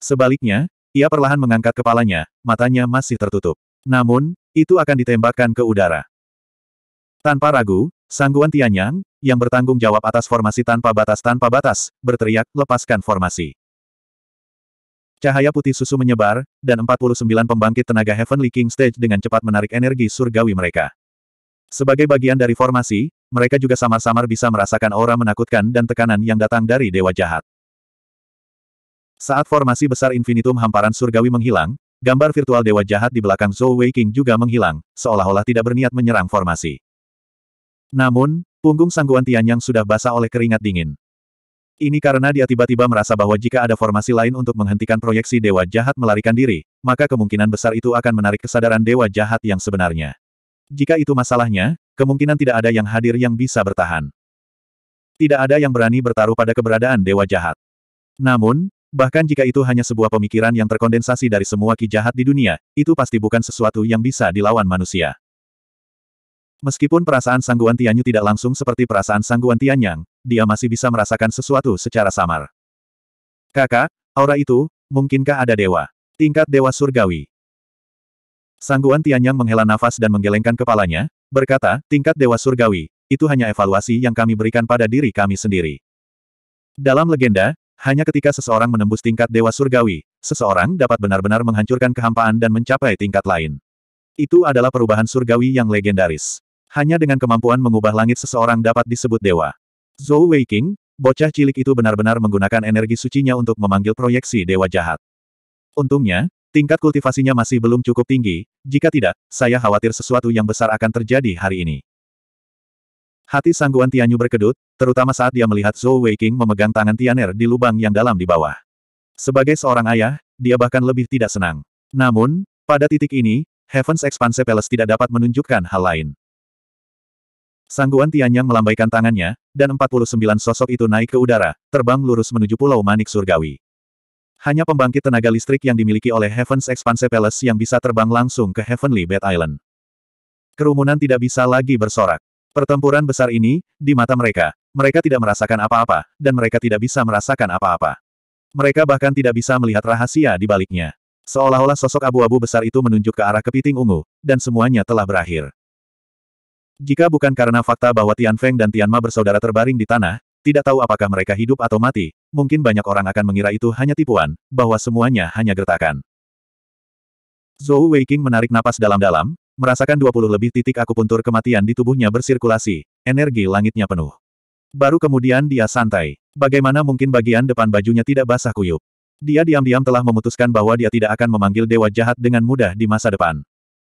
Sebaliknya, ia perlahan mengangkat kepalanya, matanya masih tertutup. Namun, itu akan ditembakkan ke udara. Tanpa ragu, Sangguan Tianyang, yang bertanggung jawab atas formasi tanpa batas tanpa batas, berteriak, lepaskan formasi. Cahaya putih susu menyebar, dan 49 pembangkit tenaga Heavenly King Stage dengan cepat menarik energi surgawi mereka. Sebagai bagian dari formasi, mereka juga samar-samar bisa merasakan aura menakutkan dan tekanan yang datang dari Dewa Jahat. Saat formasi besar infinitum hamparan surgawi menghilang, Gambar virtual dewa jahat di belakang Zhou Weiqing juga menghilang, seolah-olah tidak berniat menyerang formasi. Namun, punggung sangguan Tianyang sudah basah oleh keringat dingin. Ini karena dia tiba-tiba merasa bahwa jika ada formasi lain untuk menghentikan proyeksi dewa jahat melarikan diri, maka kemungkinan besar itu akan menarik kesadaran dewa jahat yang sebenarnya. Jika itu masalahnya, kemungkinan tidak ada yang hadir yang bisa bertahan. Tidak ada yang berani bertaruh pada keberadaan dewa jahat. Namun, Bahkan jika itu hanya sebuah pemikiran yang terkondensasi dari semua ki jahat di dunia, itu pasti bukan sesuatu yang bisa dilawan manusia. Meskipun perasaan sangguan Tianyu tidak langsung seperti perasaan sangguan Tianyang, dia masih bisa merasakan sesuatu secara samar. Kakak, aura itu, mungkinkah ada dewa? Tingkat dewa surgawi. Sangguan Tianyang menghela nafas dan menggelengkan kepalanya, berkata, tingkat dewa surgawi, itu hanya evaluasi yang kami berikan pada diri kami sendiri. Dalam legenda, hanya ketika seseorang menembus tingkat dewa surgawi, seseorang dapat benar-benar menghancurkan kehampaan dan mencapai tingkat lain. Itu adalah perubahan surgawi yang legendaris. Hanya dengan kemampuan mengubah langit seseorang dapat disebut dewa. Zhou Weiqing, bocah cilik itu benar-benar menggunakan energi sucinya untuk memanggil proyeksi dewa jahat. Untungnya, tingkat kultivasinya masih belum cukup tinggi, jika tidak, saya khawatir sesuatu yang besar akan terjadi hari ini. Hati sangguan Tianyu berkedut, terutama saat dia melihat Zhou Weiqing memegang tangan Tianer di lubang yang dalam di bawah. Sebagai seorang ayah, dia bahkan lebih tidak senang. Namun, pada titik ini, Heaven's Expanse Palace tidak dapat menunjukkan hal lain. Sangguan Tianyang melambaikan tangannya, dan 49 sosok itu naik ke udara, terbang lurus menuju Pulau Manik Surgawi. Hanya pembangkit tenaga listrik yang dimiliki oleh Heaven's Expanse Palace yang bisa terbang langsung ke Heavenly Bed Island. Kerumunan tidak bisa lagi bersorak. Pertempuran besar ini, di mata mereka, mereka tidak merasakan apa-apa, dan mereka tidak bisa merasakan apa-apa. Mereka bahkan tidak bisa melihat rahasia di baliknya. Seolah-olah sosok abu-abu besar itu menunjuk ke arah kepiting ungu, dan semuanya telah berakhir. Jika bukan karena fakta bahwa Tian Feng dan Tian Ma bersaudara terbaring di tanah, tidak tahu apakah mereka hidup atau mati, mungkin banyak orang akan mengira itu hanya tipuan, bahwa semuanya hanya gertakan. Zhou Weiqing menarik napas dalam-dalam, Merasakan 20 lebih titik akupuntur kematian di tubuhnya bersirkulasi, energi langitnya penuh. Baru kemudian dia santai. Bagaimana mungkin bagian depan bajunya tidak basah kuyup? Dia diam-diam telah memutuskan bahwa dia tidak akan memanggil dewa jahat dengan mudah di masa depan.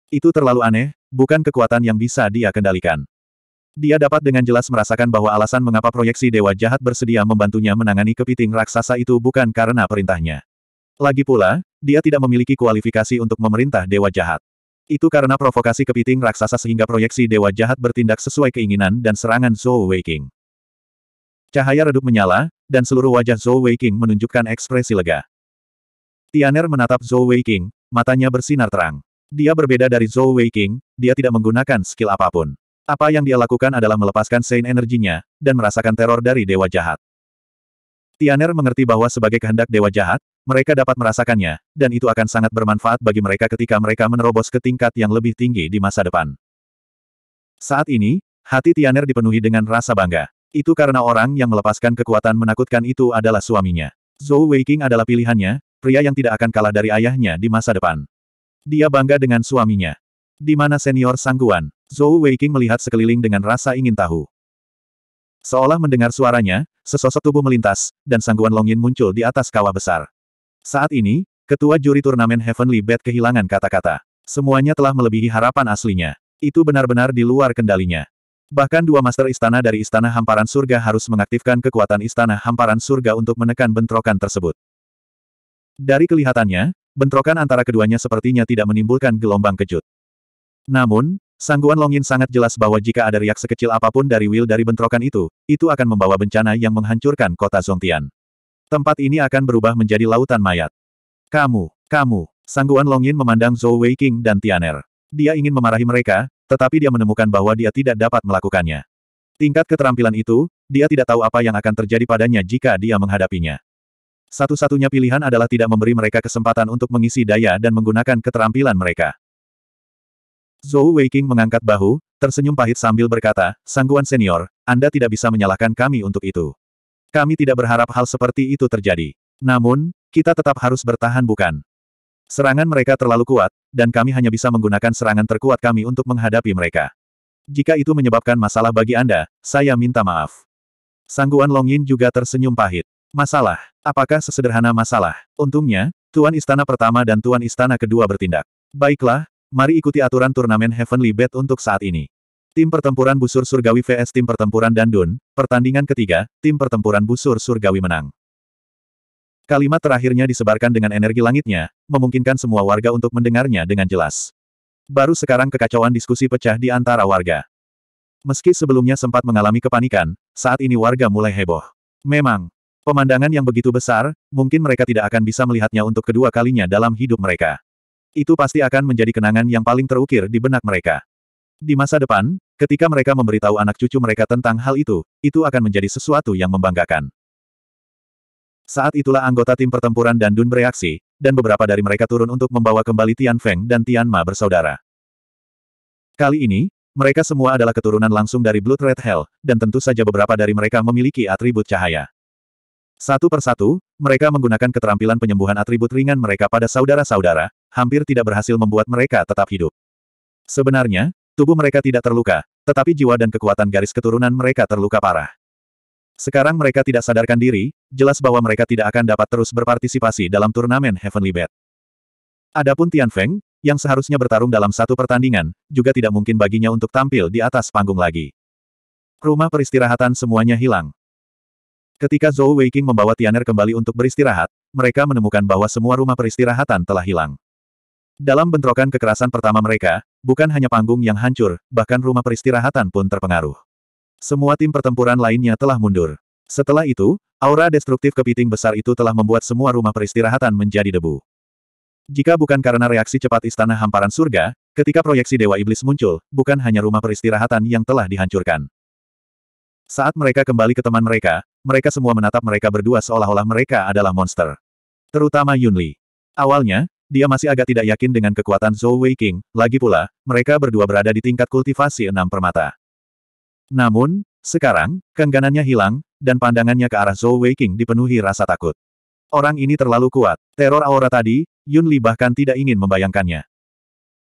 Itu terlalu aneh, bukan kekuatan yang bisa dia kendalikan. Dia dapat dengan jelas merasakan bahwa alasan mengapa proyeksi dewa jahat bersedia membantunya menangani kepiting raksasa itu bukan karena perintahnya. Lagi pula, dia tidak memiliki kualifikasi untuk memerintah dewa jahat. Itu karena provokasi kepiting raksasa sehingga proyeksi dewa jahat bertindak sesuai keinginan dan serangan Zhou Weiqing. Cahaya redup menyala, dan seluruh wajah Zhou Weiqing menunjukkan ekspresi lega. Tianer menatap Zhou Weiqing, matanya bersinar terang. Dia berbeda dari Zhou Weiqing, dia tidak menggunakan skill apapun. Apa yang dia lakukan adalah melepaskan Sein energinya, dan merasakan teror dari dewa jahat. Tianer mengerti bahwa sebagai kehendak dewa jahat, mereka dapat merasakannya, dan itu akan sangat bermanfaat bagi mereka ketika mereka menerobos ke tingkat yang lebih tinggi di masa depan. Saat ini, hati Tianer dipenuhi dengan rasa bangga. Itu karena orang yang melepaskan kekuatan menakutkan itu adalah suaminya. Zhou Weiqing adalah pilihannya, pria yang tidak akan kalah dari ayahnya di masa depan. Dia bangga dengan suaminya. Di mana senior sangguan, Zhou Weiqing melihat sekeliling dengan rasa ingin tahu. Seolah mendengar suaranya, sesosok tubuh melintas, dan sangguan Longin muncul di atas kawah besar. Saat ini, ketua juri turnamen Heavenly Bat kehilangan kata-kata. Semuanya telah melebihi harapan aslinya. Itu benar-benar di luar kendalinya. Bahkan dua master istana dari Istana Hamparan Surga harus mengaktifkan kekuatan Istana Hamparan Surga untuk menekan bentrokan tersebut. Dari kelihatannya, bentrokan antara keduanya sepertinya tidak menimbulkan gelombang kejut. Namun, Sangguan Longin sangat jelas bahwa jika ada riak sekecil apapun dari Will dari bentrokan itu, itu akan membawa bencana yang menghancurkan kota Zongtian. Tempat ini akan berubah menjadi lautan mayat. Kamu, kamu, Sangguan Longin memandang Zhou Weiqing dan Tianer. Dia ingin memarahi mereka, tetapi dia menemukan bahwa dia tidak dapat melakukannya. Tingkat keterampilan itu, dia tidak tahu apa yang akan terjadi padanya jika dia menghadapinya. Satu-satunya pilihan adalah tidak memberi mereka kesempatan untuk mengisi daya dan menggunakan keterampilan mereka. Zhou Weiqing mengangkat bahu, tersenyum pahit sambil berkata, Sangguan Senior, Anda tidak bisa menyalahkan kami untuk itu. Kami tidak berharap hal seperti itu terjadi. Namun, kita tetap harus bertahan bukan? Serangan mereka terlalu kuat, dan kami hanya bisa menggunakan serangan terkuat kami untuk menghadapi mereka. Jika itu menyebabkan masalah bagi Anda, saya minta maaf. Sangguan Long Yin juga tersenyum pahit. Masalah. Apakah sesederhana masalah? Untungnya, Tuan Istana Pertama dan Tuan Istana Kedua bertindak. Baiklah, Mari ikuti aturan turnamen Heavenly Bet untuk saat ini. Tim pertempuran busur surgawi vs tim pertempuran Dandun, pertandingan ketiga, tim pertempuran busur surgawi menang. Kalimat terakhirnya disebarkan dengan energi langitnya, memungkinkan semua warga untuk mendengarnya dengan jelas. Baru sekarang kekacauan diskusi pecah di antara warga. Meski sebelumnya sempat mengalami kepanikan, saat ini warga mulai heboh. Memang, pemandangan yang begitu besar, mungkin mereka tidak akan bisa melihatnya untuk kedua kalinya dalam hidup mereka itu pasti akan menjadi kenangan yang paling terukir di benak mereka. Di masa depan, ketika mereka memberitahu anak cucu mereka tentang hal itu, itu akan menjadi sesuatu yang membanggakan. Saat itulah anggota tim pertempuran dan Dun bereaksi, dan beberapa dari mereka turun untuk membawa kembali Tian Feng dan Tian Ma bersaudara. Kali ini, mereka semua adalah keturunan langsung dari Blood Red Hell, dan tentu saja beberapa dari mereka memiliki atribut cahaya. Satu persatu, mereka menggunakan keterampilan penyembuhan atribut ringan mereka pada saudara-saudara, hampir tidak berhasil membuat mereka tetap hidup. Sebenarnya, tubuh mereka tidak terluka, tetapi jiwa dan kekuatan garis keturunan mereka terluka parah. Sekarang mereka tidak sadarkan diri, jelas bahwa mereka tidak akan dapat terus berpartisipasi dalam turnamen Heavenly Bet. Adapun Tian Feng, yang seharusnya bertarung dalam satu pertandingan, juga tidak mungkin baginya untuk tampil di atas panggung lagi. Rumah peristirahatan semuanya hilang. Ketika Zhou Weiqing membawa Tianer kembali untuk beristirahat, mereka menemukan bahwa semua rumah peristirahatan telah hilang. Dalam bentrokan kekerasan pertama mereka, bukan hanya panggung yang hancur, bahkan rumah peristirahatan pun terpengaruh. Semua tim pertempuran lainnya telah mundur. Setelah itu, aura destruktif kepiting besar itu telah membuat semua rumah peristirahatan menjadi debu. Jika bukan karena reaksi cepat Istana Hamparan Surga, ketika proyeksi Dewa Iblis muncul, bukan hanya rumah peristirahatan yang telah dihancurkan. Saat mereka kembali ke teman mereka, mereka semua menatap mereka berdua seolah-olah mereka adalah monster. Terutama Yunli. Awalnya, dia masih agak tidak yakin dengan kekuatan Zhou Wei King, lagi pula, mereka berdua berada di tingkat kultivasi enam permata. Namun, sekarang, kengganannya hilang, dan pandangannya ke arah Zhou Wei King dipenuhi rasa takut. Orang ini terlalu kuat, teror aura tadi, Yun Li bahkan tidak ingin membayangkannya.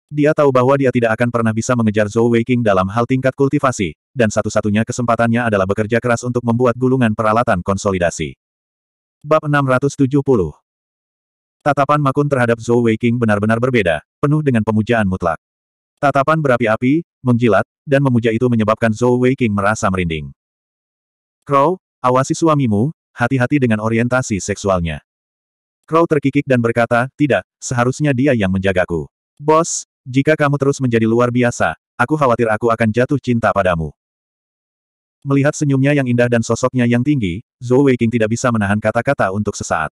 Dia tahu bahwa dia tidak akan pernah bisa mengejar Zhou Wei King dalam hal tingkat kultivasi, dan satu-satunya kesempatannya adalah bekerja keras untuk membuat gulungan peralatan konsolidasi. Bab 670 Tatapan Makun terhadap Zhou Weiqing benar-benar berbeda, penuh dengan pemujaan mutlak. Tatapan berapi-api, mengjilat, dan memuja itu menyebabkan Zhou Weiqing merasa merinding. Crow, awasi suamimu, hati-hati dengan orientasi seksualnya. Crow terkikik dan berkata, tidak, seharusnya dia yang menjagaku. Bos, jika kamu terus menjadi luar biasa, aku khawatir aku akan jatuh cinta padamu. Melihat senyumnya yang indah dan sosoknya yang tinggi, Zhou Weiqing tidak bisa menahan kata-kata untuk sesaat.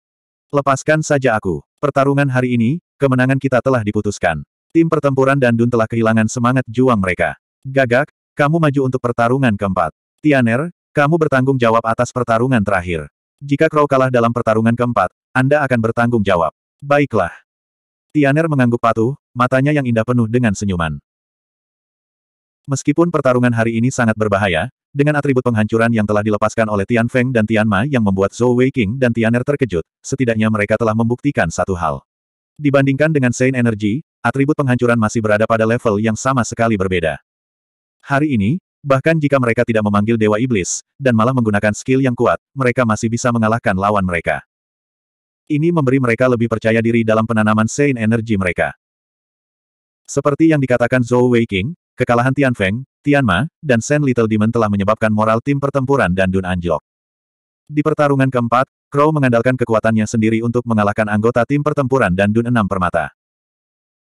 Lepaskan saja aku. Pertarungan hari ini, kemenangan kita telah diputuskan. Tim pertempuran dan Dun telah kehilangan semangat juang mereka. Gagak, kamu maju untuk pertarungan keempat. Tianer, kamu bertanggung jawab atas pertarungan terakhir. Jika Crow kalah dalam pertarungan keempat, Anda akan bertanggung jawab. Baiklah. Tianer mengangguk patuh, matanya yang indah penuh dengan senyuman. Meskipun pertarungan hari ini sangat berbahaya, dengan atribut penghancuran yang telah dilepaskan oleh Tian Feng dan Tian Ma yang membuat Zhou Wei Weiqing dan Tian Er terkejut, setidaknya mereka telah membuktikan satu hal. Dibandingkan dengan Sein Energy, atribut penghancuran masih berada pada level yang sama sekali berbeda. Hari ini, bahkan jika mereka tidak memanggil Dewa Iblis, dan malah menggunakan skill yang kuat, mereka masih bisa mengalahkan lawan mereka. Ini memberi mereka lebih percaya diri dalam penanaman Sein Energy mereka. Seperti yang dikatakan Zhou Wei Weiqing, kekalahan Tian Feng, Tianma, dan Sen Little Demon telah menyebabkan moral tim pertempuran dan Dun Anjlok. Di pertarungan keempat, Crow mengandalkan kekuatannya sendiri untuk mengalahkan anggota tim pertempuran dan Dun Enam Permata.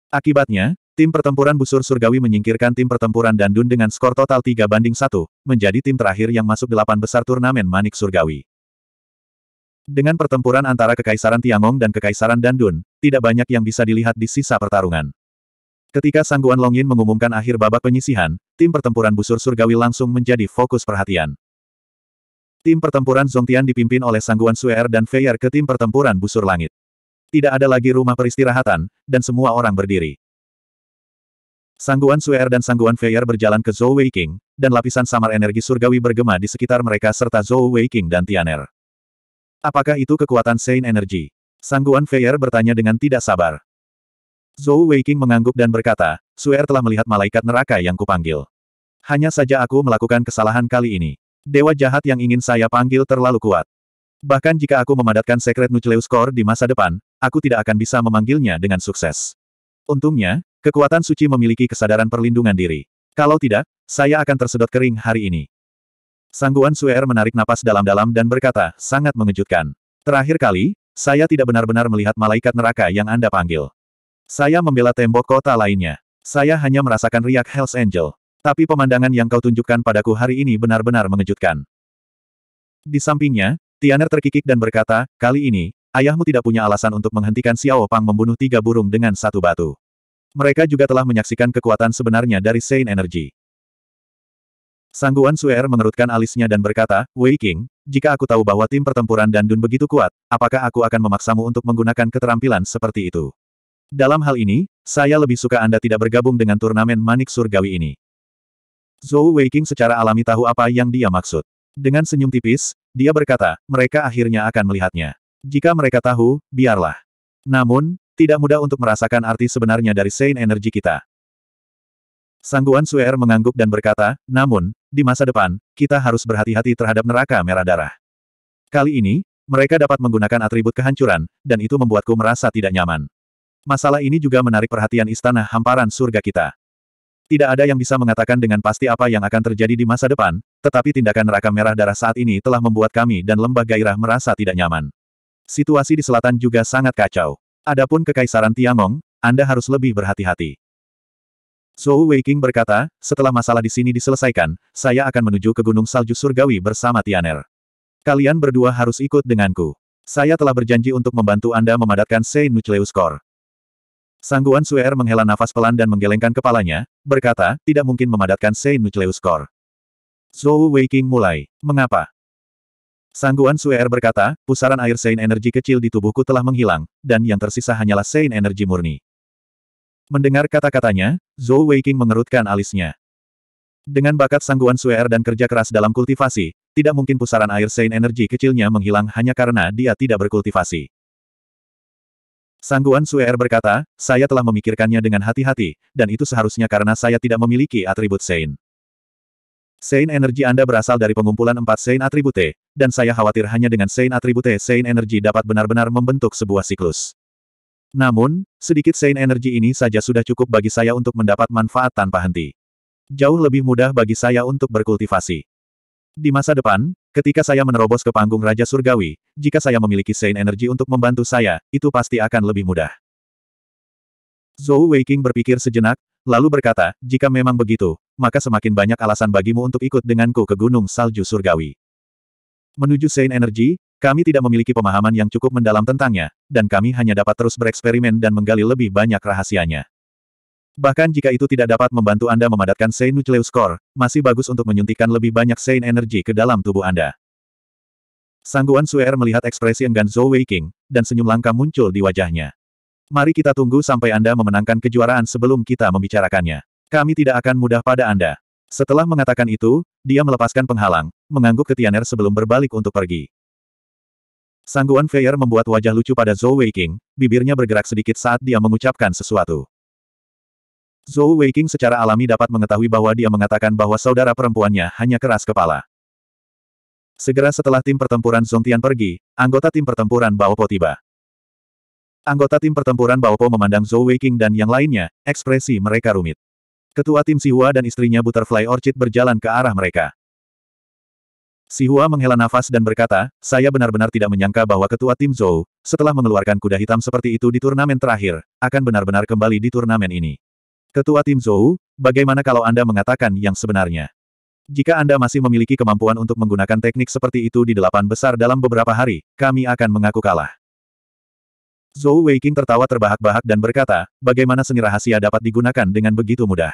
Akibatnya, tim pertempuran busur surgawi menyingkirkan tim pertempuran dan Dun dengan skor total 3 banding satu, menjadi tim terakhir yang masuk delapan besar turnamen manik surgawi. Dengan pertempuran antara Kekaisaran Tiangong dan Kekaisaran Dandun, tidak banyak yang bisa dilihat di sisa pertarungan. Ketika Sangguan Longin mengumumkan akhir babak penyisihan, tim pertempuran busur surgawi langsung menjadi fokus perhatian. Tim pertempuran Zongtian dipimpin oleh Sangguan Suer er dan Feier ke tim pertempuran busur langit. Tidak ada lagi rumah peristirahatan, dan semua orang berdiri. Sangguan Suer er dan Sangguan Feier berjalan ke Zhou Weiqing, dan lapisan samar energi surgawi bergema di sekitar mereka serta Zhou Weiqing dan Tianer. Apakah itu kekuatan Sein Energy? Sangguan Feier bertanya dengan tidak sabar. Zhou Weiqing mengangguk dan berkata, Suer telah melihat malaikat neraka yang kupanggil. Hanya saja aku melakukan kesalahan kali ini. Dewa jahat yang ingin saya panggil terlalu kuat. Bahkan jika aku memadatkan sekret Nucleus Core di masa depan, aku tidak akan bisa memanggilnya dengan sukses. Untungnya, kekuatan suci memiliki kesadaran perlindungan diri. Kalau tidak, saya akan tersedot kering hari ini. Sangguan Suer menarik napas dalam-dalam dan berkata, sangat mengejutkan. Terakhir kali, saya tidak benar-benar melihat malaikat neraka yang Anda panggil. Saya membela tembok kota lainnya. Saya hanya merasakan riak Hells Angel. Tapi pemandangan yang kau tunjukkan padaku hari ini benar-benar mengejutkan. Di sampingnya, Tianer terkikik dan berkata, kali ini, ayahmu tidak punya alasan untuk menghentikan Xiao Pang membunuh tiga burung dengan satu batu. Mereka juga telah menyaksikan kekuatan sebenarnya dari Saint Energy. Sangguan Suer mengerutkan alisnya dan berkata, Wei King, jika aku tahu bahwa tim pertempuran dan Dun begitu kuat, apakah aku akan memaksamu untuk menggunakan keterampilan seperti itu? Dalam hal ini, saya lebih suka Anda tidak bergabung dengan turnamen manik surgawi ini. Zhou Weiqing secara alami tahu apa yang dia maksud. Dengan senyum tipis, dia berkata, mereka akhirnya akan melihatnya. Jika mereka tahu, biarlah. Namun, tidak mudah untuk merasakan arti sebenarnya dari Sein energi kita. Sangguan Suer mengangguk dan berkata, namun, di masa depan, kita harus berhati-hati terhadap neraka merah darah. Kali ini, mereka dapat menggunakan atribut kehancuran, dan itu membuatku merasa tidak nyaman masalah ini juga menarik perhatian istana hamparan surga kita. Tidak ada yang bisa mengatakan dengan pasti apa yang akan terjadi di masa depan, tetapi tindakan neraka merah darah saat ini telah membuat kami dan lembah gairah merasa tidak nyaman. Situasi di selatan juga sangat kacau. Adapun kekaisaran Tiangong, Anda harus lebih berhati-hati. Zhou Weiqing berkata, setelah masalah di sini diselesaikan, saya akan menuju ke Gunung Salju Surgawi bersama Tianer. Kalian berdua harus ikut denganku. Saya telah berjanji untuk membantu Anda memadatkan Sei Nucleus Core. Sangguan Suer menghela nafas pelan dan menggelengkan kepalanya, berkata, tidak mungkin memadatkan sein Nucleus Core. Zhou Weiqing mulai. Mengapa? Sangguan Suer berkata, pusaran air Sein energi kecil di tubuhku telah menghilang, dan yang tersisa hanyalah Sein energi murni. Mendengar kata-katanya, Zhou Weiqing mengerutkan alisnya. Dengan bakat Sangguan Suer dan kerja keras dalam kultivasi, tidak mungkin pusaran air Sein energi kecilnya menghilang hanya karena dia tidak berkultivasi. Sangguan Suer berkata, saya telah memikirkannya dengan hati-hati, dan itu seharusnya karena saya tidak memiliki atribut Sein. Sein energi Anda berasal dari pengumpulan empat Sein atribute, dan saya khawatir hanya dengan Sein atribute Sein energi dapat benar-benar membentuk sebuah siklus. Namun, sedikit Sein energi ini saja sudah cukup bagi saya untuk mendapat manfaat tanpa henti. Jauh lebih mudah bagi saya untuk berkultivasi. Di masa depan, Ketika saya menerobos ke panggung Raja Surgawi, jika saya memiliki Saint Energy untuk membantu saya, itu pasti akan lebih mudah. Zhou Weiqing berpikir sejenak, lalu berkata, jika memang begitu, maka semakin banyak alasan bagimu untuk ikut denganku ke Gunung Salju Surgawi. Menuju Saint Energy, kami tidak memiliki pemahaman yang cukup mendalam tentangnya, dan kami hanya dapat terus bereksperimen dan menggali lebih banyak rahasianya. Bahkan jika itu tidak dapat membantu Anda memadatkan Sein Nucleus Core, masih bagus untuk menyuntikkan lebih banyak Sein Energi ke dalam tubuh Anda. Sangguan Suer melihat ekspresi enggan Zhou Weiqing, dan senyum langka muncul di wajahnya. Mari kita tunggu sampai Anda memenangkan kejuaraan sebelum kita membicarakannya. Kami tidak akan mudah pada Anda. Setelah mengatakan itu, dia melepaskan penghalang, mengangguk ke Tianer sebelum berbalik untuk pergi. Sangguan Feier membuat wajah lucu pada Zhou Weiqing, bibirnya bergerak sedikit saat dia mengucapkan sesuatu. Zhou Weiqing secara alami dapat mengetahui bahwa dia mengatakan bahwa saudara perempuannya hanya keras kepala. Segera setelah tim pertempuran Zongtian pergi, anggota tim pertempuran Bao Po tiba. Anggota tim pertempuran Bao Po memandang Zhou Weiqing dan yang lainnya, ekspresi mereka rumit. Ketua tim Sihua dan istrinya Butterfly Orchid berjalan ke arah mereka. Sihua menghela nafas dan berkata, saya benar-benar tidak menyangka bahwa ketua tim Zhou, setelah mengeluarkan kuda hitam seperti itu di turnamen terakhir, akan benar-benar kembali di turnamen ini. Ketua Tim Zhou, bagaimana kalau Anda mengatakan yang sebenarnya? Jika Anda masih memiliki kemampuan untuk menggunakan teknik seperti itu di delapan besar dalam beberapa hari, kami akan mengaku kalah. Zhou Weiqing tertawa terbahak-bahak dan berkata, bagaimana seni rahasia dapat digunakan dengan begitu mudah.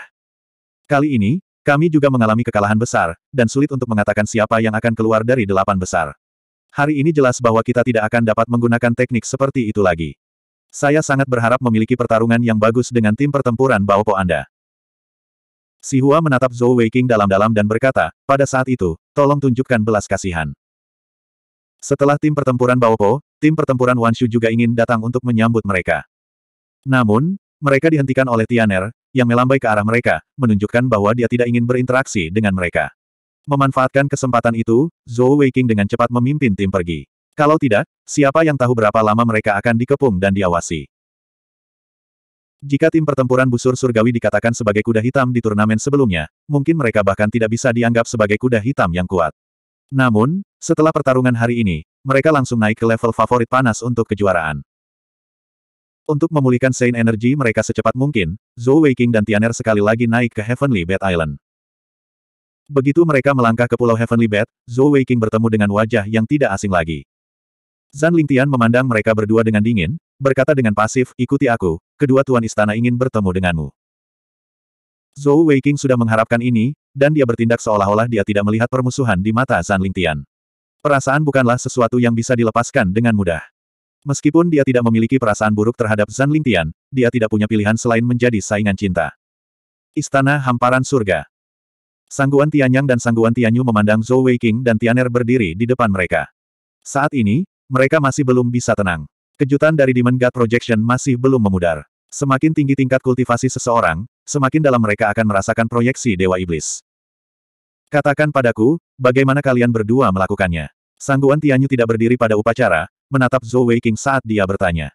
Kali ini, kami juga mengalami kekalahan besar, dan sulit untuk mengatakan siapa yang akan keluar dari delapan besar. Hari ini jelas bahwa kita tidak akan dapat menggunakan teknik seperti itu lagi. Saya sangat berharap memiliki pertarungan yang bagus dengan tim pertempuran Baopo Anda. Si Hua menatap Zhou Weiqing dalam-dalam dan berkata, pada saat itu, tolong tunjukkan belas kasihan. Setelah tim pertempuran Baopo, tim pertempuran Wanshu juga ingin datang untuk menyambut mereka. Namun, mereka dihentikan oleh Tianer, yang melambai ke arah mereka, menunjukkan bahwa dia tidak ingin berinteraksi dengan mereka. Memanfaatkan kesempatan itu, Zhou Weiqing dengan cepat memimpin tim pergi. Kalau tidak, siapa yang tahu berapa lama mereka akan dikepung dan diawasi. Jika tim pertempuran busur surgawi dikatakan sebagai kuda hitam di turnamen sebelumnya, mungkin mereka bahkan tidak bisa dianggap sebagai kuda hitam yang kuat. Namun, setelah pertarungan hari ini, mereka langsung naik ke level favorit panas untuk kejuaraan. Untuk memulihkan Saint energi mereka secepat mungkin, Zhou Weiqing dan Tianer sekali lagi naik ke Heavenly Bed Island. Begitu mereka melangkah ke Pulau Heavenly Bed, Zhou Weiqing bertemu dengan wajah yang tidak asing lagi. Zan Lingtian memandang mereka berdua dengan dingin, berkata dengan pasif, ikuti aku, kedua tuan istana ingin bertemu denganmu. Zhou Weiqing sudah mengharapkan ini, dan dia bertindak seolah-olah dia tidak melihat permusuhan di mata Zan Lingtian. Perasaan bukanlah sesuatu yang bisa dilepaskan dengan mudah. Meskipun dia tidak memiliki perasaan buruk terhadap Zan Lingtian, dia tidak punya pilihan selain menjadi saingan cinta. Istana Hamparan Surga Sangguan Tianyang dan Sangguan Tianyu memandang Zhou Weiqing dan Tianer berdiri di depan mereka. Saat ini, mereka masih belum bisa tenang. Kejutan dari Demon God Projection masih belum memudar. Semakin tinggi tingkat kultivasi seseorang, semakin dalam mereka akan merasakan proyeksi Dewa Iblis. Katakan padaku, bagaimana kalian berdua melakukannya? Sangguan Tianyu tidak berdiri pada upacara, menatap Zhou Weiqing saat dia bertanya.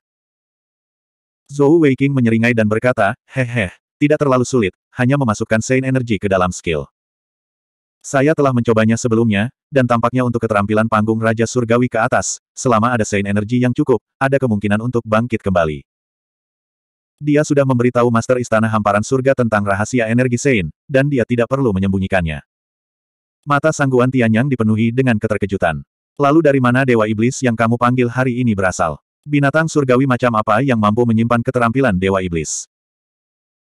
Zhou Weiqing menyeringai dan berkata, Hehe, tidak terlalu sulit, hanya memasukkan Sein Energi ke dalam skill. Saya telah mencobanya sebelumnya, dan tampaknya untuk keterampilan panggung Raja Surgawi ke atas, selama ada sein energi yang cukup, ada kemungkinan untuk bangkit kembali. Dia sudah memberitahu Master Istana Hamparan Surga tentang rahasia energi sein, dan dia tidak perlu menyembunyikannya. Mata sangguan Tianyang dipenuhi dengan keterkejutan. Lalu dari mana Dewa Iblis yang kamu panggil hari ini berasal? Binatang surgawi macam apa yang mampu menyimpan keterampilan Dewa Iblis?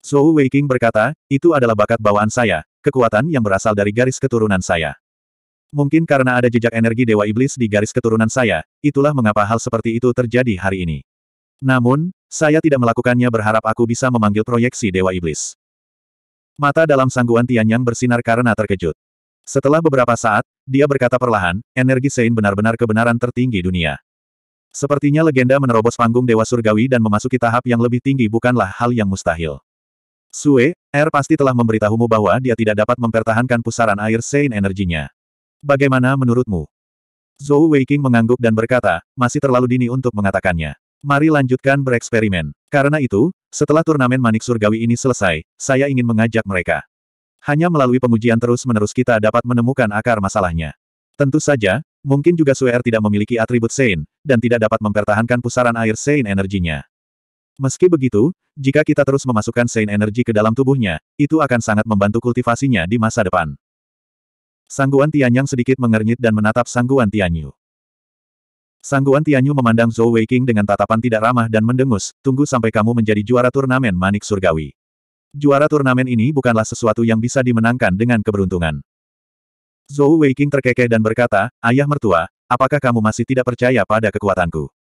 Zhou Weiqing berkata, itu adalah bakat bawaan saya, kekuatan yang berasal dari garis keturunan saya. Mungkin karena ada jejak energi Dewa Iblis di garis keturunan saya, itulah mengapa hal seperti itu terjadi hari ini. Namun, saya tidak melakukannya berharap aku bisa memanggil proyeksi Dewa Iblis. Mata dalam sangguan Tianyang bersinar karena terkejut. Setelah beberapa saat, dia berkata perlahan, energi Sein benar-benar kebenaran tertinggi dunia. Sepertinya legenda menerobos panggung Dewa Surgawi dan memasuki tahap yang lebih tinggi bukanlah hal yang mustahil. Sue, Er pasti telah memberitahumu bahwa dia tidak dapat mempertahankan pusaran air Sein energinya. Bagaimana menurutmu? Zhou Weiqing mengangguk dan berkata, masih terlalu dini untuk mengatakannya. Mari lanjutkan bereksperimen. Karena itu, setelah turnamen manik surgawi ini selesai, saya ingin mengajak mereka. Hanya melalui pengujian terus-menerus kita dapat menemukan akar masalahnya. Tentu saja, mungkin juga Suer tidak memiliki atribut Sein, dan tidak dapat mempertahankan pusaran air Sein energinya. Meski begitu, jika kita terus memasukkan Saint energi ke dalam tubuhnya, itu akan sangat membantu kultivasinya di masa depan. Sangguan Tianyang sedikit mengernyit dan menatap Sangguan Tianyu. Sangguan Tianyu memandang Zhou Weiqing dengan tatapan tidak ramah dan mendengus, tunggu sampai kamu menjadi juara turnamen manik surgawi. Juara turnamen ini bukanlah sesuatu yang bisa dimenangkan dengan keberuntungan. Zhou Weiqing terkekeh dan berkata, Ayah mertua, apakah kamu masih tidak percaya pada kekuatanku?